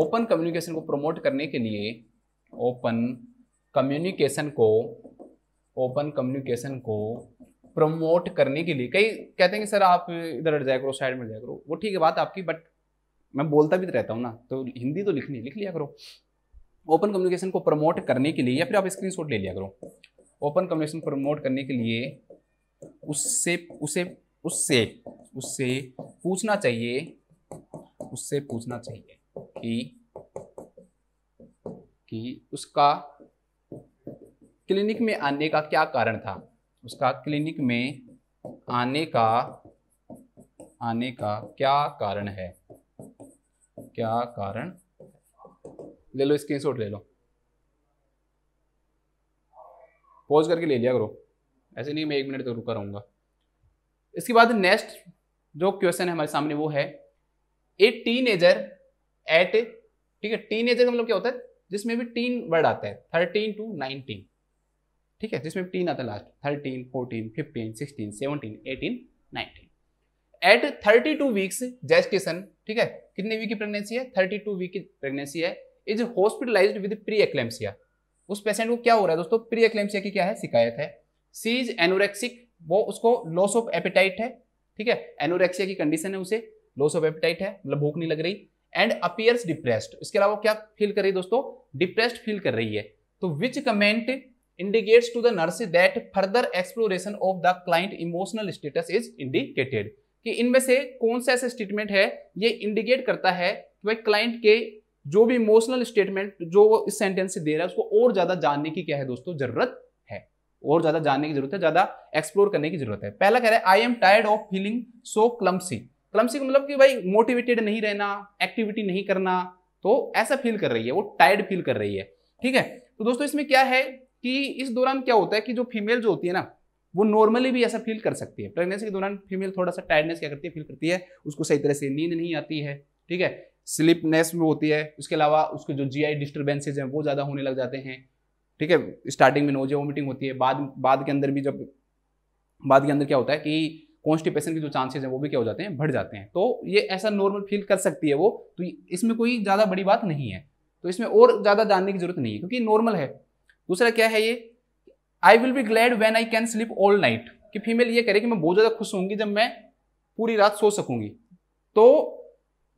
ओपन कम्युनिकेशन को प्रमोट करने के लिए ओपन कम्युनिकेशन को ओपन कम्युनिकेशन को प्रमोट करने के लिए कई कहते हैं कि सर आप इधर हट जाया करो साइड में जाया करो वो ठीक है बात आपकी बट मैं बोलता भी तो रहता हूँ ना तो हिंदी तो लिखनी लिख लिया करो ओपन कम्युनिकेशन को प्रमोट करने के लिए या फिर आप स्क्रीनशॉट ले लिया करो ओपन कम्युनिकेशन प्रमोट करने के लिए उससे उसे उससे उससे पूछना चाहिए उससे पूछना चाहिए कि कि उसका क्लिनिक में आने का क्या कारण था उसका क्लिनिक में आने का आने का क्या कारण है क्या कारण ले लो शॉट ले लो पॉज करके ले लिया करो ऐसे नहीं मैं एक मिनट तक तो रुका रहूंगा इसके बाद नेक्स्ट जो क्वेश्चन है हमारे सामने वो है ए टीन एजर एट ठीक है एजर का मतलब क्या होता है जिसमें भी टीन वर्ड आता है थर्टीन टू नाइनटीन ठीक है जिसमें टीन आता है last thirteen fourteen fifteen sixteen seventeen eighteen nineteen at thirty two weeks gestation ठीक है कितने वीक की प्रेगनेंसी है थर्टी टू वीक की प्रेगनेंसी है is hospitalise with preeclampsia उस पेशेंट को क्या हो रहा है दोस्तों प्री एक्लेम्सिया की क्या है शिकायत है सीज एनोरेक्सिक वो उसको लॉस ऑफ एपेटाइट है ठीक है एनोरेक्सिया की कंडीशन है उसे लॉस ऑफ एपेटाइट है मतलब भूख नहीं लग रही एंड अपियर्स डिप्रेस्ड इसके अलावा क्या फील कर रही है दोस्तों डिप्रेस्ड फील कर रही है तो which comment indicates to the nurse that further exploration of the client emotional status is indicated कि इनमें से कौन सा ऐसा स्टेटमेंट है ये इंडिकेट करता है कि भाई क्लाइंट के जो भी इमोशनल स्टेटमेंट जो वो इस सेंटेंस से दे रहा है उसको और ज्यादा जानने की क्या है दोस्तों जरूरत और ज्यादा जानने की जरूरत है ज्यादा एक्सप्लोर करने की जरूरत है पहला कह रहा है I am tired of feeling so clumsy clumsy का मतलब कि भाई मोटिवेटेड नहीं रहना एक्टिविटी नहीं करना तो ऐसा फील कर रही है वो टायर्ड फील कर रही है ठीक है तो दोस्तों इसमें क्या है कि इस दौरान क्या होता है कि जो फीमेल जो होती है ना वो नॉर्मली भी ऐसा फील कर सकती है प्रेगनेंसी के दौरान फीमेल थोड़ा सा टायर्डनेस क्या करती है फील करती है उसको सही तरह से नींद नहीं आती है ठीक है स्लिपनेस भी होती है उसके अलावा उसके जो जीआई डिस्टर्बेंसेज हैं वो ज़्यादा होने लग जाते हैं ठीक है स्टार्टिंग में नोजिया वोमिटिंग होती है बाद बाद के अंदर भी जब बाद के अंदर क्या होता है कि कॉन्स्टिपेशन के जो चांसेस हैं वो भी क्या हो जाते हैं बढ़ जाते हैं तो ये ऐसा नॉर्मल फील कर सकती है वो तो इसमें कोई ज़्यादा बड़ी बात नहीं है तो इसमें और ज़्यादा जानने की जरूरत नहीं है क्योंकि नॉर्मल है दूसरा क्या है ये I will be glad when I can sleep all night कि फीमेल ये करे कि मैं बहुत ज़्यादा खुश होंगी जब मैं पूरी रात सो सकूंगी तो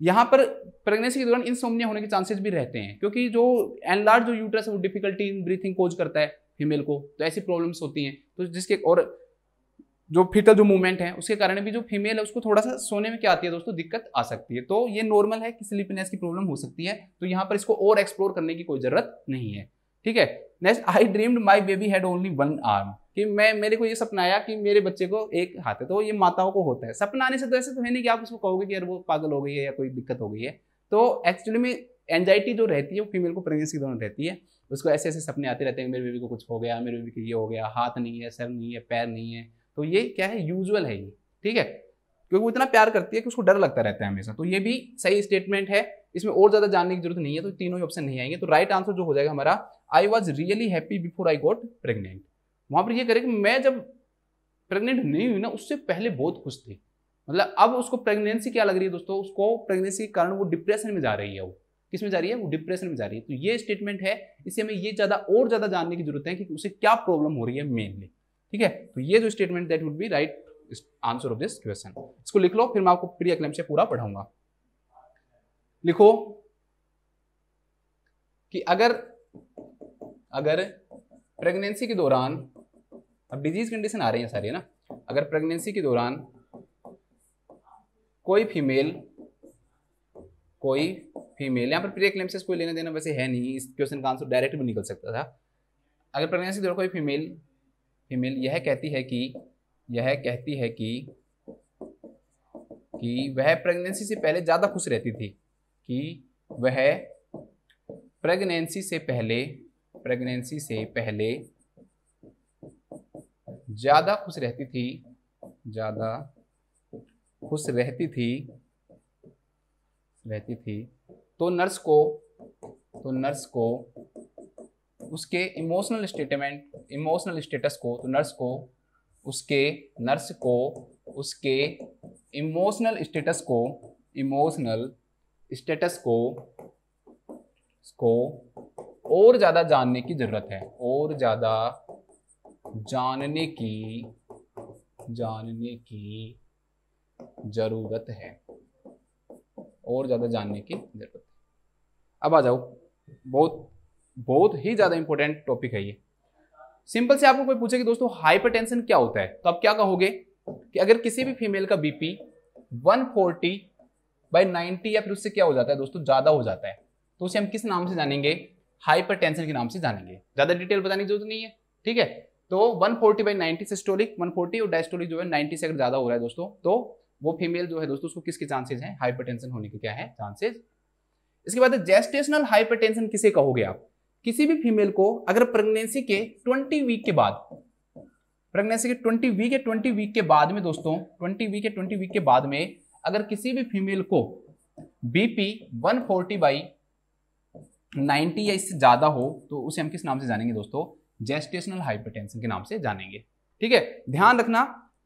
यहाँ पर प्रेगनेंसी के दौरान इनसोमनिया होने के चांसेस भी रहते हैं क्योंकि जो एनलार्ज जो यूट्रस है वो डिफिकल्टी इन ब्रीथिंग कोज करता है फीमेल को तो ऐसी प्रॉब्लम्स होती हैं तो जिसके और जो फिटल जो मूवमेंट है उसके कारण भी जो फीमेल है उसको थोड़ा सा सोने में क्या आती है दोस्तों दिक्कत आ सकती है तो ये नॉर्मल है कि स्लीपनेस की प्रॉब्लम हो सकती है तो यहाँ पर इसको और एक्सप्लोर करने की कोई ज़रूरत नहीं है ठीक है next I dreamed my baby had only one arm कि मैं मेरे को ये सपना आया कि मेरे बच्चे को एक हाथ है तो ये माताओं को होता है सपना आने से तो ऐसे तो है नहीं कि आप उसको कहोगे कि यार वो पागल हो गई है या कोई दिक्कत हो गई है तो एक्चुअली में एनजाइटी जो रहती है वो फीमेल को प्रेगनेंसी दौरान रहती है उसको ऐसे ऐसे सपने आते रहते हैं मेरे बेबी को कुछ हो गया मेरे बेबी को ये हो गया हाथ नहीं है सर नहीं है पैर नहीं है तो ये क्या है यूजुअल है ये ठीक है क्योंकि वो इतना प्यार करती है कि उसको डर लगता रहता है हमेशा तो ये भी सही स्टेटमेंट है इसमें और ज़्यादा जानने की जरूरत नहीं है तो तीनों ही ऑप्शन नहीं आएंगे तो राइट आंसर जो हो जाएगा हमारा I was really happy before I got pregnant वहां पर ये करे कि मैं जब प्रेग्नेंट नहीं हुई ना उससे पहले बहुत खुश थी मतलब अब उसको प्रेगनेंसी क्या लग रही है दोस्तों उसको प्रेगनेंसी के कारण वो डिप्रेशन में जा रही है वो किस में जा रही है वो डिप्रेशन में जा रही है तो ये स्टेटमेंट है इससे हमें ये ज़्यादा और ज़्यादा जानने की जरूरत है कि उसे क्या प्रॉब्लम हो रही है मेनली ठीक है तो ये जो statement that would be right answer of this question इसको लिख लो फिर मैं आपको प्रिय क्लेम से पूरा पढ़ाऊंगा लिखो कि अगर अगर प्रेगनेंसी के दौरान अब डिजीज कंडीशन आ रही है सारी है ना अगर प्रेगनेंसी के दौरान कोई फीमेल कोई फीमेल यहाँ पर प्री एक्लेम्सिस कोई लेना देना वैसे है नहीं इस क्वेश्चन का आंसर डायरेक्ट भी निकल सकता था अगर प्रेगनेंसी के दौरान कोई फीमेल फीमेल यह कहती है कि यह कहती है कि कि वह प्रेगनेंसी से पहले ज़्यादा खुश रहती थी कि वह प्रेगनेंसी से पहले प्रेगनेंसी से पहले ज़्यादा खुश रहती थी ज़्यादा खुश रहती थी रहती थी तो नर्स को तो नर्स को उसके इमोशनल स्टेटमेंट इमोशनल स्टेटस को तो नर्स को उसके नर्स को उसके इमोशनल स्टेटस को इमोशनल स्टेटस को को और ज़्यादा जानने की ज़रूरत है और ज़्यादा जानने की जानने की जरूरत है और ज़्यादा जानने की जरूरत है अब आ जाओ बहुत बहुत ही ज़्यादा इंपॉर्टेंट टॉपिक है ये सिंपल से आपको कोई पूछे कि दोस्तों हाइपरटेंशन क्या होता है तो आप क्या कहोगे कि अगर किसी भी फीमेल का बीपी 140 फोर्टी बाई नाइनटी या फिर उससे क्या हो जाता है दोस्तों ज़्यादा हो जाता है तो उसे हम किस नाम से जानेंगे हाइपरटेंशन के नाम से जानेंगे ज़्यादा डिटेल बताने की जरूरत नहीं है ठीक है तो 140 forty by ninety systolic one forty और डायस्टोलिक जो है 90 से अगर ज़्यादा हो रहा है दोस्तों तो वो फीमेल जो है दोस्तों उसको किसके चांसेज हैं हाइपरटेंशन होने के क्या है चांसेज इसके बाद जेस्टेशनल हाइपरटेंशन किसे कहोगे आप किसी भी फीमेल को अगर प्रेगनेंसी के 20 वीक के बाद प्रेगनेंसी के 20 वीक या 20 वीक के बाद में दोस्तों ट्वेंटी वीक या ट्वेंटी वीक के बाद में अगर किसी भी फीमेल को BP one forty by ninety या इससे ज़्यादा हो तो उसे हम किस नाम से जानेंगे दोस्तों जेस्टेशनल हाइपरटेंशन के नाम से जानेंगे ठीक है ध्यान रखना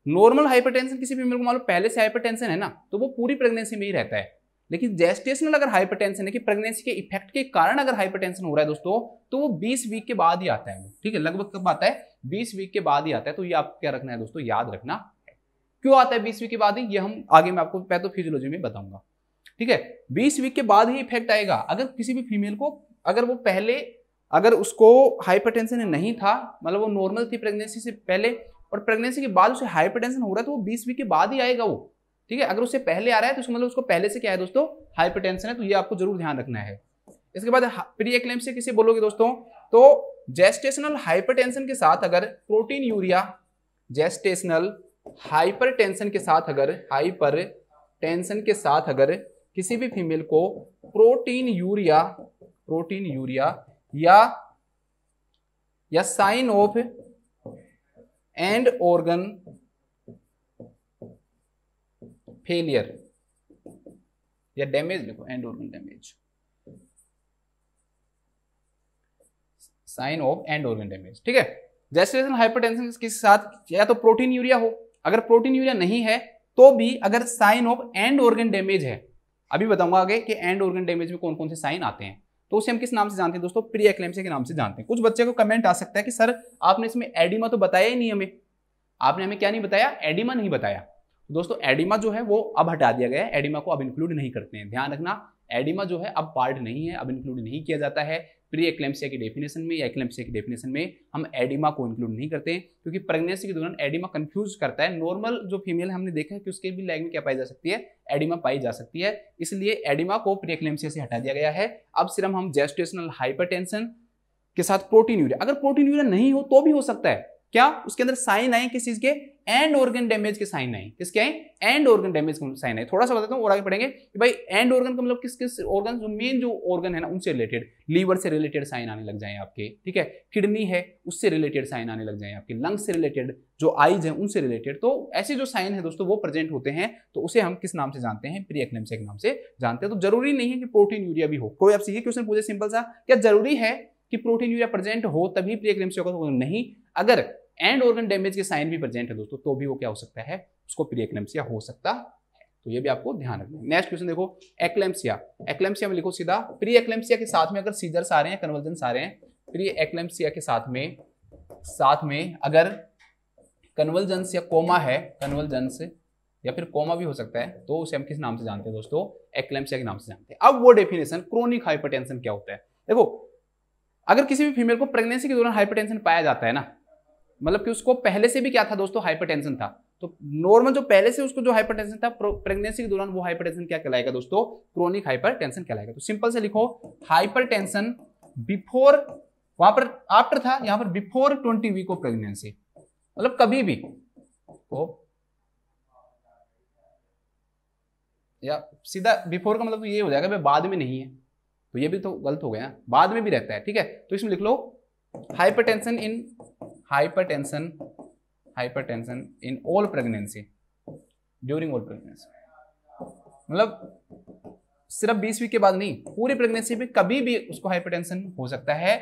नॉर्मल हाइपरटेंशन किसी फीमेल को मालूम पहले से हाइपरटेंशन है ना तो वो पूरी प्रेगनेंसी में ही रहता है लेकिन जेस्टेशनल अगर हाइपरटेंशन है कि प्रेगनेंसी के इफेक्ट के कारण अगर हाइपरटेंशन हो रहा है दोस्तों तो वो 20 वीक के बाद ही आता है ठीक है लगभग कब आता है 20 वीक के बाद ही आता है तो ये आप क्या रखना है दोस्तों याद रखना है क्यों आता है 20 वीक के बाद ही ये हम आगे मैं आपको फिजियोलॉजी तो में बताऊंगा ठीक है बीस वीक के बाद ही इफेक्ट आएगा अगर किसी भी फीमेल को अगर वो पहले अगर उसको हाइपरटेंशन नहीं था मतलब वो नॉर्मल थी प्रेगनेंसी से पहले और प्रेगनेंसी के बाद उसे हाइपरटेंशन हो रहा है तो वो बीस वीक के बाद ही आएगा वो ठीक है अगर उससे पहले आ रहा है तो उसको मतलब उसको पहले से क्या है दोस्तों हाइपरटेंशन है तो ये आपको जरूर ध्यान रखना है इसके बाद प्री से किसी बोलोगे दोस्तों तो जेस्टेशनल हाइपर के साथ अगर प्रोटीन यूरिया जेस्टेशनल हाइपर के साथ अगर हाइपर टेंशन के साथ अगर किसी भी फीमेल को प्रोटीन यूरिया प्रोटीन यूरिया या या sign of end organ failure या डैमेज लिखो end organ damage sign of end organ damage ठीक है जैसे हाइपरटेंशन के साथ या तो प्रोटीन यूरिया हो अगर प्रोटीन यूरिया नहीं है तो भी अगर sign of end organ damage है अभी बताऊंगा आगे कि एंड ऑर्गन डैमेज में कौन कौन से साइन आते हैं तो उसे हम किस नाम से जानते हैं दोस्तों प्री एक्लेम्सिया के नाम से जानते हैं कुछ बच्चे को कमेंट आ सकता है कि सर आपने इसमें एडिमा तो बताया ही नहीं हमें आपने हमें क्या नहीं बताया एडिमा नहीं बताया तो दोस्तों एडिमा जो है वो अब हटा दिया गया है एडिमा को अब इंक्लूड नहीं करते हैं ध्यान रखना एडिमा जो है अब पार्ट नहीं है अब इंक्लूड नहीं किया जाता है प्री एक्लेम्सिया के डेफिनेशन में या एक्लेम्सिया के डेफिनेशन में हम एडिमा को इंक्लूड नहीं करते हैं क्योंकि प्रेगनेंसी के दौरान एडिमा कंफ्यूज करता है नॉर्मल जो फीमेल हमने देखा है कि उसके भी लैग में क्या पाई जा सकती है एडिमा पाई जा सकती है इसलिए एडिमा को प्री एक्लेम्सिया से हटा दिया गया है अब सिर्फ हम जेस्टेशनल हाइपर के साथ प्रोटीन यूरिया अगर प्रोटीन यूरिया नहीं हो तो भी हो सकता है क्या उसके अंदर साइन आए किस चीज के एंड ऑर्गन डैमेज के साइन आए किसके आए एंड ऑर्गन डैमेज के साइन आए थोड़ा सा बताता हूँ और आगे पढ़ेंगे कि भाई एंड ऑर्गन का मतलब किस किस ऑर्गन जो मेन जो ऑर्गन है ना उनसे रिलेटेड लीवर से रिलेटेड साइन आने लग जाए आपके ठीक है किडनी है उससे रिलेटेड साइन आने लग जाए आपके लंग्स से रिलेटेड जो आईज है उनसे रिलेटेड तो ऐसे जो साइन है दोस्तों वो प्रेजेंट होते हैं तो उसे हम किस नाम से जानते हैं प्रियकनेम से नाम से जानते हैं तो जरूरी नहीं है कि प्रोटीन यूरिया भी हो कोई आपसे ये क्वेश्चन पूछे सिंपल सा क्या जरूरी है कि प्रोटीन यूरिया प्रेजेंट हो तभी प्रियकनेम से होगा तो नहीं अगर एंड ऑर्गन डैमेज के साइन भी प्रेजेंट है दोस्तों तो भी वो क्या हो सकता है उसको प्रियक्लेम्सिया हो सकता है तो ये भी आपको ध्यान रखना नेक्स्ट क्वेश्चन देखो एक्लेम्सिया एक्लेम्सिया में लिखो सीधा प्री एक्लेम्सिया के साथ में अगर सीजर्स आ रहे हैं कन्वर्जन आ रहे हैं प्री एक्लेम्सिया के साथ में साथ में अगर कन्वर्जेंस या कोमा है कन्वर्जेंस या फिर कोमा भी हो सकता है तो उसे हम किस नाम से जानते हैं दोस्तों एक्लेम्सिया के नाम से जानते हैं अब वो डेफिनेशन क्रोनिक हाइपरटेंशन क्या होता है देखो अगर किसी भी फीमेल को प्रेगनेंसी के दौरान हाइपरटेंशन पाया जाता है ना मतलब कि उसको पहले से भी क्या था दोस्तों हाइपरटेंशन था तो नॉर्मल जो पहले से उसको जो हाइपरटेंशन था प्रेगनेंसी के दौरान वो हाइपरटेंशन क्या कहलाएगा दोस्तों क्रोनिक हाइपरटेंशन कहलाएगा तो सिंपल से लिखो हाइपरटेंशन बिफोर वहां पर आफ्टर था यहां पर before twenty week of pregnancy मतलब कभी भी ओ, तो या सीधा बिफोर का मतलब तो ये हो जाएगा भाई बाद में नहीं है तो ये भी तो गलत हो गया बाद में भी रहता है ठीक है तो इसमें लिख लो hypertension in hypertension hypertension in all pregnancy during all pregnancy मतलब सिर्फ बीस वीक के बाद नहीं पूरी प्रेगनेंसी में कभी भी उसको हाइपरटेंशन हो सकता है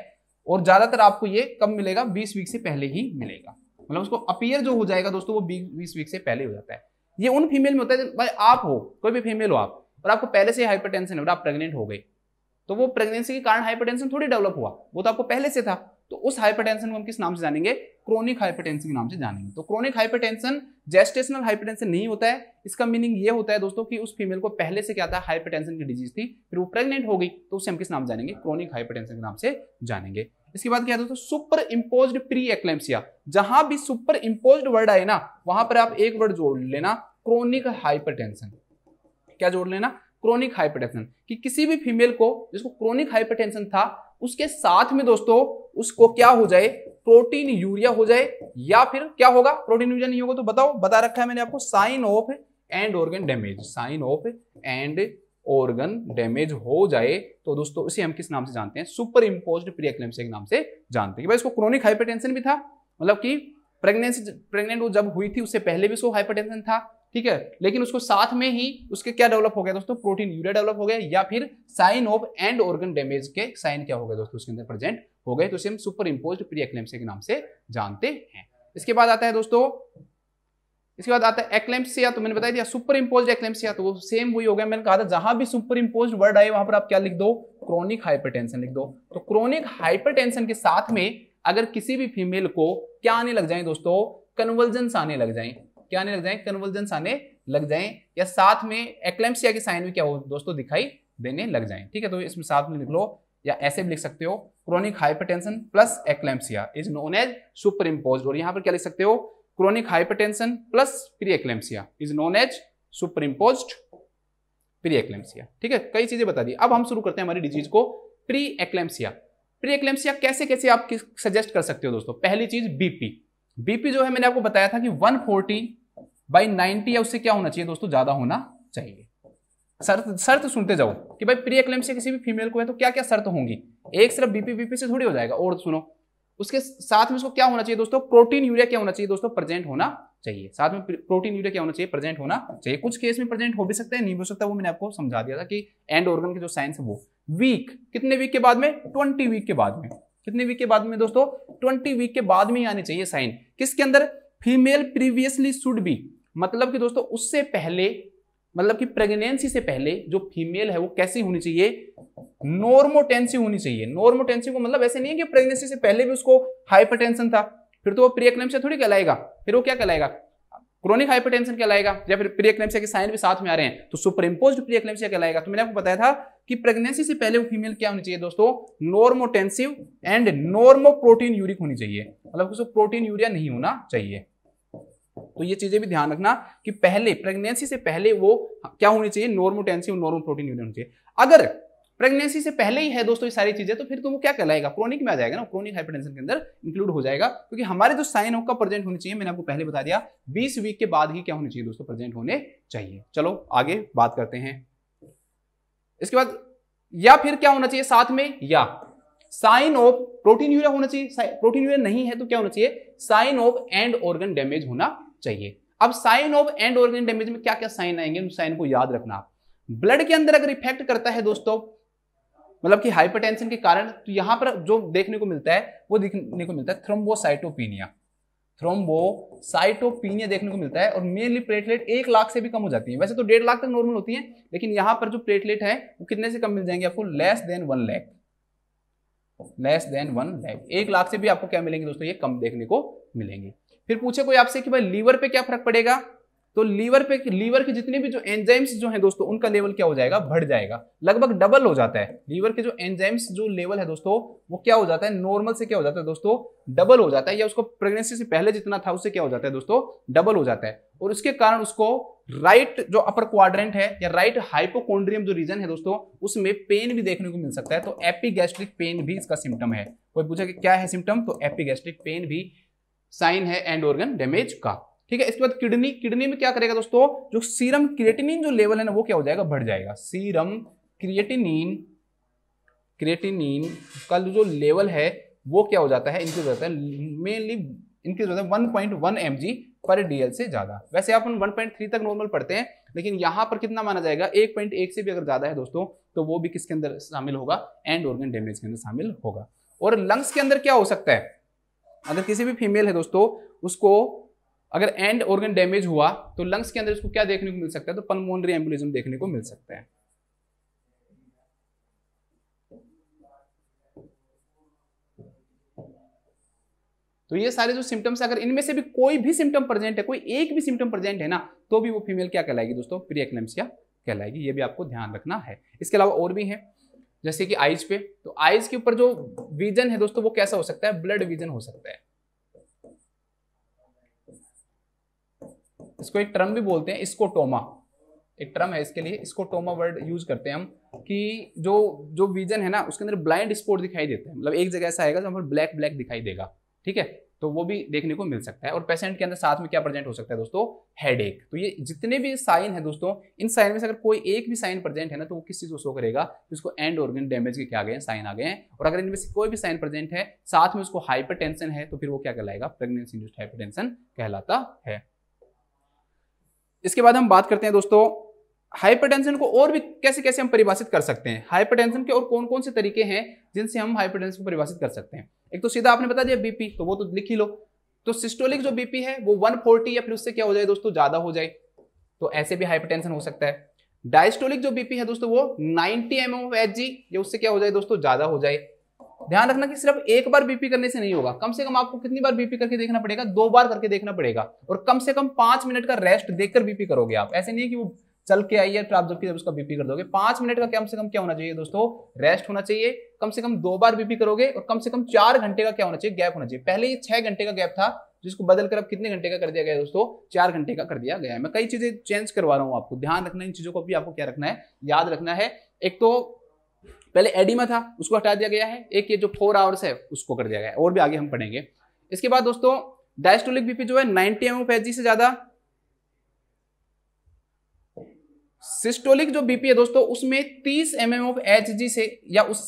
और ज्यादातर आपको ये कब मिलेगा बीस वीक से पहले ही मिलेगा मतलब उसको अपियर जो हो जाएगा दोस्तों वो बीस वीक से पहले हो जाता है ये उन फीमेल में होता है भाई आप हो कोई भी फीमेल हो आप और आपको पहले से हाइपरटेंशन है और मतलब आप प्रेग्नेंट हो गई तो वो प्रेगनेंसी के कारण हाइपरटेंशन थोड़ी डेवलप हुआ वो तो आपको पहले से था तो उस हाइपरटेंशन को हम किस नाम से जानेंगे क्रोनिक हाइपरटेंशन के नाम से जानेंगे तो क्रोनिक हाइपरटेंशन जेस्टेशनल हाइपरटेंशन नहीं होता है इसका मीनिंग ये होता है दोस्तों कि उस फीमेल को पहले से क्या था हाइपरटेंशन की डिजीज थी फिर वो प्रेग्नेंट हो गई तो उसे हम किस नाम जानेंगे क्रोनिक हाइपरटेंशन के नाम से जानेंगे इसके बाद क्या दोस्तों सुपर इम्पोज प्री एक्लेम्सिया जहां भी सुपर इम्पोज वर्ड आए ना वहां पर आप एक वर्ड जोड़ लेना क्रोनिक हाइपरटेंशन क्या जोड़ लेना क्रोनिक हाइपरटेंशन कि किसी भी फीमेल को जिसको क्रोनिक हाइपरटेंशन था उसके साथ में दोस्तों उसको क्या हो जाए प्रोटीन यूरिया हो जाए या फिर क्या होगा प्रोटीन यूरिया नहीं होगा तो बताओ बता रखा है मैंने आपको sign of end organ damage sign of end organ damage हो जाए तो दोस्तों इसे हम किस नाम से जानते हैं सुपर इम्पोज प्रियक्लेम्सिया के नाम से जानते हैं भाई इसको क्रोनिक हाइपरटेंशन भी था मतलब कि प्रेगनेंसी प्रेगनेंट वो जब हुई थी उससे पहले भी उसको हाइपरटेंशन था ठीक है लेकिन उसको साथ में ही उसके क्या डेवलप हो गया दोस्तों प्रोटीन यूरिया डेवलप हो गया या फिर sign of end organ damage के साइन क्या हो गया दोस्तों उसके अंदर प्रेजेंट हो गए तो उसे हम सुपर इम्पोज प्रीएक्लेम्सिया के नाम से जानते हैं इसके बाद आता है दोस्तों इसके बाद आता है एक्लेम्सिया तो मैंने बताया दिया सुपर इम्पोज एक्लेम्सिया तो वो सेम वही हो गया मैंने कहा था जहां भी सुपर इम्पोज वर्ड आए वहां पर आप क्या लिख दो क्रोनिक हाइपरटेंशन लिख दो तो क्रोनिक हाइपरटेंशन के साथ में अगर किसी भी फीमेल को क्या आने लग जाए दोस्तों कन्वर्जेंस आने लग जाए क्या आने लग जाए कन्वर्जेंस आने लग जाए या साथ में एक्लेम्सिया के साइन भी क्या हो दोस्तों दिखाई देने लग जाए ठीक है तो इसमें साथ में लिख लो या ऐसे भी लिख सकते हो chronic hypertension plus eclampsia is known as superimpose और यहाँ पर क्या लिख सकते हो chronic hypertension plus preeclampsia is known as superimpose preeclampsia ठीक है कई चीजें बता दी अब हम शुरू करते हैं हमारी डिजीज को प्री एक्लेम्सिया प्री एक्लेम्सिया कैसे कैसे आप सजेस्ट कर सकते हो दोस्तों पहली चीज बीपी बीपी जो है मैंने आपको बताया था कि 140 बाई नाइनटी या उससे क्या होना चाहिए दोस्तों ज्यादा होना चाहिए शर्त शर्त सुनते जाओ कि भाई प्री से किसी भी फीमेल को है तो क्या क्या शर्त होंगी एक सिर्फ बीपी बीपी से थोड़ी हो जाएगा और सुनो उसके साथ में उसको क्या होना चाहिए दोस्तों प्रोटीन यूरिया क्या होना चाहिए दोस्तों प्रेजेंट होना चाहिए साथ में प्रोटीन यूरिया क्या होना चाहिए प्रेजेंट होना चाहिए कुछ केस में प्रेजेंट हो भी सकता है नहीं हो सकता वो मैंने आपको समझा दिया था कि एंड ऑर्गन के जो साइंस है वो वीक कितने वीक के बाद में ट्वेंटी वीक के बाद में कितने वीक के बाद में दोस्तों ट्वेंटी वीक के बाद में ही आने चाहिए साइन किसके अंदर फीमेल प्रीवियसली शुड बी मतलब कि दोस्तों उससे पहले मतलब कि प्रेगनेंसी से पहले जो फीमेल है वो कैसी होनी चाहिए नॉर्मोटेंसी होनी चाहिए नॉर्मोटेंसी को मतलब ऐसे नहीं है कि प्रेगनेंसी से पहले भी उसको हाइपरटेंशन था फिर तो वो प्रियक्लेम से थोड़ी कहलाएगा फिर वो क्या कहलाएगा क्रोनिक हाइपरटेंशन कहलाएगा या फिर प्रियक्लेम्सिया के साइन भी साथ में आ रहे हैं तो सुपर इम्पोज प्रियक्लेम्सिया कहलाएगा तो मैंने आपको बताया था कि प्रेगनेंसी से पहले वो फीमेल क्या होनी चाहिए दोस्तों normotensive and normoproteinuric होनी चाहिए मतलब उसको प्रोटीन यूरिया नहीं होना चाहिए तो ये चीजें भी ध्यान रखना कि पहले प्रेगनेंसी से पहले वो क्या होनी चाहिए नॉर्मोटेंसी और नॉर्मल प्रोटीन यूनियन चाहिए अगर प्रेगनेंसी से पहले ही है दोस्तों ये सारी चीजें तो फिर तो वो क्या कहलाएगा क्रोनिक में आ जाएगा ना क्रोनिक हाइपरटेंशन के अंदर इंक्लूड हो जाएगा क्योंकि हमारे जो साइन होगा प्रेजेंट होने चाहिए मैंने आपको पहले बता दिया 20 वीक के बाद ही क्या होनी चाहिए दोस्तों प्रेजेंट होने चाहिए चलो आगे बात करते हैं इसके बाद या फिर क्या होना चाहिए साथ में या साइन ऑफ प्रोटीन यूरिया होना चाहिए प्रोटीन यूरिया नहीं है तो क्या होना चाहिए sign of end organ damage होना चाहिए अब sign of end organ damage में क्या क्या साइन आएंगे उन साइन को याद रखना ब्लड के अंदर अगर इफेक्ट करता है दोस्तों मतलब कि हाइपरटेंशन के कारण तो यहां पर जो देखने को मिलता है वो देखने को मिलता है थ्रोम्बोसाइटोपिनिया थ्रोम्बोसाइटोपिनिया देखने को मिलता है और मेनली प्लेटलेट एक लाख से भी कम हो जाती है वैसे तो डेढ़ लाख तक नॉर्मल होती है लेकिन यहां पर जो प्लेटलेट है वो कितने से कम मिल जाएंगे आपको less than one lakh less than one lakh एक लाख से भी आपको क्या मिलेंगे दोस्तों ये कम देखने को मिलेंगे फिर पूछे कोई आपसे कि भाई लीवर पे क्या फर्क पड़ेगा तो लीवर पे लीवर के जितने भी जो एंजाइम्स जो हैं दोस्तों उनका लेवल क्या हो जाएगा बढ़ जाएगा लगभग डबल हो जाता है लीवर के जो एंजाइम्स जो लेवल है दोस्तों वो क्या हो जाता है नॉर्मल से क्या हो जाता है दोस्तों डबल हो जाता है या उसको प्रेगनेंसी से पहले जितना था उससे क्या हो जाता है दोस्तों डबल हो जाता है और उसके कारण उसको राइट जो अपर क्वाड्रेंट है या राइट हाइपोकोन्ड्रियम जो रीजन है दोस्तों उसमें पेन भी देखने को मिल सकता है तो एपीगैस्ट्रिक पेन भी इसका सिम्टम है कोई पूछा कि क्या है सिम्टम तो एपीगैस्ट्रिक पेन भी साइन है एंड ऑर्गन डैमेज का ठीक है इसके बाद किडनी किडनी में क्या करेगा दोस्तों जो सीरम क्रिएटिनिन जो लेवल है ना वो क्या हो जाएगा बढ़ जाएगा सीरम क्रिएटिनिन क्रिएटिनिन का जो लेवल है वो क्या हो जाता है इंक्रीज हो जाता है मेनली इंक्रीज जाता है one point one M G पर डीएल से ज्यादा वैसे आप वन पॉइंट थ्री तक नॉर्मल पढ़ते हैं लेकिन यहां पर कितना माना जाएगा एक पॉइंट एक से भी अगर ज्यादा है दोस्तों तो वो भी किसके अंदर शामिल होगा एंड ऑर्गन डैमेज के अंदर शामिल होगा और लंग्स के अंदर क्या हो सकता है अगर किसी भी फीमेल है दोस्तों उसको अगर एंड ऑर्गन डैमेज हुआ तो लंग्स के अंदर उसको क्या देखने को मिल सकता है तो पल्मोनरी एम्बुलिज्म देखने को मिल सकता है तो ये सारे जो सिम्टम्स अगर इनमें से भी कोई भी सिम्टम प्रेजेंट है कोई एक भी सिम्टम प्रेजेंट है ना तो भी वो फीमेल क्या कहलाएगी दोस्तों प्रियक्लेम्सिया कहलाएगी ये भी आपको ध्यान रखना है इसके अलावा और भी है जैसे कि आइज पे तो आइज के ऊपर जो विजन है दोस्तों वो कैसा हो सकता है ब्लड विजन हो सकता है इसको एक टर्म भी बोलते हैं स्कोटोमा एक टर्म है इसके लिए स्कोटोमा वर्ड यूज करते हैं हम कि जो जो विजन है ना उसके अंदर ब्लाइंड स्पॉट दिखाई देते हैं मतलब एक जगह ऐसा आएगा जो हमें ब्लैक ब्लैक दिखाई देगा ठीक है तो वो भी देखने को मिल सकता है और पेशेंट के अंदर साथ में क्या प्रेजेंट हो सकता है दोस्तों हेड तो ये जितने भी साइन है दोस्तों इन साइन में से अगर कोई एक भी साइन प्रेजेंट है ना तो वो किस चीज़ को शो करेगा तो उसको एंड ऑर्गन डैमेज के क्या गए हैं साइन आ गए हैं और अगर इनमें से कोई भी साइन प्रेजेंट है साथ में उसको हाइपर है तो फिर वो क्या कहलाएगा प्रेगनेंसी इंड्यूस्ड हाइपर कहलाता है इसके बाद हम बात करते हैं दोस्तों हाइपरटेंशन को और भी कैसे कैसे हम परिभाषित कर सकते हैं हाइपरटेंशन के और कौन कौन से तरीके हैं जिनसे हम हाइपरटेंशन को परिभाषित कर सकते हैं एक तो सीधा आपने बता दिया बीपी तो वो तो लिख ही लो तो सिस्टोलिक जो बीपी है वो 140 या फिर उससे क्या हो जाए दोस्तों ज्यादा हो जाए तो ऐसे भी हाइपरटेंशन हो सकता है डायस्टोलिक जो बीपी है दोस्तों वो नाइनटी एम एम एच या उससे क्या हो जाए दोस्तों ज्यादा हो जाए ध्यान रखना कि सिर्फ एक बार बीपी करने से नहीं होगा कम से कम आपको कितनी बार बीपी करके देखना पड़ेगा दो बार करके देखना पड़ेगा और कम से कम पांच मिनट का रेस्ट देखकर बीपी करोगे आप ऐसे नहीं है कि वो चल के आइए तो आप जबकि जब उसका बीपी कर दोगे पांच मिनट का कम से कम क्या होना चाहिए दोस्तों रेस्ट होना चाहिए कम से कम दो बार बीपी करोगे और कम से कम चार घंटे का क्या होना चाहिए गैप होना चाहिए पहले ये छह घंटे का गैप था जिसको बदल कर अब कितने घंटे का कर दिया गया दोस्तों चार घंटे का कर दिया गया है मैं कई चीजें चेंज करवा रहा हूँ आपको ध्यान रखना इन चीजों को भी आपको क्या रखना है याद रखना है एक तो पहले एडिमा था उसको हटा दिया गया है एक ये जो फोर आवर्स है उसको कर दिया गया है और भी आगे हम पढ़ेंगे इसके बाद दोस्तों डायस्टोलिक बीपी जो है नाइनटी एम से ज्यादा सिस्टोलिक जो बीपी है दोस्तों उसमें 30 M M of H G से या उस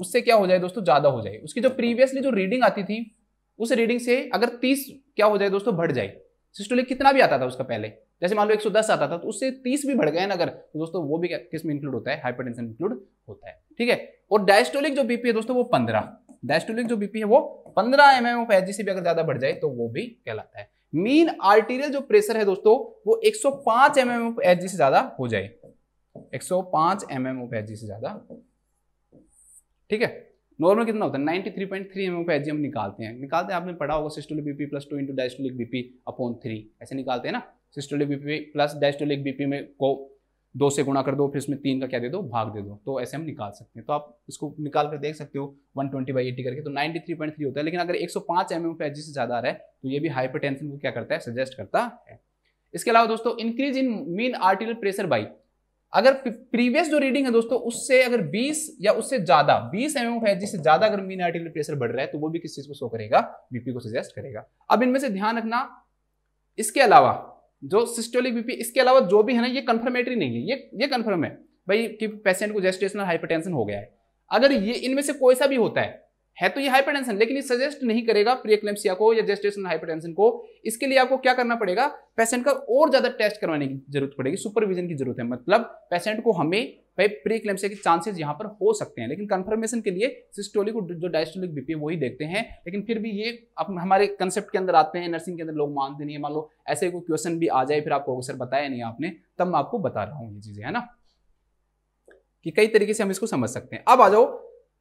उससे क्या हो जाए दोस्तों ज्यादा हो जाए उसकी जो प्रीवियसली जो रीडिंग आती थी उस रीडिंग से अगर 30 क्या हो जाए दोस्तों बढ़ जाए सिस्टोलिक कितना भी आता था उसका पहले जैसे मान लो 110 आता था तो उससे 30 भी बढ़ गए ना अगर तो दोस्तों वो भी किस में इंक्लूड होता है हाइपरटेंशन इंक्लूड होता है ठीक है और डायस्टोलिक जो बीपी है दोस्तों वो पंद्रह डायस्टोलिक जो बीपी है वो पंद्रह एम एम ऑफ एच से भी अगर ज्यादा बढ़ जाए तो वो भी कहलाता है मीन आर्टीरियल जो प्रेशर है दोस्तों वो 105 सौ पांच एम एच से ज्यादा हो जाए 105 सौ पांच एम एच से ज्यादा ठीक है नॉर्मल कितना होता है 93.3 थ्री पॉइंट थ्री एच हम निकालते हैं निकालते हैं आपने पढ़ा होगा systolic BP plus two into diastolic BP upon three ऐसे निकालते हैं ना systolic BP plus diastolic BP में को दो से गुणा कर दो फिर इसमें तीन का क्या दे दो भाग दे दो तो ऐसे हम निकाल सकते हैं तो आप इसको निकाल कर देख सकते हो वन ट्वेंटी बाई एटी करके तो नाइनटी थ्री पॉइंट थ्री होता है लेकिन अगर एक सौ पांच एम एम से ज़्यादा आ रहा है तो ये भी हाइपरटेंशन को क्या करता है सजेस्ट करता है इसके अलावा दोस्तों increase in mean arterial pressure by अगर प्रीवियस जो रीडिंग है दोस्तों उससे अगर 20 या उससे ज्यादा 20 एम एम से ज्यादा अगर मीन आर्टिकल प्रेशर बढ़ रहा है तो वो भी किस चीज को शो करेगा बीपी को सजेस्ट करेगा अब इनमें से ध्यान रखना इसके अलावा जो सिस्टोलिक बीपी इसके अलावा जो भी है ना ये कन्फर्मेटरी नहीं है ये ये कन्फर्म है भाई कि पेशेंट को जेस्टेशनल हाइपरटेंशन हो गया है अगर ये इनमें से कोई सा भी होता है है तो ये हाइपरटेंशन लेकिन ये सजेस्ट नहीं करेगा प्रियक्लेम्सिया को या जेस्टेशनल हाइपरटेंशन को इसके लिए आपको क्या करना पड़ेगा पेशेंट का और ज़्यादा टेस्ट करवाने की जरूरत पड़ेगी सुपरविजन की जरूरत है मतलब पेशेंट को हमें भाई प्री क्लेम्सिया के चांसेस यहाँ पर हो सकते हैं लेकिन कंफर्मेशन के लिए सिस्टोलिक जो डायस्टोलिक बीपी वही देखते हैं लेकिन फिर भी ये अब हमारे कंसेप्ट के अंदर आते हैं नर्सिंग के अंदर लोग मानते नहीं है मान लो ऐसे कोई क्वेश्चन भी आ जाए फिर आपको सर बताया नहीं आपने तब मैं आपको बता रहा हूँ ये चीज़ें है ना कि कई तरीके से हम इसको समझ सकते हैं अब आ जाओ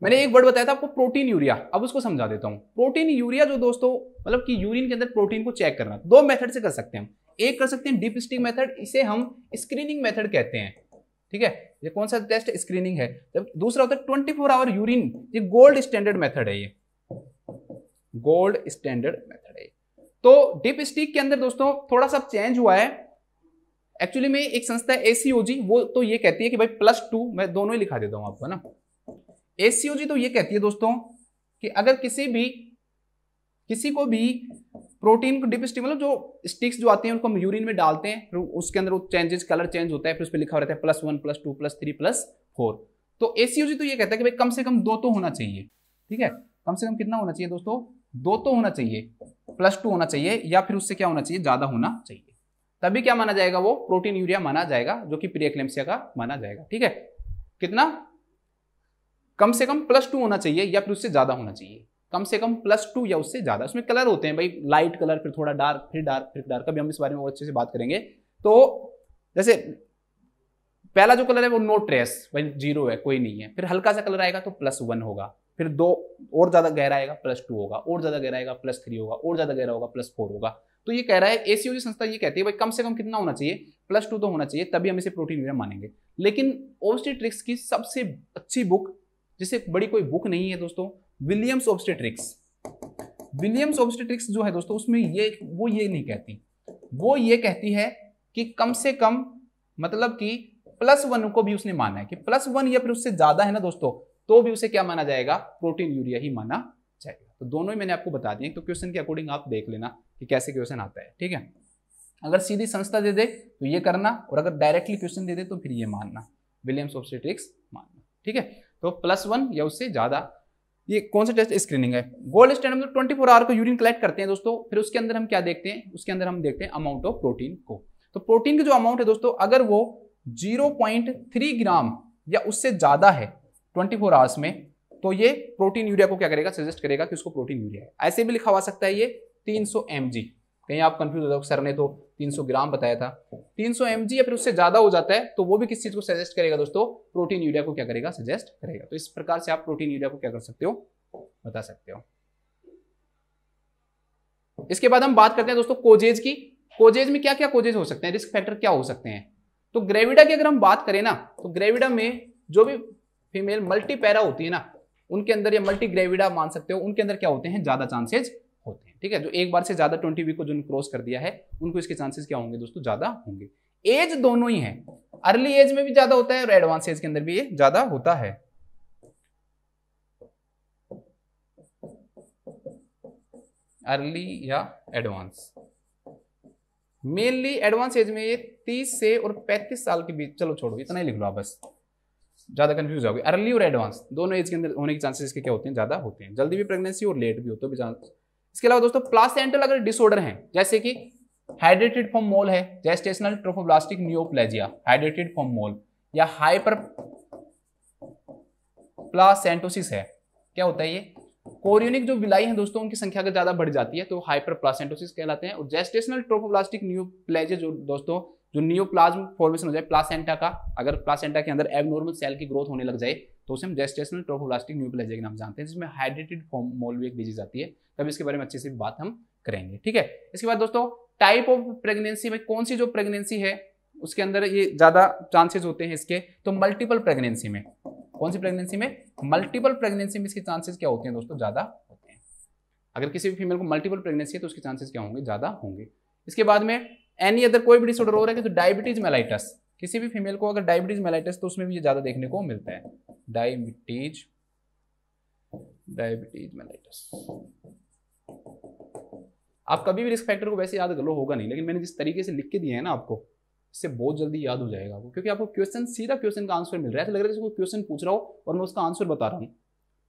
मैंने एक वर्ड बताया था आपको प्रोटीन यूरिया अब उसको समझा देता हूँ प्रोटीन यूरिया जो दोस्तों मतलब कि यूरिन के अंदर प्रोटीन को चेक करना दो मेथड से कर सकते हैं हम एक कर सकते हैं डीप स्टिक मेथड इसे हम स्क्रीनिंग मेथड कहते हैं ठीक है ये कौन सा टेस्ट स्क्रीनिंग है जब दूसरा होता है ट्वेंटी फोर आवर यूरिन ये गोल्ड स्टैंडर्ड मेथड है ये गोल्ड स्टैंडर्ड मेथड है तो डिप स्टिक के अंदर दोस्तों थोड़ा सा चेंज हुआ है एक्चुअली में एक संस्था है एसीओजी वो तो ये कहती है कि भाई प्लस टू मैं दोनों ही लिखा देता हूं आपको ना एसीओजी तो ये कहती है दोस्तों कि अगर किसी भी किसी को भी प्रोटीन को डिप स्टिक मतलब जो स्टिक्स जो आती हैं उनको हम यूरिन में डालते हैं उसके अंदर वो चेंजेस कलर चेंज होता है फिर उस पर लिखा रहता है plus one plus two plus three plus four तो ए तो ये कहता है कि भाई कम से कम दो तो होना चाहिए ठीक है कम से कम कितना होना चाहिए दोस्तों दो तो होना चाहिए प्लस टू होना चाहिए या फिर उससे क्या होना चाहिए ज़्यादा होना चाहिए तभी क्या माना जाएगा वो प्रोटीन यूरिया माना जाएगा जो कि प्रियक्लेम्सिया का माना जाएगा ठीक है कितना कम से कम प्लस टू होना चाहिए या फिर उससे ज़्यादा होना चाहिए कम से कम प्लस टू या उससे ज़्यादा उसमें कलर होते हैं भाई लाइट कलर फिर थोड़ा डार्क फिर डार्क फिर डार्क कभी हम इस बारे में अच्छे से बात करेंगे तो जैसे पहला जो कलर है वो नो ट्रेस भाई जीरो है कोई नहीं है फिर हल्का सा कलर आएगा तो प्लस वन होगा फिर दो और ज़्यादा गहरा आएगा प्लस टू होगा और ज़्यादा गहरा आएगा प्लस थ्री होगा और ज़्यादा गहरा होगा प्लस फोर होगा तो ये कह रहा है एसीओ की संस्था ये कहती है भाई कम से कम कितना होना चाहिए प्लस टू तो होना चाहिए तभी हम इसे प्रोटीन यूरिया मानेंगे लेकिन ट्रिक्स की सबसे अच्छी बुक जिसे बड़ी कोई बुक नहीं है दोस्तों विलियम्स ऑब्स्टेट्रिक्स विलियम्स ऑब्स्टेट्रिक्स जो है दोस्तों उसमें ये वो ये नहीं कहती वो ये कहती है कि कम से कम मतलब कि प्लस वन को भी उसने माना है कि प्लस वन या फिर उससे ज्यादा है ना दोस्तों तो भी उसे क्या माना जाएगा प्रोटीन यूरिया ही माना जाएगा तो दोनों ही मैंने आपको बता दिए तो क्वेश्चन के अकॉर्डिंग आप देख लेना कि कैसे क्वेश्चन आता है ठीक है अगर सीधी संस्था दे दे तो ये करना और अगर डायरेक्टली क्वेश्चन दे दे तो फिर ये मानना विलियम्स ऑब्स्टेट्रिक्स मानना ठीक है तो प्लस वन या उससे ज्यादा ये कौन सा टेस्ट स्क्रीनिंग है गोल्ड स्टैंडर्ड मतलब 24 फोर आवर को यूरिन कलेक्ट करते हैं दोस्तों फिर उसके अंदर हम क्या देखते हैं उसके अंदर हम देखते हैं अमाउंट ऑफ प्रोटीन को तो प्रोटीन की जो अमाउंट है दोस्तों अगर वो 0.3 ग्राम या उससे ज़्यादा है 24 फोर आवर्स में तो ये प्रोटीन यूरिया को क्या करेगा सजेस्ट करेगा कि उसको प्रोटीन यूरिया है ऐसे भी लिखा हुआ सकता है ये तीन सौ कहीं आप कंफ्यूज हो जाओ तो सर ने तो 300 ग्राम बताया था 300 सौ या फिर उससे ज्यादा हो जाता है तो वो भी किस चीज को सजेस्ट करेगा दोस्तों प्रोटीन यूरिया को क्या करेगा सजेस्ट करेगा तो इस प्रकार से आप प्रोटीन यूरिया को क्या कर सकते हो बता सकते हो इसके बाद हम बात करते हैं दोस्तों कोजेज की कोजेज में क्या क्या कोजेज हो सकते हैं रिस्क फैक्टर क्या हो सकते हैं तो ग्रेविडा की अगर हम बात करें ना तो ग्रेविडा में जो भी फीमेल मल्टीपैरा होती है ना उनके अंदर या मल्टी ग्रेविडा मान सकते हो उनके अंदर क्या होते हैं ज्यादा चांसेज होते हैं ठीक है जो एक बार से ज़्यादा ट्वेंटी वीक को जिन क्रॉस कर दिया है उनको इसके चांसेस क्या होंगे दोस्तों ज़्यादा होंगे एज दोनों ही है अर्ली एज में भी ज़्यादा होता है और एडवांस एज के अंदर भी ये ज़्यादा होता है अर्ली या एडवांस मेनली एडवांस एज में ये 30 से और 35 साल के बीच चलो छोड़ो इतना ही लिख लो आप बस ज़्यादा कंफ्यूज होगी अर्ली और एडवांस दोनों एज के अंदर होने के चांसेस इसके क्या होते हैं ज़्यादा होते हैं जल्दी भी प्रेगनेंसी और लेट भी हो तो इसके अलावा दोस्तों प्लासेंटल अगर डिसऑर्डर है जैसे कि हाइड्रेटेड फॉर्म मोल है gestational trophoblastic neoplasia hydatidiform mole या हाइपर प्लासेंटोसिस है क्या होता है ये कोरियोनिक जो विलाई है दोस्तों उनकी संख्या अगर ज्यादा बढ़ जाती है तो हाइपर प्लासेंटोसिस कहलाते हैं और जेस्टेशनल ट्रोफोब्लास्टिक न्यूप्लेजिया जो दोस्तों जो न्यूप्लाज्म फॉर्मेशन हो जाए प्लासेंटा का अगर प्लासेंटा के अंदर एबनॉर्मल सेल की ग्रोथ होने लग जाए तो उसे हम जेस्टेशनल ट्रोफोब्लास्टिक न्यूक्लियाइजा के नाम जानते हैं जिसमें हाइड्रेटेड फॉर्म मोल भी एक डिजीज आती है तब इसके बारे में अच्छे से बात हम करेंगे ठीक है इसके बाद दोस्तों टाइप ऑफ प्रेगनेंसी में कौन सी जो प्रेगनेंसी है उसके अंदर ये ज़्यादा चांसेस होते हैं इसके तो मल्टीपल प्रेगनेंसी में कौन सी प्रेगनेंसी में मल्टीपल प्रेगनेंसी में इसके चांसेस क्या होते हैं दोस्तों ज़्यादा होते हैं अगर किसी भी फीमेल को मल्टीपल प्रेगनेंसी है तो उसके चांसेस क्या होंगे ज़्यादा होंगे इसके बाद में एनी अदर कोई भी डिसऑर्डर हो रहा है तो डायबिटीज मेलाइटस किसी भी फीमेल को अगर डायबिटीज मेलाइटिस तो उसमें भी ये ज़्यादा देखने को मिलता है डायबिटीज डायबिटीज मेलाइटिस आप कभी भी रिस्क फैक्टर को वैसे याद कर लो होगा नहीं लेकिन मैंने जिस तरीके से लिख के दिए हैं ना आपको इससे बहुत जल्दी याद हो जाएगा आपको क्योंकि आपको क्वेश्चन सीधा क्वेश्चन का आंसर मिल रहा है ऐसा लग रहा है जैसे कोई क्वेश्चन पूछ रहा हो और मैं उसका आंसर बता रहा हूँ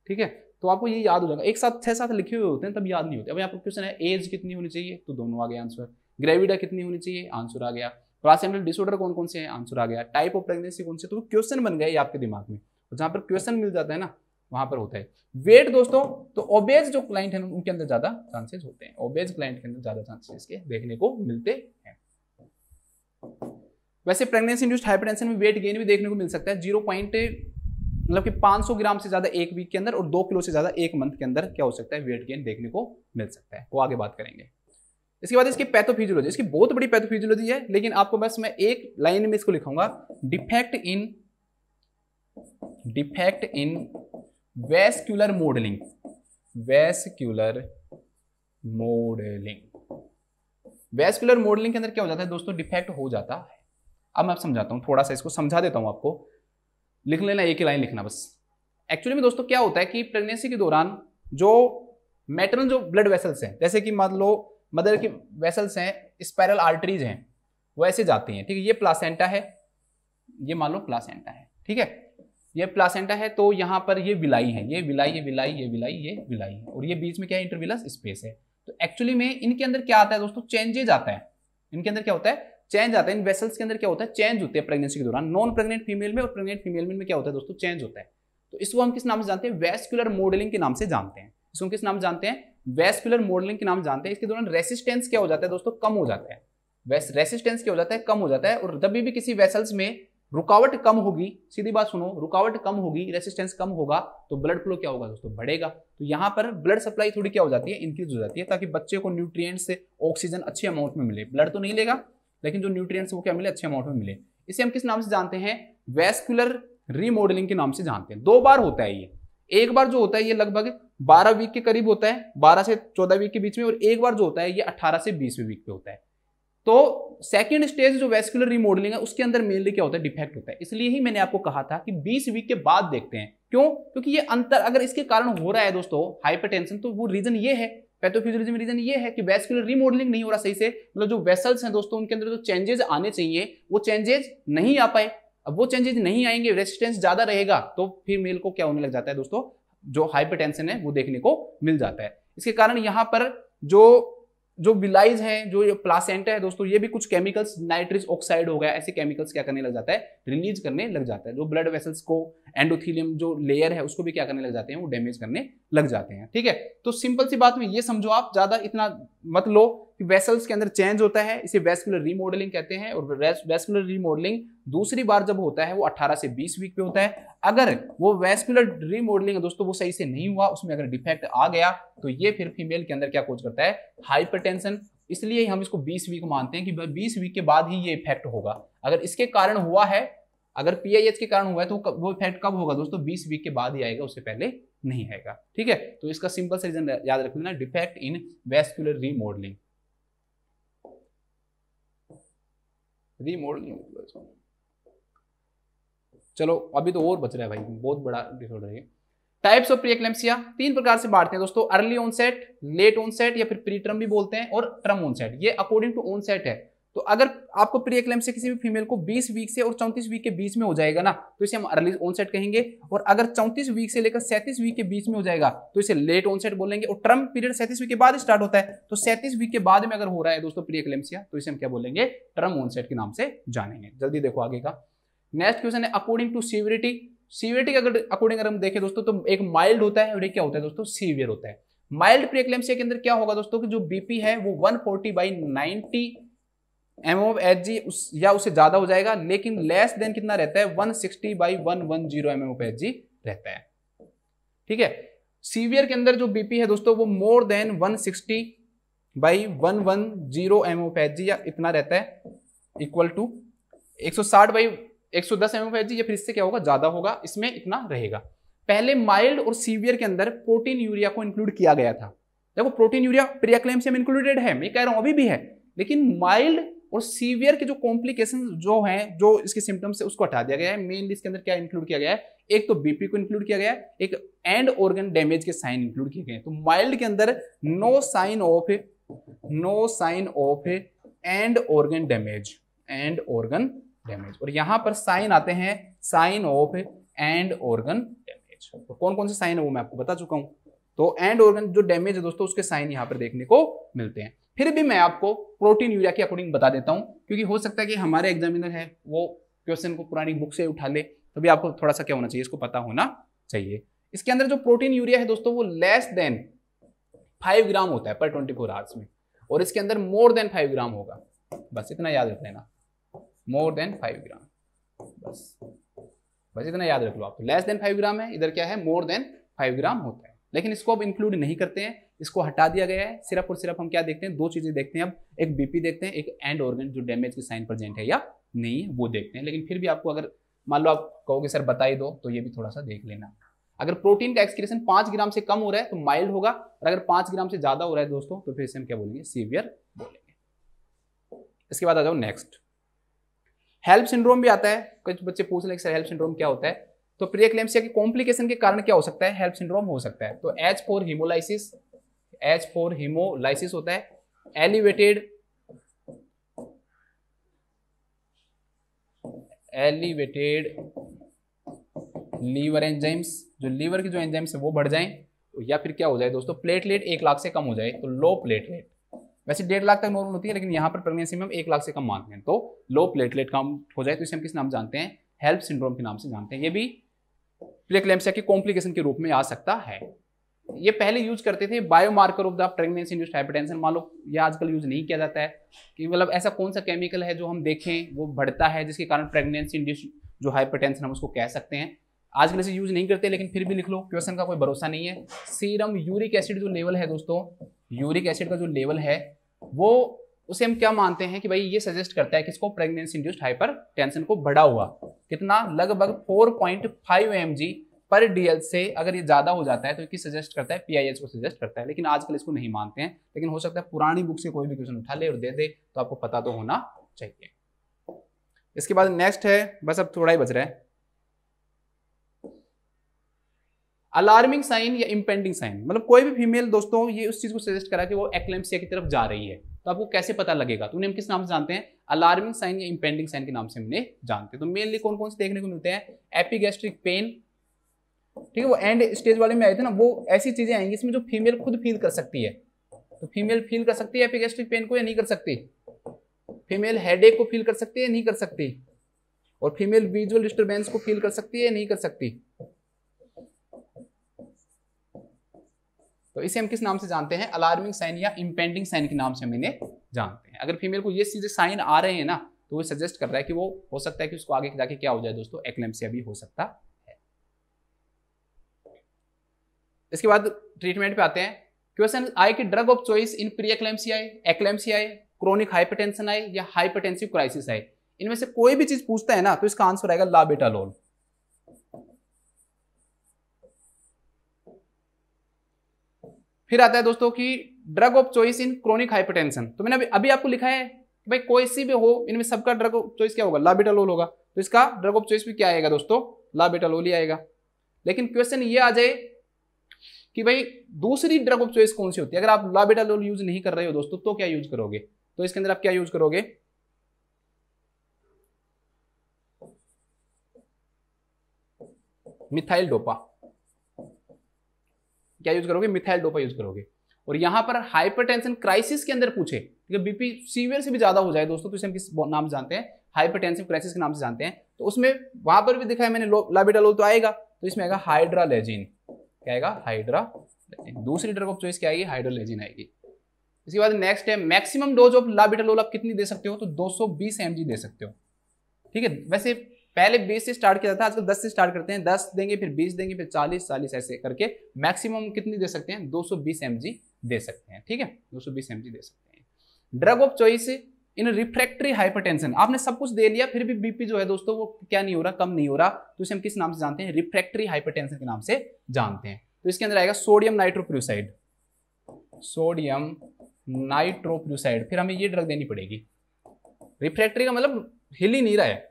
ठीक है तो आपको ये याद हो जाएगा एक साथ छह साथ लिखे हुए होते हैं तब याद नहीं होते अब यहाँ पर क्वेश्चन है एज कितनी होनी चाहिए तो दोनों आ गया आंसर ग्रेविडा कितनी होनी चाहिए आंसर आ गया प्लासेंटल डिसऑर्डर कौन कौन से हैं आंसर आ गया टाइप ऑफ प्रेगनेंसी कौन से तो क्वेश्चन बन गए आपके दिमाग में और जहाँ पर क्वेश्चन मिल जाता है ना वहां पर होता है वेट दोस्तों तो ओबेज जो क्लाइंट है उनके अंदर ज्यादा चांसेस होते हैं ओबेज क्लाइंट के अंदर ज्यादा चांसेस के देखने को मिलते हैं वैसे प्रेगनेंसी इंड्यूस्ड हाइपरटेंशन में वेट गेन भी देखने को मिल सकता है जीरो पॉइंट मतलब कि 500 ग्राम से ज्यादा एक वीक के अंदर और दो किलो से ज्यादा एक मंथ के अंदर क्या हो सकता है वेट गेन देखने को मिल सकता है वो आगे बात करेंगे इसके बाद इसकी पैथोफिजियोलॉजी इसकी बहुत बड़ी पैथोफिजियोलॉजी है लेकिन आपको बस मैं एक लाइन में इसको लिखाऊंगा defect in defect in vascular modelling vascular modelling vascular modelling के अंदर क्या हो जाता है दोस्तों डिफेक्ट हो जाता है अब मैं आप समझाता हूं थोड़ा सा इसको समझा देता हूं आपको लिख लेना एक ही लाइन लिखना बस एक्चुअली में दोस्तों क्या होता है कि प्रेगनेंसी के दौरान जो मेटरल जो ब्लड वेसल्स हैं जैसे कि मान लो मदर की वेसल्स हैं स्पायरल आर्टरीज हैं वो ऐसे जाती हैं ठीक है ये प्लासेंटा है ये मान लो प्लासेंटा है ठीक है ये प्लासेंटा है तो यहाँ पर ये विलाई है ये विलाई ये विलाई ये विलाई ये विलाई है और ये बीच में क्या है इंटरविलस स्पेस है तो एक्चुअली में इनके अंदर क्या आता है दोस्तों चेंजेज आता है इनके अंदर क्या होता है चेंज आता है इन वेसल्स के अंदर क्या होता है चेंज होते हैं प्रेगनेंसी के दौरान नॉन प्रेगनेंट फीमेल में और प्रेगनेंट फीमेल में क्या होता है दोस्तों चेंज होता है तो इसको हम किस नाम से जानते हैं वेस्कुलर मॉडलिंग के नाम से जानते हैं इसको हम किस नाम से जानते हैं वेस्कुलर मॉडलिंग के नाम जानते हैं इसके दौरान रेसिस्टेंस क्या हो जाता है दोस्तों कम हो जाता है वेस रेसिस्टेंस क्या हो जाता है कम हो जाता है और जब भी किसी वेसल्स में रुकावट कम होगी सीधी बात सुनो रुकावट कम होगी रेसिस्टेंस कम होगा तो ब्लड फ्लो क्या होगा दोस्तों बढ़ेगा तो यहाँ पर ब्लड सप्लाई थोड़ी क्या हो जाती है इंक्रीज हो जाती है ताकि बच्चे को न्यूट्रिएंट्स से ऑक्सीजन अच्छे अमाउंट में मिले ब्लड तो नहीं लेगा लेकिन जो न्यूट्रिएंट्स वो क्या मिले अच्छे अमाउंट में मिले इसे हम किस नाम से जानते हैं वेस्कुलर रीमॉडलिंग के नाम से जानते हैं दो बार होता है ये एक बार जो होता है ये लगभग बारह वीक के करीब होता है बारह से चौदह वीक के बीच में और एक बार जो होता है ये अट्ठारह से बीसवें वीक पे होता है तो सेकेंड स्टेज जो वेस्कुलर रिमोडलिंग है उसके अंदर मेनली क्या होता है डिफेक्ट होता है इसलिए ही मैंने आपको कहा था कि 20 वीक के बाद देखते हैं क्यों क्योंकि ये अंतर अगर इसके कारण हो रहा है दोस्तों हाइपर तो वो रीजन ये है पैथोफिजियोलॉजी रीजन ये है कि वेस्कुलर रिमोडलिंग नहीं हो रहा सही से मतलब जो वेसल्स हैं दोस्तों उनके अंदर जो चेंजेस आने चाहिए वो चेंजेस नहीं आ पाए अब वो चेंजेस नहीं आएंगे रेसिस्टेंस ज्यादा रहेगा तो फिर मेल को क्या होने लग जाता है दोस्तों जो हाइपरटेंशन है वो देखने को मिल जाता है इसके कारण यहाँ पर जो जो विलाइज है जो ये प्लासेंटा है दोस्तों ये भी कुछ केमिकल्स नाइट्रिस ऑक्साइड हो गया ऐसे केमिकल्स क्या करने लग जाता है रिलीज करने लग जाता है जो ब्लड वेसल्स को एंडोथीलियम जो लेयर है उसको भी क्या करने लग जाते हैं वो डैमेज करने लग जाते हैं ठीक है तो सिंपल सी बात में ये समझो आप ज्यादा इतना मत लो कि वेसल्स के अंदर चेंज होता है इसे वेस्कुलर रीमॉडलिंग कहते हैं और वेस्कुलर रीमॉडलिंग दूसरी बार जब होता है वो 18 से 20 वीक पे होता है अगर वो वेस्कुलर रीमॉडलिंग दोस्तों वो सही से नहीं हुआ उसमें अगर डिफेक्ट आ गया तो ये फिर फीमेल के अंदर क्या कोच करता है हाइपरटेंशन इसलिए हम इसको बीस वीक मानते हैं कि बीस वीक के बाद ही ये इफेक्ट होगा अगर इसके कारण हुआ है अगर पी के कारण हुआ है तो वो इफेक्ट कब होगा दोस्तों बीस वीक के बाद ही आएगा उससे पहले नहीं आएगा ठीक है तो इसका सिंपल सा रीजन याद रख लेना defect in vascular remodelling remodelling होती चलो अभी तो और बच रहा है भाई बहुत बड़ा डिसऑर्डर है टाइप्स ऑफ प्रीएक्लेम्सिया तीन प्रकार से बांटते हैं दोस्तों अर्ली ऑनसेट लेट ऑनसेट या फिर प्रीटर्म भी बोलते हैं और ट्रम ऑनसेट ये अकॉर्डिंग टू ऑनसेट है तो अगर आपको प्री एक्लेम से किसी भी फीमेल को 20 वीक से और 34 वीक के बीच में हो जाएगा ना तो इसे हम अर्ली ऑनसेट कहेंगे और अगर 34 वीक से लेकर 37 वीक के बीच में हो जाएगा तो इसे लेट ऑनसेट बोलेंगे और टर्म पीरियड 37 वीक के बाद स्टार्ट होता है तो 37 वीक के बाद में अगर हो रहा है दोस्तों प्री एक्लेम तो इसे हम क्या बोलेंगे टर्म ऑनसेट के नाम से जानेंगे जल्दी देखो आगे का नेक्स्ट क्वेश्चन है अकॉर्डिंग टू सीवियरिटी सीवियरिटी अगर अकॉर्डिंग अगर हम देखें दोस्तों तो एक माइल्ड होता है और एक क्या होता है दोस्तों सीवियर होता है माइल्ड प्रीएक्लेम्सिया के अंदर क्या होगा दोस्तों कि जो बीपी है वो 140 forty by ninety M of H G उस या उससे ज़्यादा हो जाएगा लेकिन लेस देन कितना रहता है 160 sixty by one one zero M of H G रहता है ठीक है सीवियर के अंदर जो बीपी है दोस्तों वो more than 160 sixty by one one zero M of H G या इतना रहता है इक्वल टू 160 सौ साठ बाई एक सौ दस एम ओ एच जी या फिर इससे क्या होगा ज़्यादा होगा इसमें इतना रहेगा पहले माइल्ड और सीवियर के अंदर प्रोटीन यूरिया को इंक्लूड किया गया था देखो प्रोटीन यूरिया प्रिया से इंक्लूडेड है मैं कह रहा हूं अभी भी है लेकिन माइल्ड और सीवियर के जो कॉम्प्लिकेशन जो हैं जो इसके सिम्टम्स है उसको हटा दिया गया है मेनली इसके अंदर क्या इंक्लूड किया गया है एक तो बीपी को इंक्लूड किया गया है एक एंड ऑर्गन डैमेज के साइन इंक्लूड किए गए तो माइल्ड के अंदर no sign of no sign of end organ damage end organ damage और यहां पर साइन आते हैं sign of end organ damage तो कौन कौन से साइन है वो मैं आपको बता चुका हूं तो एंड ऑर्गन जो डैमेज है दोस्तों उसके साइन यहां पर देखने को मिलते हैं फिर भी मैं आपको प्रोटीन यूरिया के अकॉर्डिंग बता देता हूँ क्योंकि हो सकता है कि हमारे एग्जामिनर है वो क्वेश्चन को पुरानी बुक से उठा ले तो भी आपको थोड़ा सा क्या होना चाहिए इसको पता होना चाहिए इसके अंदर जो प्रोटीन यूरिया है दोस्तों वो लेस देन फाइव ग्राम होता है पर ट्वेंटी फोर आवर्स में और इसके अंदर मोर देन फाइव ग्राम होगा बस इतना याद रख लेना मोर देन फाइव ग्राम बस बस इतना याद रख लो आप लेस देन फाइव ग्राम है इधर क्या है मोर देन फाइव ग्राम होता है लेकिन इसको अब इंक्लूड नहीं करते हैं इसको हटा दिया गया है सिर्फ और सिर्फ हम क्या देखते हैं दो चीज़ें देखते हैं अब एक बीपी देखते हैं एक एंड ऑर्गन जो डैमेज के साइन प्रेजेंट है या नहीं है वो देखते हैं लेकिन फिर भी आपको अगर मान लो आप कहोगे सर बताई दो तो ये भी थोड़ा सा देख लेना अगर प्रोटीन का एक्सक्रेशन पांच ग्राम से कम हो रहा है तो माइल्ड होगा और अगर पांच ग्राम से ज़्यादा हो रहा है दोस्तों तो फिर इसे हम क्या बोलेंगे सीवियर बोलेंगे इसके बाद आ जाओ नेक्स्ट हेल्प सिंड्रोम भी आता है कुछ बच्चे पूछ लेंगे सर हेल्प सिंड्रोम क्या होता है तो प्रियक्लेम्सिया के कॉम्प्लिकेशन के कारण क्या हो सकता है हेल्प सिंड्रोम हो सकता है तो H for haemolysis H for haemolysis होता है एलिवेटेड एलिवेटेड लीवर एंजाइम्स जो लीवर के जो एंजाइम्स है वो बढ़ जाएं या फिर क्या हो जाए दोस्तों प्लेटलेट एक लाख से कम हो जाए तो लो प्लेटलेट वैसे डेढ़ लाख तक नॉर्मल होती है लेकिन यहाँ पर प्रेगनेंसी में हम एक लाख से कम मानते हैं तो लो प्लेटलेट कम हो जाए तो इसे हम किस नाम जानते हैं हेल्प सिंड्रोम के नाम से जानते हैं ये भी प्लेक्लेम्सिया के कॉम्प्लिकेशन के रूप में आ सकता है ये पहले यूज करते थे biomarker of the pregnancy induced hypertension मान लो ये आजकल यूज नहीं किया जाता है कि मतलब ऐसा कौन सा केमिकल है जो हम देखें वो बढ़ता है जिसके कारण प्रेगनेंसी इंड्यूस्ड जो हाइपरटेंशन हम उसको कह सकते हैं आजकल इसे यूज नहीं करते लेकिन फिर भी लिख लो क्वेश्चन का कोई भरोसा नहीं है सीरम यूरिक एसिड जो लेवल है दोस्तों यूरिक एसिड का जो लेवल है वो उसे हम क्या मानते हैं कि भाई ये सजेस्ट करता है कि इसको प्रेगनेंसी इंड्यूस्ड हाइपर टेंशन को बढ़ा हुआ कितना लगभग 4.5 पॉइंट एम जी पर डीएल से अगर ये ज़्यादा हो जाता है तो किस सजेस्ट करता है पीआईएच को सजेस्ट करता है लेकिन आजकल इसको नहीं मानते हैं लेकिन हो सकता है पुरानी बुक से कोई भी क्वेश्चन उठा ले और दे दे तो आपको पता तो होना चाहिए इसके बाद नेक्स्ट है बस अब थोड़ा ही बच रहा है अलार्मिंग साइन या इम्पेंडिंग साइन मतलब कोई भी फीमेल दोस्तों ये उस चीज़ को सजेस्ट करा कि वो एक्लेम्सिया की तरफ जा रही है तो आपको कैसे पता लगेगा तो उन्हें हम किस नाम से जानते हैं अलार्मिंग साइन या इम्पेंडिंग साइन के नाम से हमने जानते हैं तो मेनली कौन कौन से देखने को मिलते हैं एपिगेस्ट्रिक पेन ठीक है वो एंड स्टेज वाले में आए थे ना वो ऐसी चीज़ें आएंगी इसमें जो फीमेल खुद फील कर सकती है तो फीमेल फील कर सकती है एपिगेस्ट्रिक पेन को या नहीं कर सकती फीमेल हेडेक को फील कर सकती है नहीं कर सकती और फीमेल विजुअल डिस्टर्बेंस को फील कर सकती है नहीं कर सकती तो इसे हम किस नाम से जानते हैं अलार्मिंग साइन या इम्पेंडिंग साइन के नाम से हम इन्हें जानते हैं अगर फीमेल को ये चीज़ें साइन आ रहे हैं ना तो वो सजेस्ट कर रहा है कि वो हो सकता है कि उसको आगे जाके क्या हो जाए दोस्तों एक्लेम्सिया भी हो सकता इसके बाद ट्रीटमेंट पे आते हैं क्वेश्चन आए कि drug of choice in preeclampsia आए एक्लेम्सी आए क्रोनिक हाइपरटेंशन आए या हाइपरटेंसिव क्राइसिस आए इनमें से कोई भी चीज पूछता है ना तो इसका आंसर आएगा लाबेटालोल फिर आता है दोस्तों कि drug of choice in chronic hypertension तो मैंने अभी अभी आपको लिखा है कि भाई कोई सी भी हो इनमें सबका ड्रग ऑफ चॉइस क्या होगा लाबेटालोल होगा तो इसका ड्रग ऑफ चॉइस भी क्या आएगा दोस्तों लाबेटालोल ही आएगा लेकिन क्वेश्चन ये आ जाए कि भाई दूसरी ड्रग ऑफ चॉइस कौन सी होती है अगर आप लोल यूज नहीं कर रहे हो दोस्तों तो क्या यूज करोगे तो इसके अंदर आप क्या यूज करोगे मिथाइल डोपा क्या यूज करोगे मिथाइल डोपा यूज करोगे और यहां पर हाइपरटेंशन क्राइसिस के अंदर पूछे बीपी सीवियर से भी ज्यादा हो जाए दोस्तों तो इसे हम किस नाम से जानते हैं हाइपरटेंसिव क्राइसिस के नाम से जानते हैं तो उसमें वहां पर भी दिखाया मैंने मैंने लोल तो आएगा तो इसमें आएगा हाइड्रालेजिन क्या आएगा हाइड्रा दूसरी ड्रग ऑफ चॉइस क्या आएगी हाइड्रोलेजिन आएगी इसके बाद नेक्स्ट है मैक्सिमम डोज ऑफ लाबिटलोल आप कितनी दे सकते हो तो 220 mg दे सकते हो ठीक है वैसे पहले 20 से स्टार्ट किया जाता है आजकल 10 से स्टार्ट करते हैं 10 देंगे फिर 20 देंगे फिर 40 40 ऐसे करके मैक्सिमम कितनी दे सकते हैं 220 सौ दे सकते हैं ठीक है 220 सौ दे सकते हैं drug of choice in refractory hypertension आपने सब कुछ दे लिया फिर भी बीपी जो है दोस्तों वो क्या नहीं हो रहा कम नहीं हो रहा तो इसे हम किस नाम से जानते हैं रिफ्रैक्टरी हाइपरटेंशन के नाम से जानते हैं तो इसके अंदर आएगा सोडियम नाइट्रोप्रोसाइड सोडियम नाइट्रोप्रोसाइड फिर हमें ये ड्रग देनी पड़ेगी रिफ्रैक्टरी का मतलब हिल ही नहीं रहा है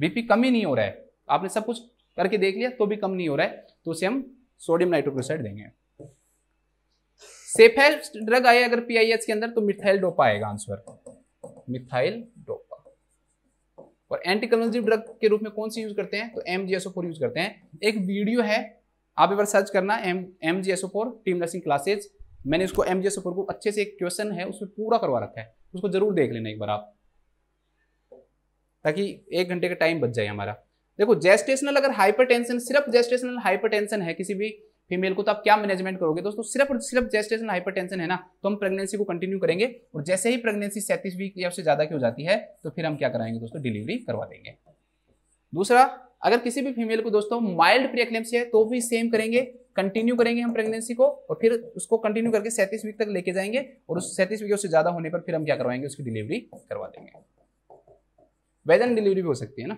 बीपी कम ही नहीं हो रहा है आपने सब कुछ करके देख लिया तो भी कम नहीं हो रहा है तो उसे हम सोडियम नाइट्रोप्रोसाइड देंगे सेफेस्ट ड्रग आए अगर पीआईएच के अंदर तो मिथाइल डोपा आएगा आंसर मिथाइल डोपा और एंटी कन्वर्सिव ड्रग के रूप में कौन सी यूज करते हैं तो एम यूज करते हैं एक वीडियो है आप एक बार सर्च करना M M G S four team nursing classes मैंने उसको एम जी एस फोर को अच्छे से एक क्वेश्चन है उसमें पूरा करवा रखा है उसको जरूर देख लेना एक बार आप ताकि एक घंटे का टाइम बच जाए हमारा देखो जेस्टेशनल अगर हाइपरटेंशन सिर्फ जेस्टेशनल हाइपरटेंशन है किसी भी फीमेल को तो आप क्या मैनेजमेंट करोगे दोस्तों सिर्फ और सिर्फ जेस्टेशन हाइपरटेंशन है ना तो हम प्रेगनेंसी को कंटिन्यू करेंगे और जैसे ही प्रेगनेंसी सैंतीस वीक या उससे ज़्यादा की हो जाती है तो फिर हम क्या कराएंगे दोस्तों डिलीवरी करवा देंगे दूसरा अगर किसी भी फीमेल को दोस्तों माइल्ड प्रियक्लेम्सी है तो भी सेम करेंगे कंटिन्यू करेंगे हम प्रेगनेंसी को और फिर उसको कंटिन्यू करके सैंतीस वीक तक लेके जाएंगे और उस सैंतीस वीक उससे ज़्यादा होने पर फिर हम क्या करवाएंगे उसकी डिलीवरी करवा देंगे वेदन डिलीवरी भी हो सकती है ना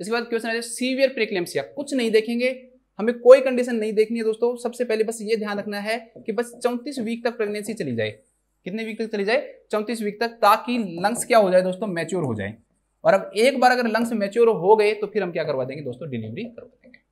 इसके बाद क्वेश्चन आ जाए सीवियर प्रेक्लेम्सिया कुछ नहीं देखेंगे हमें कोई कंडीशन नहीं देखनी है दोस्तों सबसे पहले बस ये ध्यान रखना है कि बस चौंतीस वीक तक प्रेगनेंसी चली जाए कितने वीक तक चली जाए चौंतीस वीक तक ताकि लंग्स क्या हो जाए दोस्तों मैच्योर हो जाए और अब एक बार अगर लंग्स मैच्योर हो गए तो फिर हम क्या करवा देंगे दोस्तों डिलीवरी करवा देंगे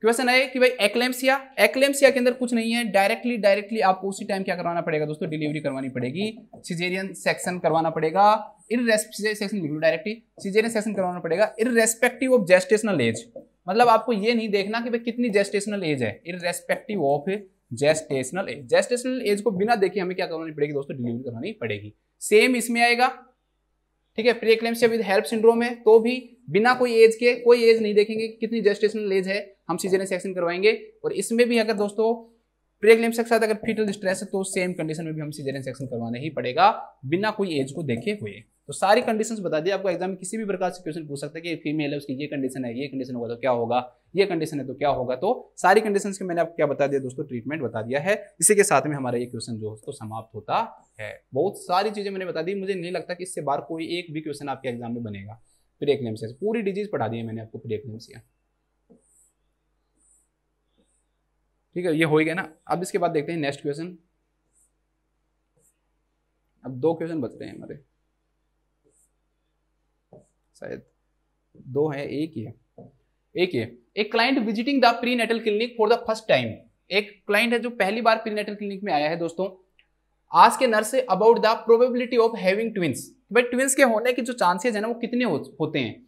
क्वेश्चन है कि भाई एक्लेम्सिया एक्लेम्सिया के अंदर कुछ नहीं है डायरेक्टली डायरेक्टली आपको उसी टाइम क्या करवाना पड़ेगा दोस्तों डिलीवरी करवानी पड़ेगी सिजेरियन सेक्शन करवाना पड़ेगा इन सेक्शन लिख लो डायरेक्टली सिजेरियन सेक्शन करवाना पड़ेगा irrespective of gestational age मतलब आपको ये नहीं देखना कि भाई कितनी जेस्टेशनल एज है irrespective of gestational age gestational age को बिना देखे हमें क्या करवानी पड़ेगी दोस्तों डिलीवरी करवानी पड़ेगी सेम इसमें आएगा ठीक है प्री विद हेल्प सिंड्रोम है तो भी बिना कोई एज के कोई एज नहीं देखेंगे कितनी जेस्टेशनल एज है हम सीजन सेक्शन करवाएंगे और इसमें भी अगर दोस्तों प्रेग्नेंसिया के साथ अगर फीटल स्ट्रेस है तो सेम कंडीशन में भी हम सीजन सेक्शन करवाना ही पड़ेगा बिना कोई एज को देखे हुए तो सारी कंडीशंस बता दिए आपको एग्जाम में किसी भी प्रकार से क्वेश्चन पूछ सकते हैं कि फीमेल है उसकी ये कंडीशन है ये कंडीशन होगा तो क्या होगा ये कंडीशन है तो क्या होगा तो सारी कंडीशंस के मैंने आपको क्या बता दिया दोस्तों ट्रीटमेंट बता दिया है इसी के साथ में हमारा ये क्वेश्चन जो है तो समाप्त होता है है बहुत सारी चीज़ें मैंने बता दी मुझे नहीं लगता कि इससे बाहर कोई एक भी क्वेश्चन आपके एग्जाम में बनेगा प्रेक्लेम्सिया पूरी डिजीज पढ़ा दी है मैंने आपको प्रेक्लेम्सिया ठीक है ये हो ही गया ना अब इसके बाद देखते हैं नेक्स्ट क्वेश्चन अब दो क्वेश्चन बच रहे हैं हमारे शायद दो है एक ही है एक ही है एक client visiting the pre clinic for the first time एक क्लाइंट है जो पहली बार प्री क्लिनिक में आया है दोस्तों आज के nurse about the probability of having twins भाई ट्विंस के होने के जो चांसेज है ना वो कितने हो, होते हैं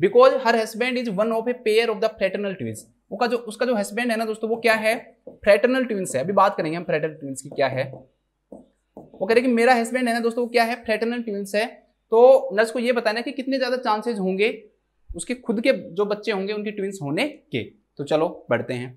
बिकॉज हर husband is one of a pair of the fraternal twins उनका जो उसका जो हस्बैंड है ना दोस्तों वो क्या है फ्रेटरनल ट्विंस है अभी बात करेंगे हम फ्रेटरनल ट्विंस की क्या है वो कह रहे कि मेरा हस्बैंड है ना दोस्तों वो क्या है फ्रेटरनल ट्विंस है तो नर्स को ये बताना कि कितने ज़्यादा चांसेज होंगे उसके खुद के जो बच्चे होंगे उनके ट्विंस होने के तो चलो बढ़ते हैं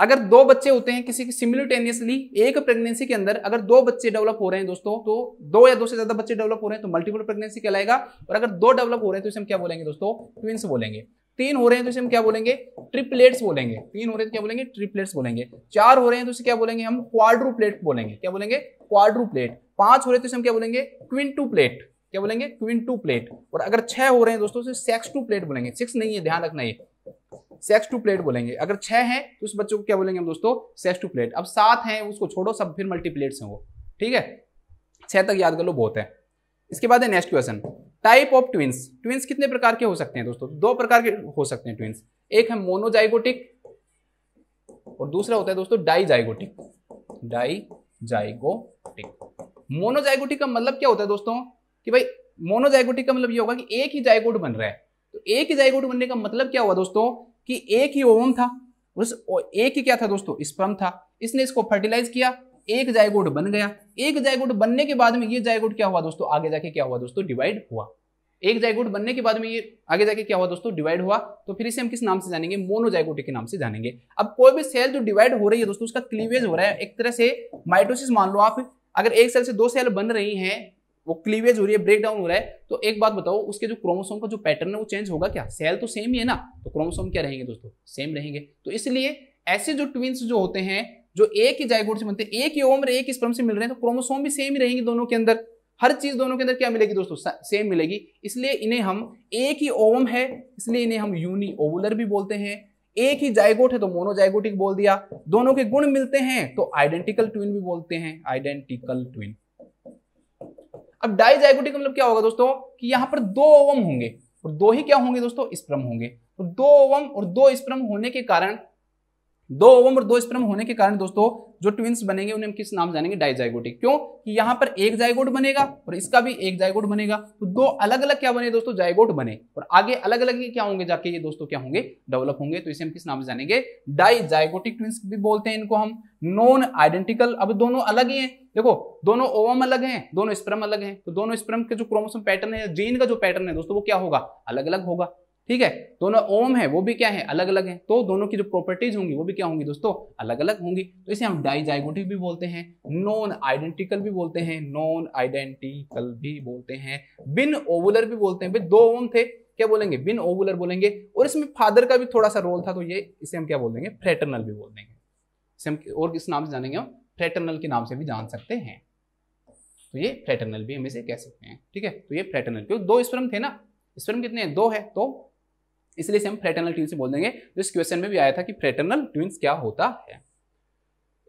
अगर दो बच्चे होते हैं किसी की सिमिलटेनियसली एक प्रेगनेंसी के अंदर अगर दो बच्चे डेवलप हो रहे हैं दोस्तों तो दो या दो से ज्यादा बच्चे डेवलप हो रहे हैं तो मल्टीपल प्रेगनेंसी कहलाएगा और अगर दो डेवलप हो रहे हैं तो इसे हम क्या बोलेंगे दोस्तों ट्विंस बोलेंगे तीन हो रहे हैं तो इसे हम क्या बोलेंगे ट्रिपलेट्स बोलेंगे तीन हो रहे हैं तो क्या बोलेंगे ट्रिपलेट्स बोलेंगे चार हो रहे हैं तो इसे क्या बोलेंगे हम क्वाड्रू बोलेंगे क्या बोलेंगे क्वाड्रू पांच हो रहे हैं तो इसे हम क्या बोलेंगे प्लेट क्या बोलेंगे क्विंटू प्लेट और अगर छह हो रहे हैं दोस्तों सेक्स टू प्लेट बोलेंगे सिक्स नहीं है ध्यान रखना ये सेक्स टू प्लेट बोलेंगे अगर छह हैं तो उस बच्चों को क्या बोलेंगे हम दोस्तों सेक्स टू प्लेट अब सात हैं उसको छोड़ो सब फिर मल्टीप्लेट्स हैं वो ठीक है छह तक याद कर लो बहुत है इसके बाद है next question type of twins twins कितने प्रकार के हो सकते हैं दोस्तों दो प्रकार के हो सकते हैं ट्विंस एक है मोनोजाइगोटिक और दूसरा होता है दोस्तों डाइजाइगोटिक डाइजाइगोटिक मोनोजाइगोटिक का मतलब क्या होता है दोस्तों कि भाई मोनोजाइगोटिक का मतलब ये होगा कि एक ही जाइगोट बन रहा है तो एक ही जाइगोट बनने का मतलब क्या हुआ दोस्तों कि एक ही ओवम था उस एक ही क्या था दोस्तों स्पर्म था इसने इसको फर्टिलाइज किया एक जायगोट बन गया एक जायगोट बनने के बाद में ये जायगोट क्या हुआ दोस्तों आगे जाके क्या हुआ दोस्तों डिवाइड हुआ एक जायगोट बनने के बाद में ये आगे जाके क्या हुआ दोस्तों डिवाइड हुआ तो फिर इसे हम किस नाम से जानेंगे मोनोजाइगोटिक के नाम से जानेंगे अब कोई भी सेल जो डिवाइड हो रही है दोस्तों उसका क्लीवेज हो रहा है एक तरह से माइटोसिस मान लो आप अगर एक सेल से दो सेल बन रही हैं वो क्लीवेज हो रही है ब्रेक डाउन हो रहा है तो एक बात बताओ उसके जो क्रोमोसोम का जो पैटर्न है वो चेंज होगा क्या सेल तो सेम ही है ना तो क्रोमोसोम क्या रहेंगे दोस्तों सेम रहेंगे तो इसलिए ऐसे जो ट्विंस जो होते हैं जो एक ही जायगोट से बनते हैं एक ही ओम एक स्प्रम से मिल रहे हैं तो क्रोमोसोम भी सेम ही रहेंगे दोनों के अंदर हर चीज दोनों के अंदर क्या मिलेगी दोस्तों सेम मिलेगी इसलिए इन्हें हम एक ही ओवम है इसलिए इन्हें हम यूनी ओवुलर भी बोलते हैं एक ही जायगोट है तो मोनोजाइगोटिक बोल दिया दोनों के गुण मिलते हैं तो आइडेंटिकल ट्विन भी बोलते हैं आइडेंटिकल ट्विन अब डाइजाइगोटिक मतलब क्या होगा दोस्तों कि यहाँ पर दो ओवम होंगे और दो ही क्या होंगे दोस्तों स्प्रम होंगे तो दो ओवम और दो स्प्रम होने के कारण दो ओवम और दो स्प्रम होने के कारण दोस्तों जो ट्विंस बनेंगे उन्हें हम किस नाम जानेंगे डाइजाइगोटिक क्यों कि यहाँ पर एक जाइगोट बनेगा और इसका भी एक जायगोट बनेगा तो दो अलग अलग क्या बने दोस्तों जायगोट बने और आगे अलग अलग क्या होंगे जाके ये दोस्तों क्या होंगे डेवलप होंगे तो इसे हम किस नाम से जानेंगे डाइजाइगोटिक ट्विंस भी बोलते हैं इनको हम नॉन आइडेंटिकल अब दोनों अलग ही है देखो दोनों ओवम अलग हैं दोनों स्प्रम अलग हैं तो दोनों स्प्रम के जो क्रोमोसोम पैटर्न है जीन का जो पैटर्न है दोस्तों वो क्या होगा अलग अलग होगा ठीक है दोनों ओम है वो भी क्या है अलग अलग है तो दोनों की जो प्रॉपर्टीज होंगी वो भी क्या होंगी दोस्तों अलग अलग होंगी तो इसे हम डाइजाइगोटिक भी बोलते हैं नॉन आइडेंटिकल भी बोलते हैं नॉन आइडेंटिकल भी बोलते हैं बिन ओवुलर भी बोलते हैं भाई दो ओम थे क्या बोलेंगे बिन ओवुलर बोलेंगे और इसमें फादर का भी थोड़ा सा रोल था तो ये इसे हम क्या बोल देंगे भी बोल देंगे इसे हम और किस नाम से जानेंगे हम फ्रेटर्नल के नाम से भी जान सकते हैं तो ये फ्रेटर्नल भी हम इसे कह सकते हैं ठीक है तो ये फ्रेटर्नल क्योंकि दो स्पर्म थे ना स्पर्म कितने हैं दो है तो इसलिए से हम फ्रेटर्नल से बोल देंगे जो इस क्वेश्चन में भी आया था कि फ्रेटर्नल ट्विंस क्या होता है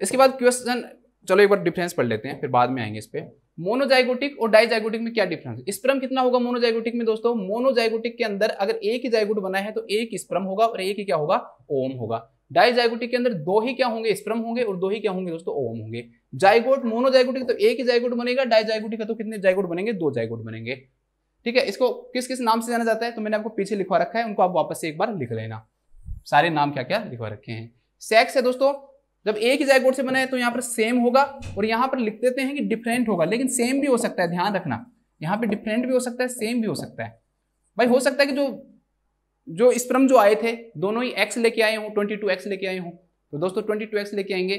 इसके बाद क्वेश्चन चलो एक बार डिफरेंस पढ़ लेते हैं फिर बाद में आएंगे इस पर मोनोजाइगोटिक और डाइजाइगोटिक में क्या डिफरेंस है स्प्रम कितना होगा मोनोजाइगोटिक में दोस्तों मोनोजाइगोटिक के अंदर अगर एक ही जाइगोट बना है तो एक स्प्रम होगा और एक ही क्या होगा ओम होगा डाइजाइगोटिक के अंदर दो ही क्या होंगे स्प्रम होंगे और दो ही क्या होंगे दोस्तों ओवम होंगे जाइगोट मोनोजाइगोटिक तो एक ही जाइगोट बनेगा डाइजाइगोटिक का तो कितने जाइगोट बनेंगे दो जाइगोट बनेंगे ठीक है इसको किस किस नाम से जाना जाता है तो मैंने आपको पीछे लिखवा रखा है उनको आप वापस से एक बार लिख लेना सारे नाम क्या क्या लिखवा रखे हैं सेक्स है दोस्तों जब एक ही जाइगोट से बना है तो यहाँ पर सेम होगा और यहाँ पर लिख देते हैं कि डिफरेंट होगा लेकिन सेम भी हो सकता है ध्यान रखना यहाँ पे डिफरेंट भी हो सकता है सेम भी हो सकता है भाई हो सकता है कि जो जो स्प्रम जो आए थे दोनों ही एक्स लेके आए हों ट्वेंटी टू एक्स लेके आए हों तो दोस्तों ट्वेंटी टू एक्स लेके आएंगे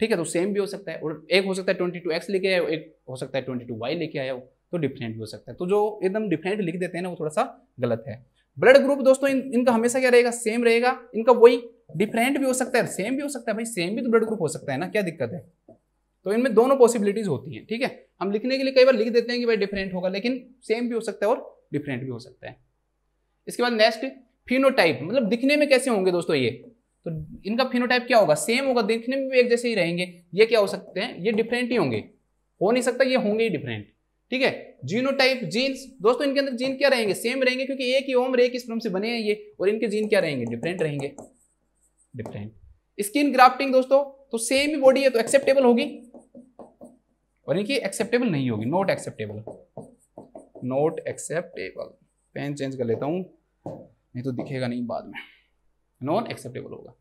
ठीक है तो सेम भी हो सकता है और एक हो सकता है ट्वेंटी टू एक्स लेके आए हो एक हो सकता है ट्वेंटी टू वाई लेके आया हो तो डिफरेंट भी हो सकता है तो जो एकदम डिफरेंट लिख देते हैं ना वो थोड़ा सा गलत है ब्लड ग्रुप दोस्तों इन, इनका हमेशा क्या रहेगा सेम रहेगा इनका वही डिफरेंट भी हो सकता है सेम भी हो सकता है भाई सेम भी तो ब्लड ग्रुप हो सकता है ना क्या दिक्कत है तो इनमें दोनों पॉसिबिलिटीज होती हैं ठीक है हम लिखने के लिए कई बार लिख देते हैं कि भाई डिफरेंट होगा लेकिन सेम भी हो सकता है और डिफरेंट भी हो सकता है इसके बाद नेक्स्ट फिनोटाइप मतलब दिखने में कैसे होंगे दोस्तों ये तो इनका फिनोटाइप क्या होगा सेम होगा दिखने में भी एक जैसे ही रहेंगे ये क्या हो सकते हैं ये डिफरेंट ही होंगे हो नहीं सकता ये होंगे ही डिफरेंट ठीक है जीनोटाइप जीन्स दोस्तों इनके अंदर जीन क्या रहेंगे सेम रहेंगे क्योंकि एक ही ओम एक ही स्पर्म से बने हैं ये और इनके जीन क्या रहेंगे डिफरेंट रहेंगे डिफरेंट स्किन ग्राफ्टिंग दोस्तों तो सेम ही बॉडी है तो एक्सेप्टेबल होगी और इनकी एक्सेप्टेबल नहीं होगी not acceptable not acceptable pen change कर लेता हूं नहीं तो दिखेगा नहीं बाद में नॉन एक्सेप्टेबल होगा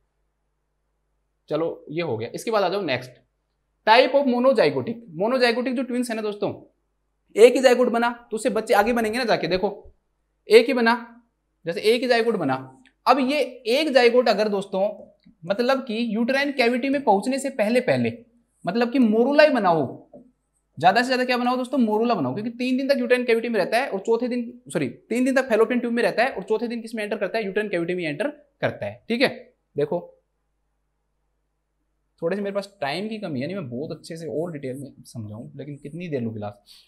चलो ये हो गया इसके बाद आ जाओ next type of monozygotic monozygotic जो ट्विंस है ना दोस्तों एक ही जाइगोट बना तो उससे बच्चे आगे बनेंगे ना जाके देखो एक ही बना जैसे एक ही जाइगोट बना अब ये एक जाइगोट अगर दोस्तों मतलब कि यूट्राइन कैविटी में पहुंचने से पहले पहले मतलब कि मोरूलाई बना हो ज्यादा से ज्यादा क्या बनाओ दोस्तों मोरूला बनाओ क्योंकि तीन दिन तक यूटेन कैविटी में रहता है और चौथे दिन सॉरी तीन दिन तक फेलोपियन ट्यूब में रहता है और चौथे दिन किस में एंटर करता है यूटेन कैविटी में एंटर करता है ठीक है देखो थोड़े से मेरे पास टाइम की कमी है नहीं मैं बहुत अच्छे से और डिटेल में समझाऊं लेकिन कितनी देर लू क्लास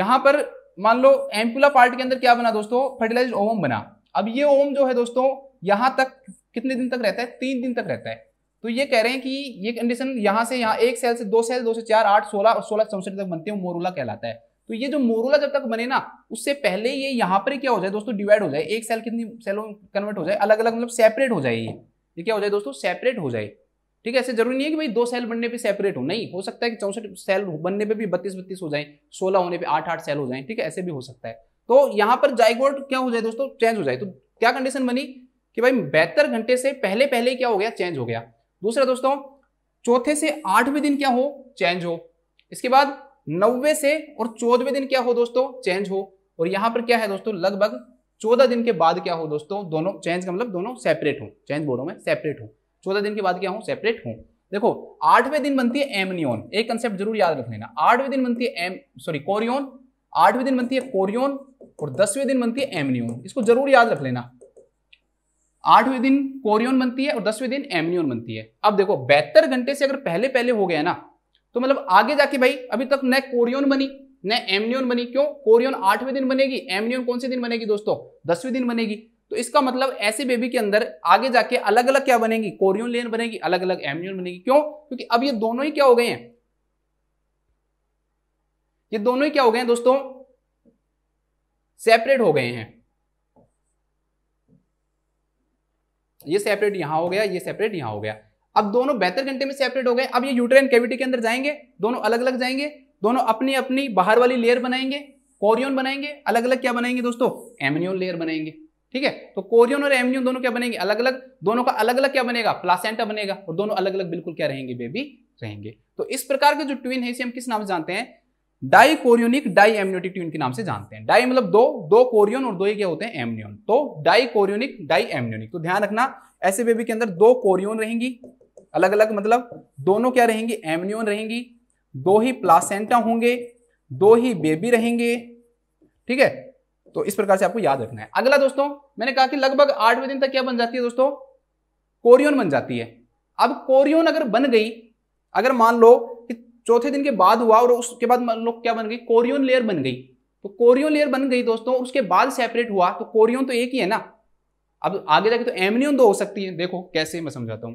यहां पर मान लो एम्पुला पार्ट के अंदर क्या बना दोस्तों फर्टिलाइज ओम बना अब ये ओम जो है दोस्तों यहां तक कितने दिन तक रहता है तीन दिन तक रहता है तो ये कह रहे हैं कि ये कंडीशन यहाँ से यहाँ एक सेल से दो सेल दो से चार आठ सोलह और सोलह चौसठ तक बनते हैं मोरूला कहलाता है तो ये जो मोरूला जब तक बने ना उससे पहले ये यहाँ पर क्या हो जाए दोस्तों डिवाइड हो जाए एक सेल कितनी सेलों में कन्वर्ट हो जाए अलग अलग मतलब सेपरेट हो जाए ये ये क्या हो जाए दोस्तों सेपरेट हो जाए ठीक है ऐसे जरूरी नहीं है कि भाई दो सेल बनने पे सेपरेट हो नहीं हो सकता है कि चौसठ सेल बनने पे भी बत्तीस बत्तीस हो जाए सोलह होने पे आठ आठ सेल हो जाए ठीक है ऐसे भी हो सकता है तो यहाँ पर जाइगोट क्या हो जाए दोस्तों चेंज हो जाए तो क्या कंडीशन बनी कि भाई बेहतर घंटे से पहले पहले क्या हो गया चेंज हो गया दूसरा दोस्तों चौथे से आठवें दिन क्या हो चेंज हो इसके बाद नब्बे से और चौदहवें दिन क्या हो दोस्तों चेंज हो और यहां पर क्या है दोस्तों लगभग चौदह दिन के बाद क्या हो दोस्तों दोनों चेंज का मतलब दोनों सेपरेट हो चेंज बोर्डों में सेपरेट हो चौदह दिन के बाद क्या हो सेपरेट हो देखो आठवें दिन बनती है एमनियोन एक कंसेप्ट जरूर याद रख लेना आठवें दिन बनती है एम सॉरी कोरियोन आठवें दिन बनती है कोरियोन और दसवें दिन बनती है एमनियोन इसको जरूर याद रख लेना आठवें दिन कोरियोन बनती है और दसवें दिन एमनियोन बनती है अब देखो बेहतर घंटे से अगर पहले पहले हो गया ना तो मतलब आगे जाके भाई अभी तक न कोरियोन बनी न एमनियोन बनी क्यों कोरियोन आठवें दिन बनेगी एमनियोन कौन से दिन बनेगी दोस्तों दसवें दिन बनेगी तो इसका मतलब ऐसे बेबी के अंदर आगे जाके अलग अलग क्या बनेगी कोरियोन लेन बनेगी अलग अलग एमनियोन बनेगी क्यों क्योंकि अब ये दोनों ही क्या हो गए हैं ये दोनों ही क्या हो गए हैं दोस्तों सेपरेट हो गए हैं ये सेपरेट यहाँ हो गया ये सेपरेट यहाँ हो गया अब दोनों बेहतर घंटे में सेपरेट हो गए अब ये यूट्रेन कैविटी के अंदर जाएंगे दोनों अलग अलग जाएंगे दोनों अपनी अपनी बाहर वाली लेयर बनाएंगे कोरियन बनाएंगे अलग अलग क्या बनाएंगे दोस्तों एमनियोन लेयर बनाएंगे ठीक है तो कोरियन और एमनियोन दोनों क्या बनेंगे अलग अलग दोनों का अलग अलग क्या बनेगा प्लासेंटा बनेगा और दोनों अलग अलग बिल्कुल क्या रहेंगे बेबी रहेंगे तो इस प्रकार के जो ट्विन है इसे हम किस नाम से जानते हैं dichorionic diamniotic twin के नाम से जानते हैं डाई मतलब दो दो कोरियोन और दो ही क्या होते हैं एम्नियोन तो डाई कोरियोनिक डाई एम्नियोनिक तो ध्यान रखना ऐसे बेबी के अंदर दो कोरियोन रहेंगी अलग अलग मतलब दोनों क्या रहेंगी एम्नियोन रहेंगी दो ही प्लासेंटा होंगे दो ही बेबी रहेंगे ठीक है तो इस प्रकार से आपको याद रखना है अगला दोस्तों मैंने कहा कि लगभग आठवें दिन तक क्या बन जाती है दोस्तों कोरियोन बन जाती है अब कोरियोन अगर बन गई अगर मान लो कि चौथे दिन के बाद हुआ और उसके बाद मान लो क्या बन गई कोरियोन लेयर बन गई तो कोरियन लेयर बन गई दोस्तों उसके बाद सेपरेट हुआ तो कोरियन तो एक ही है ना अब आगे जाके तो एमनियन दो हो सकती है देखो कैसे मैं समझाता हूं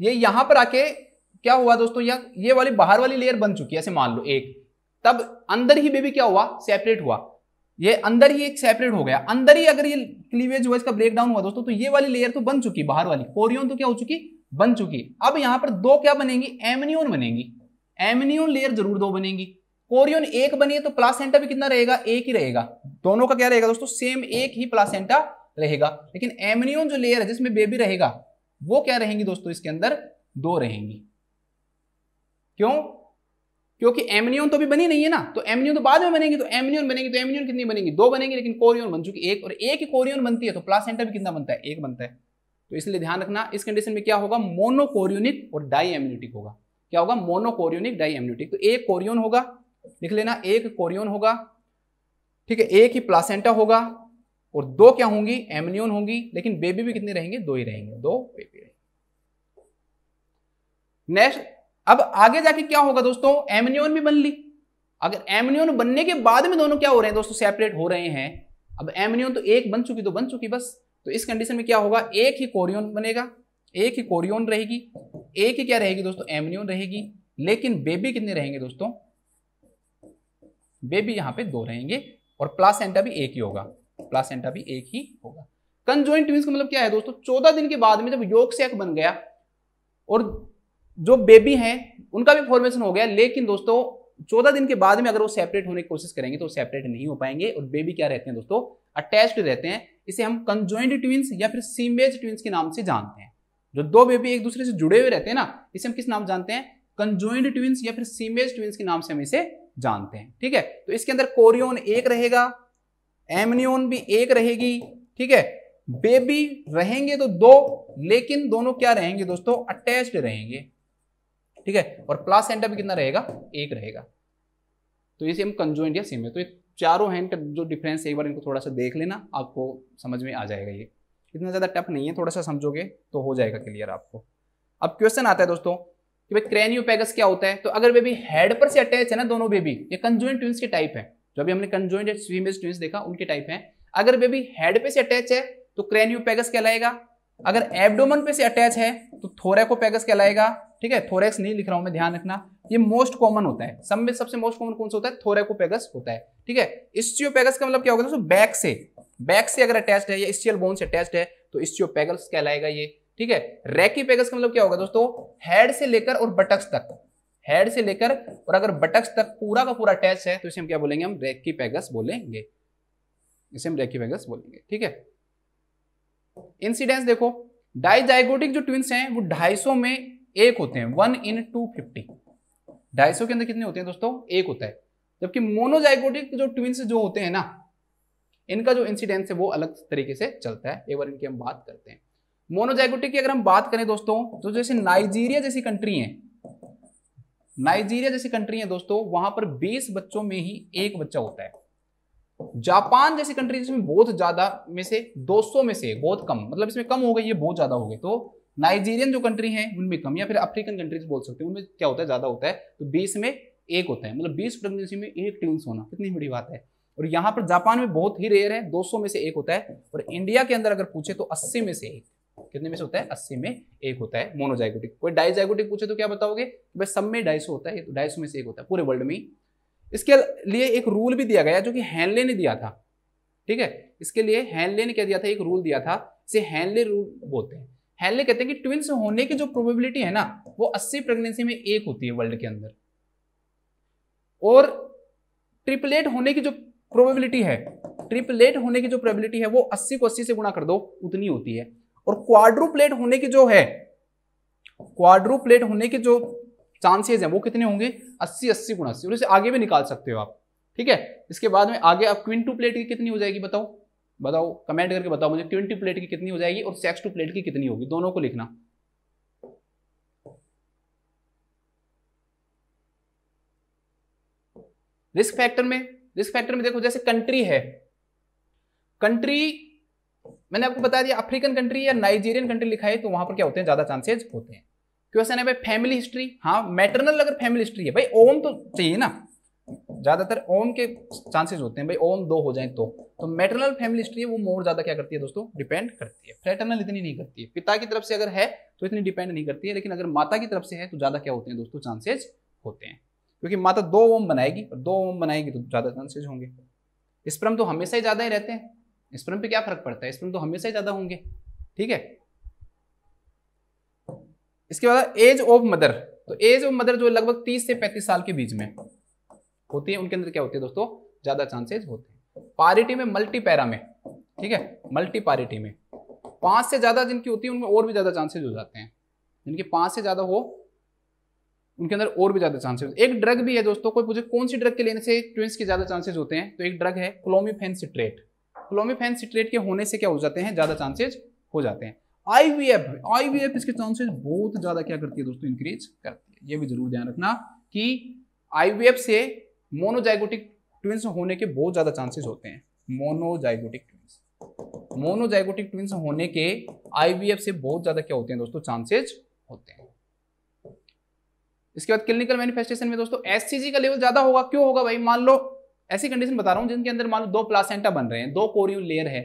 ये यहां पर आके क्या हुआ दोस्तों यह ये वाली बाहर वाली लेयर बन चुकी है ऐसे मान लो एक तब अंदर ही बेबी क्या हुआ सेपरेट हुआ ये अंदर ही एक सेपरेट हो गया अंदर ही अगर ये क्लीवेज वेज का ब्रेकडाउन हुआ दोस्तों तो ये वाली लेयर तो बन चुकी बाहर वाली कोरियोन तो क्या हो चुकी बन चुकी अब यहां पर दो क्या बनेंगी एमनियोन बनेंगी एमनियोन लेयर जरूर दो बनेंगी कोरियोन एक बनी है तो प्लासेंटा भी कितना रहेगा एक ही रहेगा दोनों का क्या रहेगा दोस्तों सेम एक ही प्लासेंटा रहेगा लेकिन एमनियोन जो लेयर है जिसमें बेबी रहेगा वो क्या रहेंगी दोस्तों इसके अंदर दो रहेंगी क्यों क्योंकि एमनियन तो अभी बनी नहीं है ना तो एमनियन तो बाद में बनेगी तो एमनियन बनेगी तो एमनियन कितनी बनेगी दो बनेगी लेकिन कोरियन बन चुकी एक और एक ही कोरियन बनती है तो प्लासेंटा भी कितना बनता है एक बनता है तो इसलिए ध्यान रखना इस कंडीशन में क्या होगा मोनोकोरियोनिक और डाई एम्यूटिक होगा क्या होगा मोनोकोरियोनिक डाई एम्यूटिक तो एक कोरियोन होगा लिख लेना एक कोरियोन होगा ठीक है एक ही प्लासेंटा होगा और दो क्या होंगी एमनियन होंगी लेकिन बेबी भी कितने रहेंगे दो ही रहेंगे दो बेबी रहेंगे नेक्स्ट अब आगे जाके क्या होगा दोस्तों एमनियोन भी बन ली अगर एमनियोन बनने के बाद में दोनों क्या हो रहे हैं दोस्तों सेपरेट हो रहे हैं अब एमनियोन तो एक बन चुकी तो बन चुकी बस तो इस कंडीशन में क्या होगा एक ही कोरियोन बनेगा एक ही कोरियोन रहेगी एक ही क्या रहेगी दोस्तों एमनियोन रहेगी लेकिन बेबी कितने रहेंगे दोस्तों बेबी यहां पे दो रहेंगे और प्लासेंटा भी एक ही होगा प्लासेंटा भी एक ही होगा कंजॉइंट ट्विंस का मतलब क्या है दोस्तों चौदह दिन के बाद में जब योग से एक बन गया और जो बेबी हैं उनका भी फॉर्मेशन हो गया लेकिन दोस्तों चौदह दिन के बाद में अगर वो सेपरेट होने की कोशिश करेंगे तो सेपरेट नहीं हो पाएंगे और बेबी क्या रहते हैं दोस्तों अटैच्ड रहते हैं इसे हम कंजॉइंट ट्विंस या फिर सीमेज ट्विंस के नाम से जानते हैं जो दो बेबी एक दूसरे से जुड़े हुए रहते हैं ना इसे हम किस नाम जानते हैं कंजॉइंट ट्विंस या फिर सीमेज ट्विंस के नाम से हम इसे जानते हैं ठीक है तो इसके अंदर कोरियोन एक रहेगा एमनियोन भी एक रहेगी ठीक है बेबी रहेंगे तो दो लेकिन दोनों क्या रहेंगे दोस्तों अटैच्ड रहेंगे ठीक है और एंड भी कितना रहेगा एक रहेगा तो ये सेम कंजोइंट या सेम है तो ये चारों हैंड का जो डिफरेंस एक बार इनको थोड़ा सा देख लेना आपको समझ में आ जाएगा ये इतना ज़्यादा टफ नहीं है थोड़ा सा समझोगे तो हो जाएगा क्लियर आपको अब क्वेश्चन आता है दोस्तों कि भाई क्रेन्यूपैगस क्या होता है तो अगर बेबी हेड पर से अटैच है ना दोनों बेबी ये कंजोइंट ट्विंस के टाइप है जो अभी हमने कंजोइंट स्वीमेज ट्विंस देखा उनके टाइप है अगर बेबी हेड पे से अटैच है तो क्रेन्यूपैगस कहलाएगा अगर एब्डोमन पे से अटैच है तो थोरेकोपैगस कहलाएगा ठीक है थोरेक्स नहीं लिख रहा हूं मैं ध्यान रखना ये मोस्ट कॉमन होता है सब में सबसे मोस्ट कॉमन कौन सा होता है थोरेकोपेगस होता है ठीक है इस्टियोपेगस का मतलब क्या होगा दोस्तों बैक से बैक से अगर अटैच्ड है या स्टियल बोन से अटैच्ड है तो स्टियोपेगस कहलाएगा ये ठीक है रैकीपेगस का मतलब क्या होगा दोस्तों हेड से लेकर और बटक्स तक हेड से लेकर और अगर बटक्स तक पूरा का पूरा अटैच है तो इसे हम क्या बोलेंगे हम रैकीपेगस बोलेंगे इसे हम रैकीपेगस बोलेंगे ठीक है इंसिडेंस देखो डाइजाइगोटिक जो ट्विंस हैं वो 250 में एक होते हैं वन इन टू फिफ्टी ढाई के अंदर कितने होते हैं दोस्तों एक होता है जबकि मोनोजाइकोटिक जो ट्विंस जो होते हैं ना इनका जो इंसिडेंस है वो अलग तरीके से चलता है एक बार इनकी हम बात करते हैं मोनोजाइकोटिक की अगर हम बात करें दोस्तों तो जैसे नाइजीरिया जैसी कंट्री है नाइजीरिया जैसी कंट्री है दोस्तों वहां पर बीस बच्चों में ही एक बच्चा होता है जापान जैसी कंट्री जिसमें बहुत ज्यादा में से 200 में से बहुत कम मतलब इसमें कम हो गई ये बहुत ज्यादा हो गई तो नाइजीरियन जो कंट्री है उनमें कम या फिर अफ्रीकन कंट्रीज बोल सकते हैं उनमें क्या होता है ज्यादा होता है तो बीस में एक होता है मतलब बीस प्रेगनेंसी में एक ट्विंस होना कितनी बड़ी बात है और यहाँ पर जापान में बहुत ही रेयर है 200 में से एक होता है और इंडिया के अंदर अगर पूछे तो 80 में से एक कितने में से होता है 80 में एक होता है मोनोजाइगोटिक कोई डाइजाइगोटिक पूछे तो क्या बताओगे भाई सब में डाइसो होता है तो ढाई में से एक होता है पूरे वर्ल्ड में इसके लिए एक रूल भी दिया गया जो कि हैनले ने दिया था ठीक है इसके लिए हैनले ने क्या दिया था एक रूल दिया था इसे हैनले रूल बोलते हैं हैले कहते हैं कि ट्विंस होने की जो प्रोबेबिलिटी है ना वो अस्सी प्रेगनेंसी में एक होती है वर्ल्ड के अंदर और ट्रिपलेट होने की जो प्रोबेबिलिटी है ट्रिपलेट होने की जो प्रोबेबिलिटी है वो अस्सी को अस्सी से गुणा कर दो उतनी होती है और क्वाड्रूप्लेट होने की जो है क्वाड्रुप्लेट होने के जो चांसेज है वो कितने होंगे अस्सी अस्सी गुणा अस्सी और इसे आगे भी निकाल सकते हो आप ठीक है इसके बाद में आगे आप क्विंटू प्लेट की कितनी हो जाएगी बताओ बताओ कमेंट करके बताओ मुझे ट्वेंटी प्लेट की कितनी हो जाएगी और सेक्स टू प्लेट की कितनी होगी दोनों को लिखना रिस्क फैक्टर में रिस्क फैक्टर में देखो जैसे कंट्री है कंट्री मैंने आपको बता दिया अफ्रीकन कंट्री या नाइजीरियन कंट्री लिखा है तो वहां पर क्या होते हैं ज्यादा चांसेज होते हैं क्वेश्चन है भाई फैमिली हिस्ट्री हाँ मैटरनल अगर फैमिली हिस्ट्री है भाई ओम तो चाहिए ना ज़्यादातर ओम के चांसेस होते हैं भाई ओम दो हो जाए तो तो मेटरनल फैमिली हिस्ट्री है वो मोर ज़्यादा क्या करती है दोस्तों डिपेंड करती है फ्रेटरनल इतनी नहीं करती है पिता की तरफ से अगर है तो इतनी डिपेंड नहीं करती है लेकिन अगर माता की तरफ से है तो ज़्यादा क्या होते हैं दोस्तों चांसेज होते हैं क्योंकि माता दो ओम बनाएगी और दो ओम बनाएगी तो ज़्यादा चांसेज होंगे स्प्रम तो हमेशा ही ज़्यादा ही रहते हैं स्प्रम पे क्या फर्क पड़ता है स्प्रम तो हमेशा ही ज़्यादा होंगे ठीक है इसके बाद एज ऑफ मदर तो एज ऑफ मदर जो लगभग 30 से 35 साल के बीच में होती है उनके अंदर क्या होती है दोस्तों ज्यादा चांसेस होते हैं पारिटी में मल्टी पैरा में ठीक है मल्टी पारिटी में पांच से ज्यादा जिनकी होती है उनमें और भी ज्यादा चांसेज हो जाते हैं जिनकी पांच से ज्यादा हो उनके अंदर और भी ज्यादा चांसेस एक ड्रग भी है दोस्तों कोई पूछे कौन सी ड्रग के लेने से ट्विंस के ज्यादा चांसेस होते हैं तो एक ड्रग है क्लोमिफेन सिट्रेट क्लोमिफेन सिट्रेट के होने से क्या हो जाते हैं ज्यादा चांसेज हो जाते हैं आईवीएफ आईवीएफ इसके चांसेस बहुत ज्यादा क्या करती है दोस्तों इंक्रीज करती है ये भी जरूर ध्यान रखना कि आईवीएफ से मोनोजाइगोटिक ट्विंस होने के बहुत ज़्यादा चांसेस होते हैं मोनोजाइगोटिक ट्विंस मोनोजाइगोटिक ट्विंस होने के आईवीएफ से बहुत ज़्यादा क्या होते हैं दोस्तों चांसेज होते हैं इसके बाद क्लिनिकल मैनिफेस्टेशन में दोस्तों एससीजी का लेवल ज़्यादा होगा क्यों होगा भाई मान लो ऐसी कंडीशन बता रहा हूं जिनके अंदर मान लो दो प्लासेंटा बन रहे हैं दो कोरियो लेयर है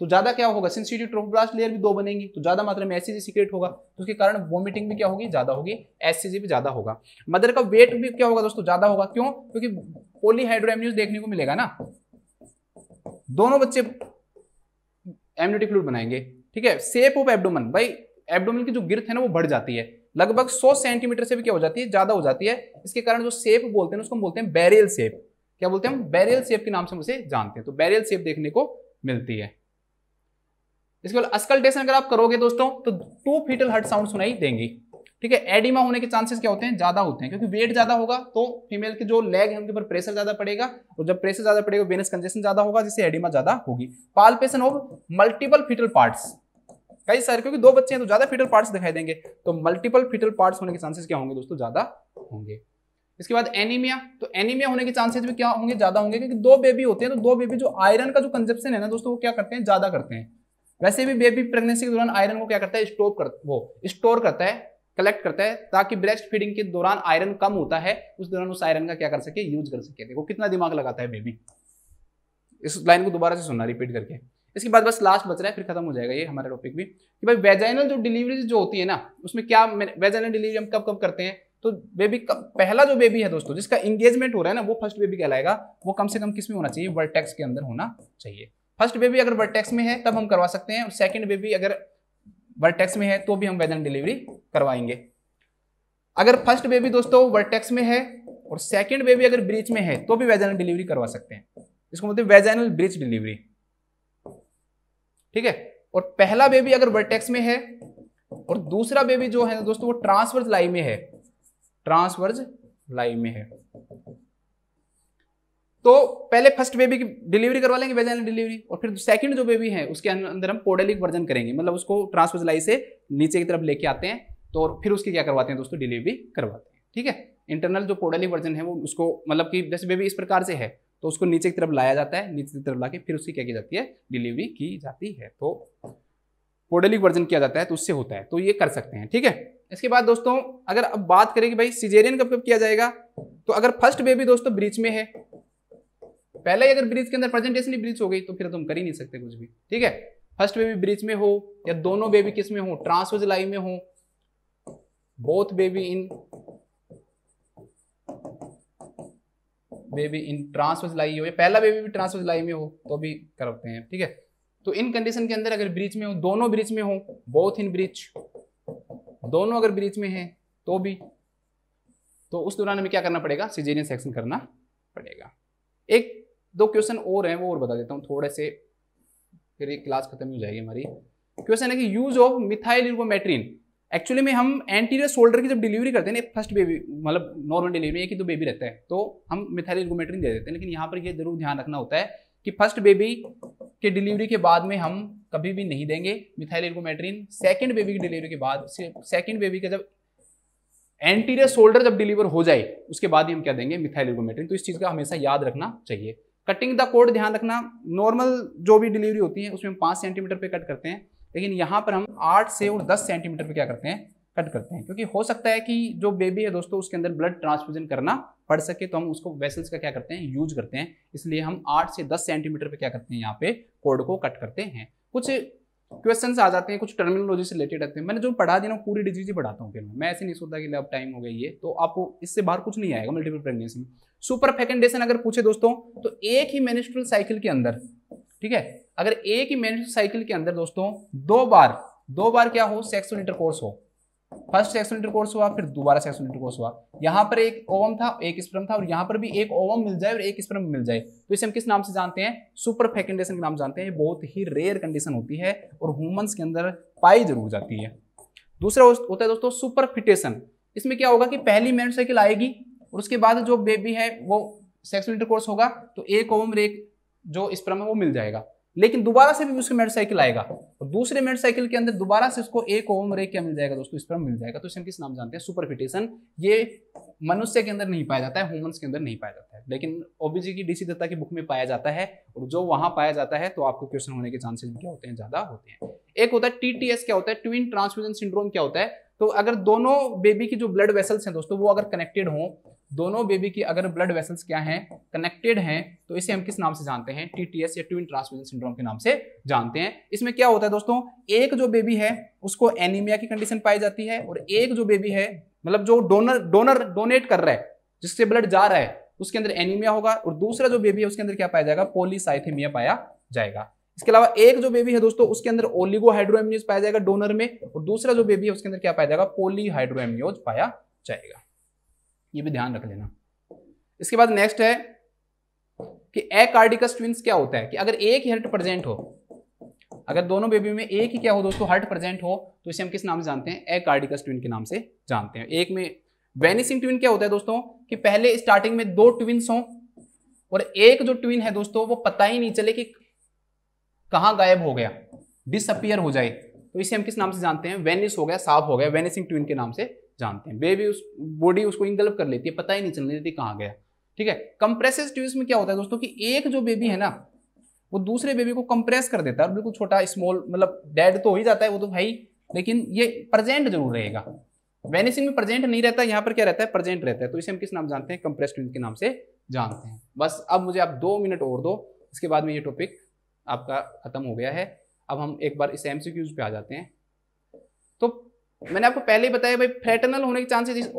तो ज्यादा क्या होगा सेंसिटिव ट्रोफोब्लास्ट लेयर भी दो बनेंगी तो ज्यादा मात्रा में एससीजी सीक्रेट होगा तो उसके कारण वोमिटिंग भी क्या होगी ज्यादा होगी एससीजी भी ज्यादा होगा मदर का वेट भी क्या होगा दोस्तों ज्यादा होगा क्यों क्योंकि पोलीहाइड्रोएम्यूज देखने को मिलेगा ना दोनों बच्चे एम्यूटी फ्लूड बनाएंगे ठीक है सेप ऑफ एब्डोमन भाई एब्डोमन की जो गिरथ है ना वो बढ़ जाती है लगभग 100 सेंटीमीटर से भी क्या हो जाती है ज्यादा हो जाती है इसके कारण जो सेप बोलते हैं उसको हम बोलते हैं बैरियल सेप क्या बोलते हैं हम बैरियल सेप के नाम से हम उसे जानते हैं तो बैरियल सेप देखने को मिलती है इसके बाद अस्कल्टेशन अगर आप करोगे दोस्तों तो टू फीटल हर्ट साउंड सुनाई देंगी ठीक है एडिमा होने के चांसेस क्या होते हैं ज्यादा होते हैं क्योंकि वेट ज्यादा होगा तो फीमेल के जो लेग है उनके ऊपर प्रेशर ज्यादा पड़ेगा और जब प्रेशर ज्यादा पड़ेगा बेनस कंजेशन ज्यादा होगा जिससे एडिमा ज्यादा होगी palpation of multiple fetal parts कई सारे क्योंकि दो बच्चे हैं तो ज्यादा फीटल पार्ट्स दिखाई देंगे तो मल्टीपल फीटल पार्ट्स होने के चांसेस क्या होंगे दोस्तों ज्यादा होंगे इसके बाद एनीमिया तो एनीमिया होने के चांसेस भी क्या होंगे ज्यादा होंगे क्योंकि दो बेबी होते हैं तो दो बेबी जो आयरन का जो कंजप्शन है ना दोस्तों वो क्या करते हैं ज्यादा करते हैं वैसे भी बेबी प्रेगनेंसी के दौरान आयरन को क्या करता है स्टोर कर वो स्टोर करता है कलेक्ट करता है ताकि ब्रेस्ट फीडिंग के दौरान आयरन कम होता है उस दौरान उस आयरन का क्या कर सके यूज कर सके देखो कितना दिमाग लगाता है बेबी इस लाइन को दोबारा से सुनना रिपीट करके इसके बाद बस लास्ट बच रहा है फिर खत्म हो जाएगा ये हमारा टॉपिक भी कि भाई वेजाइनल जो डिलीवरी जो होती है ना उसमें क्या वेजाइनल डिलीवरी हम कब कब करते हैं तो बेबी पहला जो बेबी है दोस्तों जिसका एंगेजमेंट हो रहा है ना वो फर्स्ट बेबी कहलाएगा वो कम से कम किस में होना चाहिए वर्टेक्स के अंदर होना चाहिए फर्स्ट बेबी अगर वर्टेक्स में है तब हम करवा सकते हैं सेकेंड बेबी अगर वर्टेक्स में है तो भी हम वेदन डिलीवरी करवाएंगे अगर फर्स्ट बेबी दोस्तों वर्टेक्स में है और सेकेंड बेबी अगर ब्रिज में है तो भी वेजनल डिलीवरी करवा सकते हैं इसको बोलते हैं ब्रिज डिलीवरी ठीक है और पहला बेबी अगर वर्टेक्स में है और दूसरा बेबी जो है दोस्तों वो ट्रांसवर्ज लाइव में है ट्रांसवर्ज लाइव में है तो पहले फर्स्ट बेबी की डिलीवरी करवा लेंगे वेजाइनल डिलीवरी और फिर सेकंड जो बेबी है उसके अंदर हम पोडेलिक वर्जन करेंगे मतलब उसको ट्रांसफजलाई से नीचे की तरफ लेके आते हैं तो और फिर उसकी क्या करवाते हैं दोस्तों डिलीवरी करवाते हैं ठीक है इंटरनल जो पोडेलिक वर्जन है वो उसको मतलब कि जैसे बेबी इस प्रकार से है तो उसको नीचे की तरफ लाया जाता है नीचे की तरफ ला के फिर उसकी क्या की जाती है डिलीवरी की जाती है तो पोडेलिक वर्जन किया जाता है तो उससे होता है तो ये कर सकते हैं ठीक है इसके बाद दोस्तों अगर अब बात करें कि भाई सीजेरियन कब कब किया जाएगा तो अगर फर्स्ट बेबी दोस्तों ब्रीच में है पहले ही अगर ब्रिज के अंदर प्रेजेंटेशन ही ब्रिज हो गई तो फिर तुम कर ही नहीं सकते कुछ भी ठीक है फर्स्ट बेबी ब्रिज में हो या दोनों बेबी किस में हो ट्रांसवर्स लाइव में हो both baby in baby in transverse lie हो या पहला बेबी भी ट्रांसवर्स लाइव में हो तो भी करते हैं ठीक है तो इन कंडीशन के अंदर अगर ब्रिज में हो दोनों ब्रिज में हो बोथ इन ब्रिज दोनों अगर ब्रिज में है तो भी तो उस दौरान हमें क्या करना पड़ेगा सीजेरियन सेक्शन करना पड़ेगा एक दो क्वेश्चन और हैं वो और बता देता हूँ थोड़े से फिर ये क्लास खत्म हो जाएगी हमारी क्वेश्चन है कि use of methyl ergometrine actually में हम एंटीरियर शोल्डर की जब डिलीवरी करते हैं ना फर्स्ट बेबी मतलब नॉर्मल डिलीवरी एक ही तो बेबी रहता है तो हम मिथाइल इर्गोमेट्रीन दे देते हैं लेकिन यहाँ पर यह जरूर ध्यान रखना होता है कि फर्स्ट बेबी के डिलीवरी के बाद में हम कभी भी नहीं देंगे मिथाइल इर्गोमेट्रीन सेकेंड बेबी की डिलीवरी के बाद सेकेंड बेबी का जब एंटीरियर शोल्डर जब डिलीवर हो जाए उसके बाद ही हम क्या देंगे मिथाइल इर्गोमेट्रीन तो इस चीज़ का हमेशा याद रखना चाहिए कटिंग द कोड ध्यान रखना नॉर्मल जो भी डिलीवरी होती है उसमें हम पाँच सेंटीमीटर पे कट करते हैं लेकिन यहाँ पर हम आठ से और दस सेंटीमीटर पे क्या करते हैं कट करते हैं क्योंकि हो सकता है कि जो बेबी है दोस्तों उसके अंदर ब्लड ट्रांसफ्यूजन करना पड़ सके तो हम उसको वेसल्स का क्या करते हैं यूज करते हैं इसलिए हम आठ से दस सेंटीमीटर पर क्या करते हैं यहाँ पे कोड को कट करते हैं कुछ क्वेश्चन आ जाते हैं कुछ टर्मिनोलॉजी से रिलेटेड रहते हैं मैंने जो पढ़ा दिया ना पूरी डिजीज ही पढ़ाता हूँ फिर मैं ऐसे नहीं सोचता कि अब टाइम हो गया ये तो आपको इससे बाहर कुछ नहीं आएगा मल्टीपल प्रेगनेंसी में सुपर फेकेंडेशन अगर पूछे दोस्तों तो एक ही मेनिस्ट्रल साइकिल के अंदर ठीक है अगर एक ही मेनिस्ट्रल साइकिल के अंदर दोस्तों दो बार दो बार क्या हो सेक्सुअल इंटरकोर्स हो फर्स्ट सेक्सुअल इंटरकोर्स हुआ फिर दोबारा सेक्सुअल इंटरकोर्स हुआ यहां पर एक ओवम था एक स्प्रम था और यहां पर भी एक ओवम मिल जाए और एक स्प्रम मिल जाए तो इसे हम किस नाम से जानते हैं सुपर फेकेंडेशन के नाम जानते हैं बहुत ही रेयर कंडीशन होती है और ह्यूमंस के अंदर पाई जरूर जाती है दूसरा होता है दोस्तों सुपर फिटेशन इसमें क्या होगा कि पहली मेन साइकिल आएगी और उसके बाद जो बेबी है वो सेक्सुअल इंटरकोर्स होगा तो एक ओम रेक जो स्प्रम है वो मिल जाएगा लेकिन दोबारा से भी उसके मेड साइकिल आएगा और दूसरे मेड साइकिल के अंदर दोबारा से उसको एक ओम रेक क्या मिल जाएगा दोस्तों स्पर्म मिल जाएगा तो इसे हम किस नाम जानते हैं सुपरफिटेशन ये मनुष्य के अंदर नहीं पाया जाता है ह्यूमंस के अंदर नहीं पाया जाता है लेकिन ओबीजी की डीसी दत्ता की बुक में पाया जाता है और जो वहां पाया जाता है तो आपको क्वेश्चन होने के चांसेस क्या होते हैं ज्यादा होते हैं एक होता है टीटीएस क्या होता है ट्विन ट्रांसफ्यूजन सिंड्रोम क्या होता है तो अगर दोनों बेबी की जो ब्लड वेसल्स हैं दोस्तों वो अगर कनेक्टेड हों दोनों बेबी की अगर ब्लड वेसल्स क्या हैं कनेक्टेड हैं तो इसे हम किस नाम से जानते हैं टीटीएस या ट्विन ट्रांसफ्यूजन सिंड्रोम के नाम से जानते हैं इसमें क्या होता है दोस्तों एक जो बेबी है उसको एनीमिया की कंडीशन पाई जाती है और एक जो बेबी है मतलब जो डोनर डोनर डोनेट कर रहा है जिससे ब्लड जा रहा है उसके अंदर एनीमिया होगा और दूसरा जो बेबी है उसके अंदर क्या पाया जाएगा पोलिसाइथीमिया पाया जाएगा इसके अलावा एक जो बेबी है दोस्तों उसके अंदर ओलिगोहाइड्रोएमनियोज पाया जाएगा डोनर में और दूसरा जो बेबी है उसके अंदर क्या पाया जाएगा पोलीहाइड्रोएमनियोज पाया जाएगा ये भी ध्यान रख लेना इसके बाद नेक्स्ट है कि एकार्डिकस ट्विंस क्या होता है कि अगर एक ही हर्ट प्रेजेंट हो अगर दोनों बेबी में एक ही क्या हो दोस्तों हर्ट प्रेजेंट हो तो इसे हम किस नाम से जानते हैं एकार्डिकस ट्विन के नाम से जानते हैं एक में वेनिसिंग ट्विन क्या होता है दोस्तों कि पहले स्टार्टिंग में दो ट्विंस हो और एक जो ट्विन है दोस्तों वो पता ही नहीं चले कि कहाँ गायब हो गया डिसअपियर हो जाए तो इसे हम किस नाम से जानते हैं वेनिस हो गया साफ हो गया वेनिसिंग ट्विन के नाम से जानते हैं बेबी उस बॉडी उसको इंगल्प कर लेती है पता ही नहीं चलने देती कहाँ गया ठीक है कंप्रेसिव ट्यूब्स में क्या होता है दोस्तों कि एक जो बेबी है ना वो दूसरे बेबी को कंप्रेस कर देता है और बिल्कुल छोटा स्मॉल मतलब डेड तो हो ही जाता है वो तो भाई लेकिन ये प्रजेंट जरूर रहेगा वेनिसिंग में प्रजेंट नहीं रहता यहाँ पर क्या रहता है प्रजेंट रहता है तो इसे हम किस नाम जानते हैं कंप्रेस ट्यून के नाम से जानते हैं बस अब मुझे आप दो मिनट और दो इसके बाद में ये टॉपिक आपका ख़त्म हो गया है अब हम एक बार इस एम सी क्यूज पे आ जाते हैं तो मैंने आपको पहले ही बताया भाई फ्रेटनल होने के चांसेस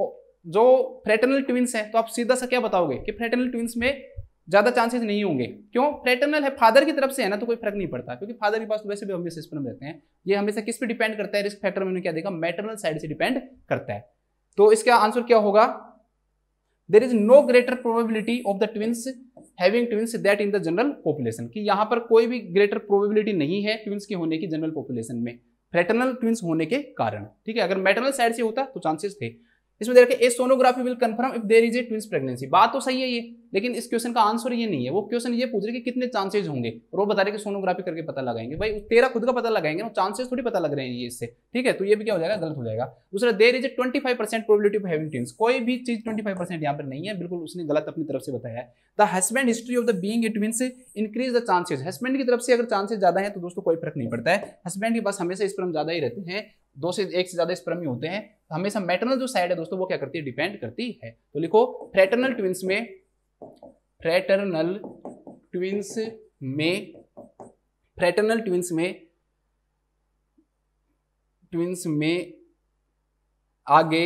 जो फ्रेटनल ट्विंस हैं तो आप सीधा सा क्या बताओगे कि फ्रेटनल ट्विंस में ज़्यादा चांसेस नहीं होंगे क्यों फ्रेटनल है फादर की तरफ से है ना तो कोई फर्क नहीं पड़ता क्योंकि फादर के पास तो वैसे भी हमेशा सिस्टम रहते हैं ये हमेशा किस पे डिपेंड करता है रिस्क फैक्टर मैंने क्या देखा मैटरनल साइड से डिपेंड करता है तो इसका आंसर क्या होगा there is no greater probability of the twins having twins that in the general population कि यहाँ पर कोई भी ग्रेटर प्रोबेबिलिटी नहीं है ट्विंस के होने की जनरल पॉपुलेशन में फ्रेटरनल ट्विंस होने के कारण ठीक है अगर मेटरनल साइड से होता तो चांसेस थे इसमें they a sonography will confirm if there is a twins pregnancy बात तो सही है ये लेकिन इस क्वेश्चन का आंसर ये नहीं है वो क्वेश्चन ये पूछ रहे कि कितने चांसेज होंगे और वो बता रहे कि सोनोग्राफी करके पता लगाएंगे भाई तेरा खुद का पता लगाएंगे ना चांसेस थोड़ी पता लग रहे हैं ये इससे ठीक है तो ये भी क्या हो जाएगा गलत हो जाएगा दूसरा there is a twenty five percent probability of having twins कोई भी चीज ट्वेंटी फाइव परसेंट यहाँ पर नहीं है बिल्कुल उसने गलत अपनी तरफ से बताया the husband history of the being a twins increase the chances husband की तरफ से अगर चांसेज ज्यादा है तो दोस्तों कोई फर्क नहीं पड़ता है हस्बैंड के पास हमेशा इस स्प्रम ज्यादा ही रहते हैं दो से एक से ज्यादा स्प्रम ही होते हैं हमेशा मैटरनल जो साइड है दोस्तों वो क्या करती है डिपेंड करती है तो लिखो फ्रेटरनल ट्विंस में फ्रेटरनल ट्विंस में फ्रेटरनल ट्विंस में ट्विंस में आगे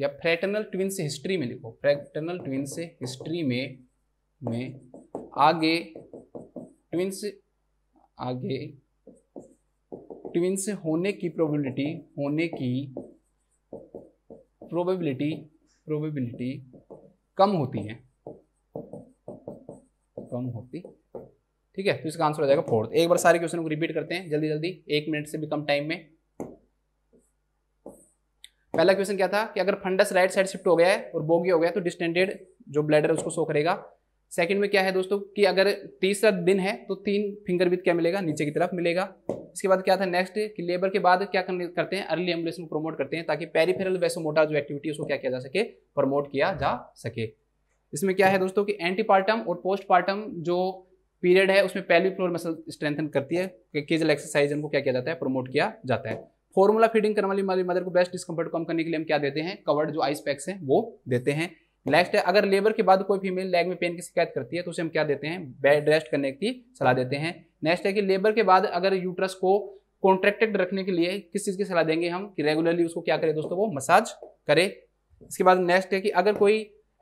या फ्रेटरनल ट्विंस हिस्ट्री में लिखो फ्रेटरनल ट्विंस हिस्ट्री में में आगे ट्विंस आगे ट्विन से होने की प्रोबेबिलिटी होने की प्रोबेबिलिटी प्रोबेबिलिटी कम होती है कम होती ठीक है तो इसका आंसर हो जाएगा फोर्थ एक बार सारे क्वेश्चन को रिपीट करते हैं जल्दी जल्दी एक मिनट से भी कम टाइम में पहला क्वेश्चन क्या था कि अगर फंडस राइट साइड शिफ्ट हो गया है और बोगी हो गया तो डिस्टेंडेड जो ब्लैडर है उसको शो करेगा सेकंड में क्या है दोस्तों कि अगर तीसरा दिन है तो तीन फिंगर विथ क्या मिलेगा नीचे की तरफ मिलेगा इसके बाद क्या था नेक्स्ट कि लेबर के बाद क्या करते हैं अर्ली एम्बुलेंस में प्रमोट करते हैं ताकि पेरीफेरल मोटा जो एक्टिविटी है उसको क्या किया जा सके प्रमोट किया जा सके इसमें क्या है दोस्तों कि एंटीपार्टम और पोस्टपार्टम जो पीरियड है उसमें पहली फ्लोर मसल स्ट्रेंथन करती है केजल एक्सरसाइज उनको क्या किया जाता है प्रमोट किया जाता है फॉर्मूला फीडिंग करने वाली मदर को बेस्ट डिस्कम्फर्ट कम करने के लिए हम क्या देते हैं कवर्ड जो आइस पैक्स हैं वो देते हैं नेक्स्ट है अगर लेबर के बाद कोई फीमेल लेग में पेन की शिकायत करती है तो उसे हम क्या देते हैं बेड रेस्ट करने की सलाह देते हैं नेक्स्ट है कि लेबर के बाद अगर यूट्रस को कॉन्ट्रेक्टेड रखने के लिए किस चीज़ की सलाह देंगे हम कि रेगुलरली उसको क्या करें दोस्तों वो मसाज करें इसके बाद नेक्स्ट है कि अगर कोई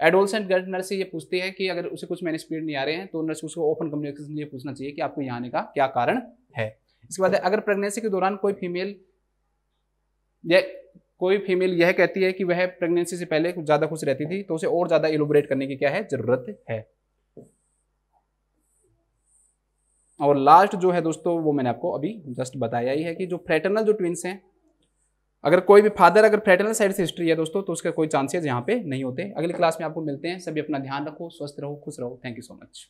एडोलसेंट गर्ल नर्स से ये पूछती है कि अगर उसे कुछ मैंने स्पीड नहीं आ रहे हैं तो नर्स उसको ओपन कम्युनिकेशन लिए पूछना चाहिए कि आपको यहाँ आने का क्या कारण है इसके बाद अगर प्रेगनेंसी के दौरान कोई फीमेल या कोई फीमेल यह कहती है कि वह प्रेगनेंसी से पहले ज़्यादा खुश रहती थी तो उसे और ज़्यादा इलोबरेट करने की क्या है ज़रूरत है और लास्ट जो है दोस्तों वो मैंने आपको अभी जस्ट बताया ही है कि जो फ्रेटरनल जो ट्विंस हैं अगर कोई भी फादर अगर फ्रेटरनल साइड से हिस्ट्री है दोस्तों तो उसका कोई चांसेज यहाँ पे नहीं होते अगली क्लास में आपको मिलते हैं सभी अपना ध्यान रखो स्वस्थ रहो खुश रहो थैंक यू सो मच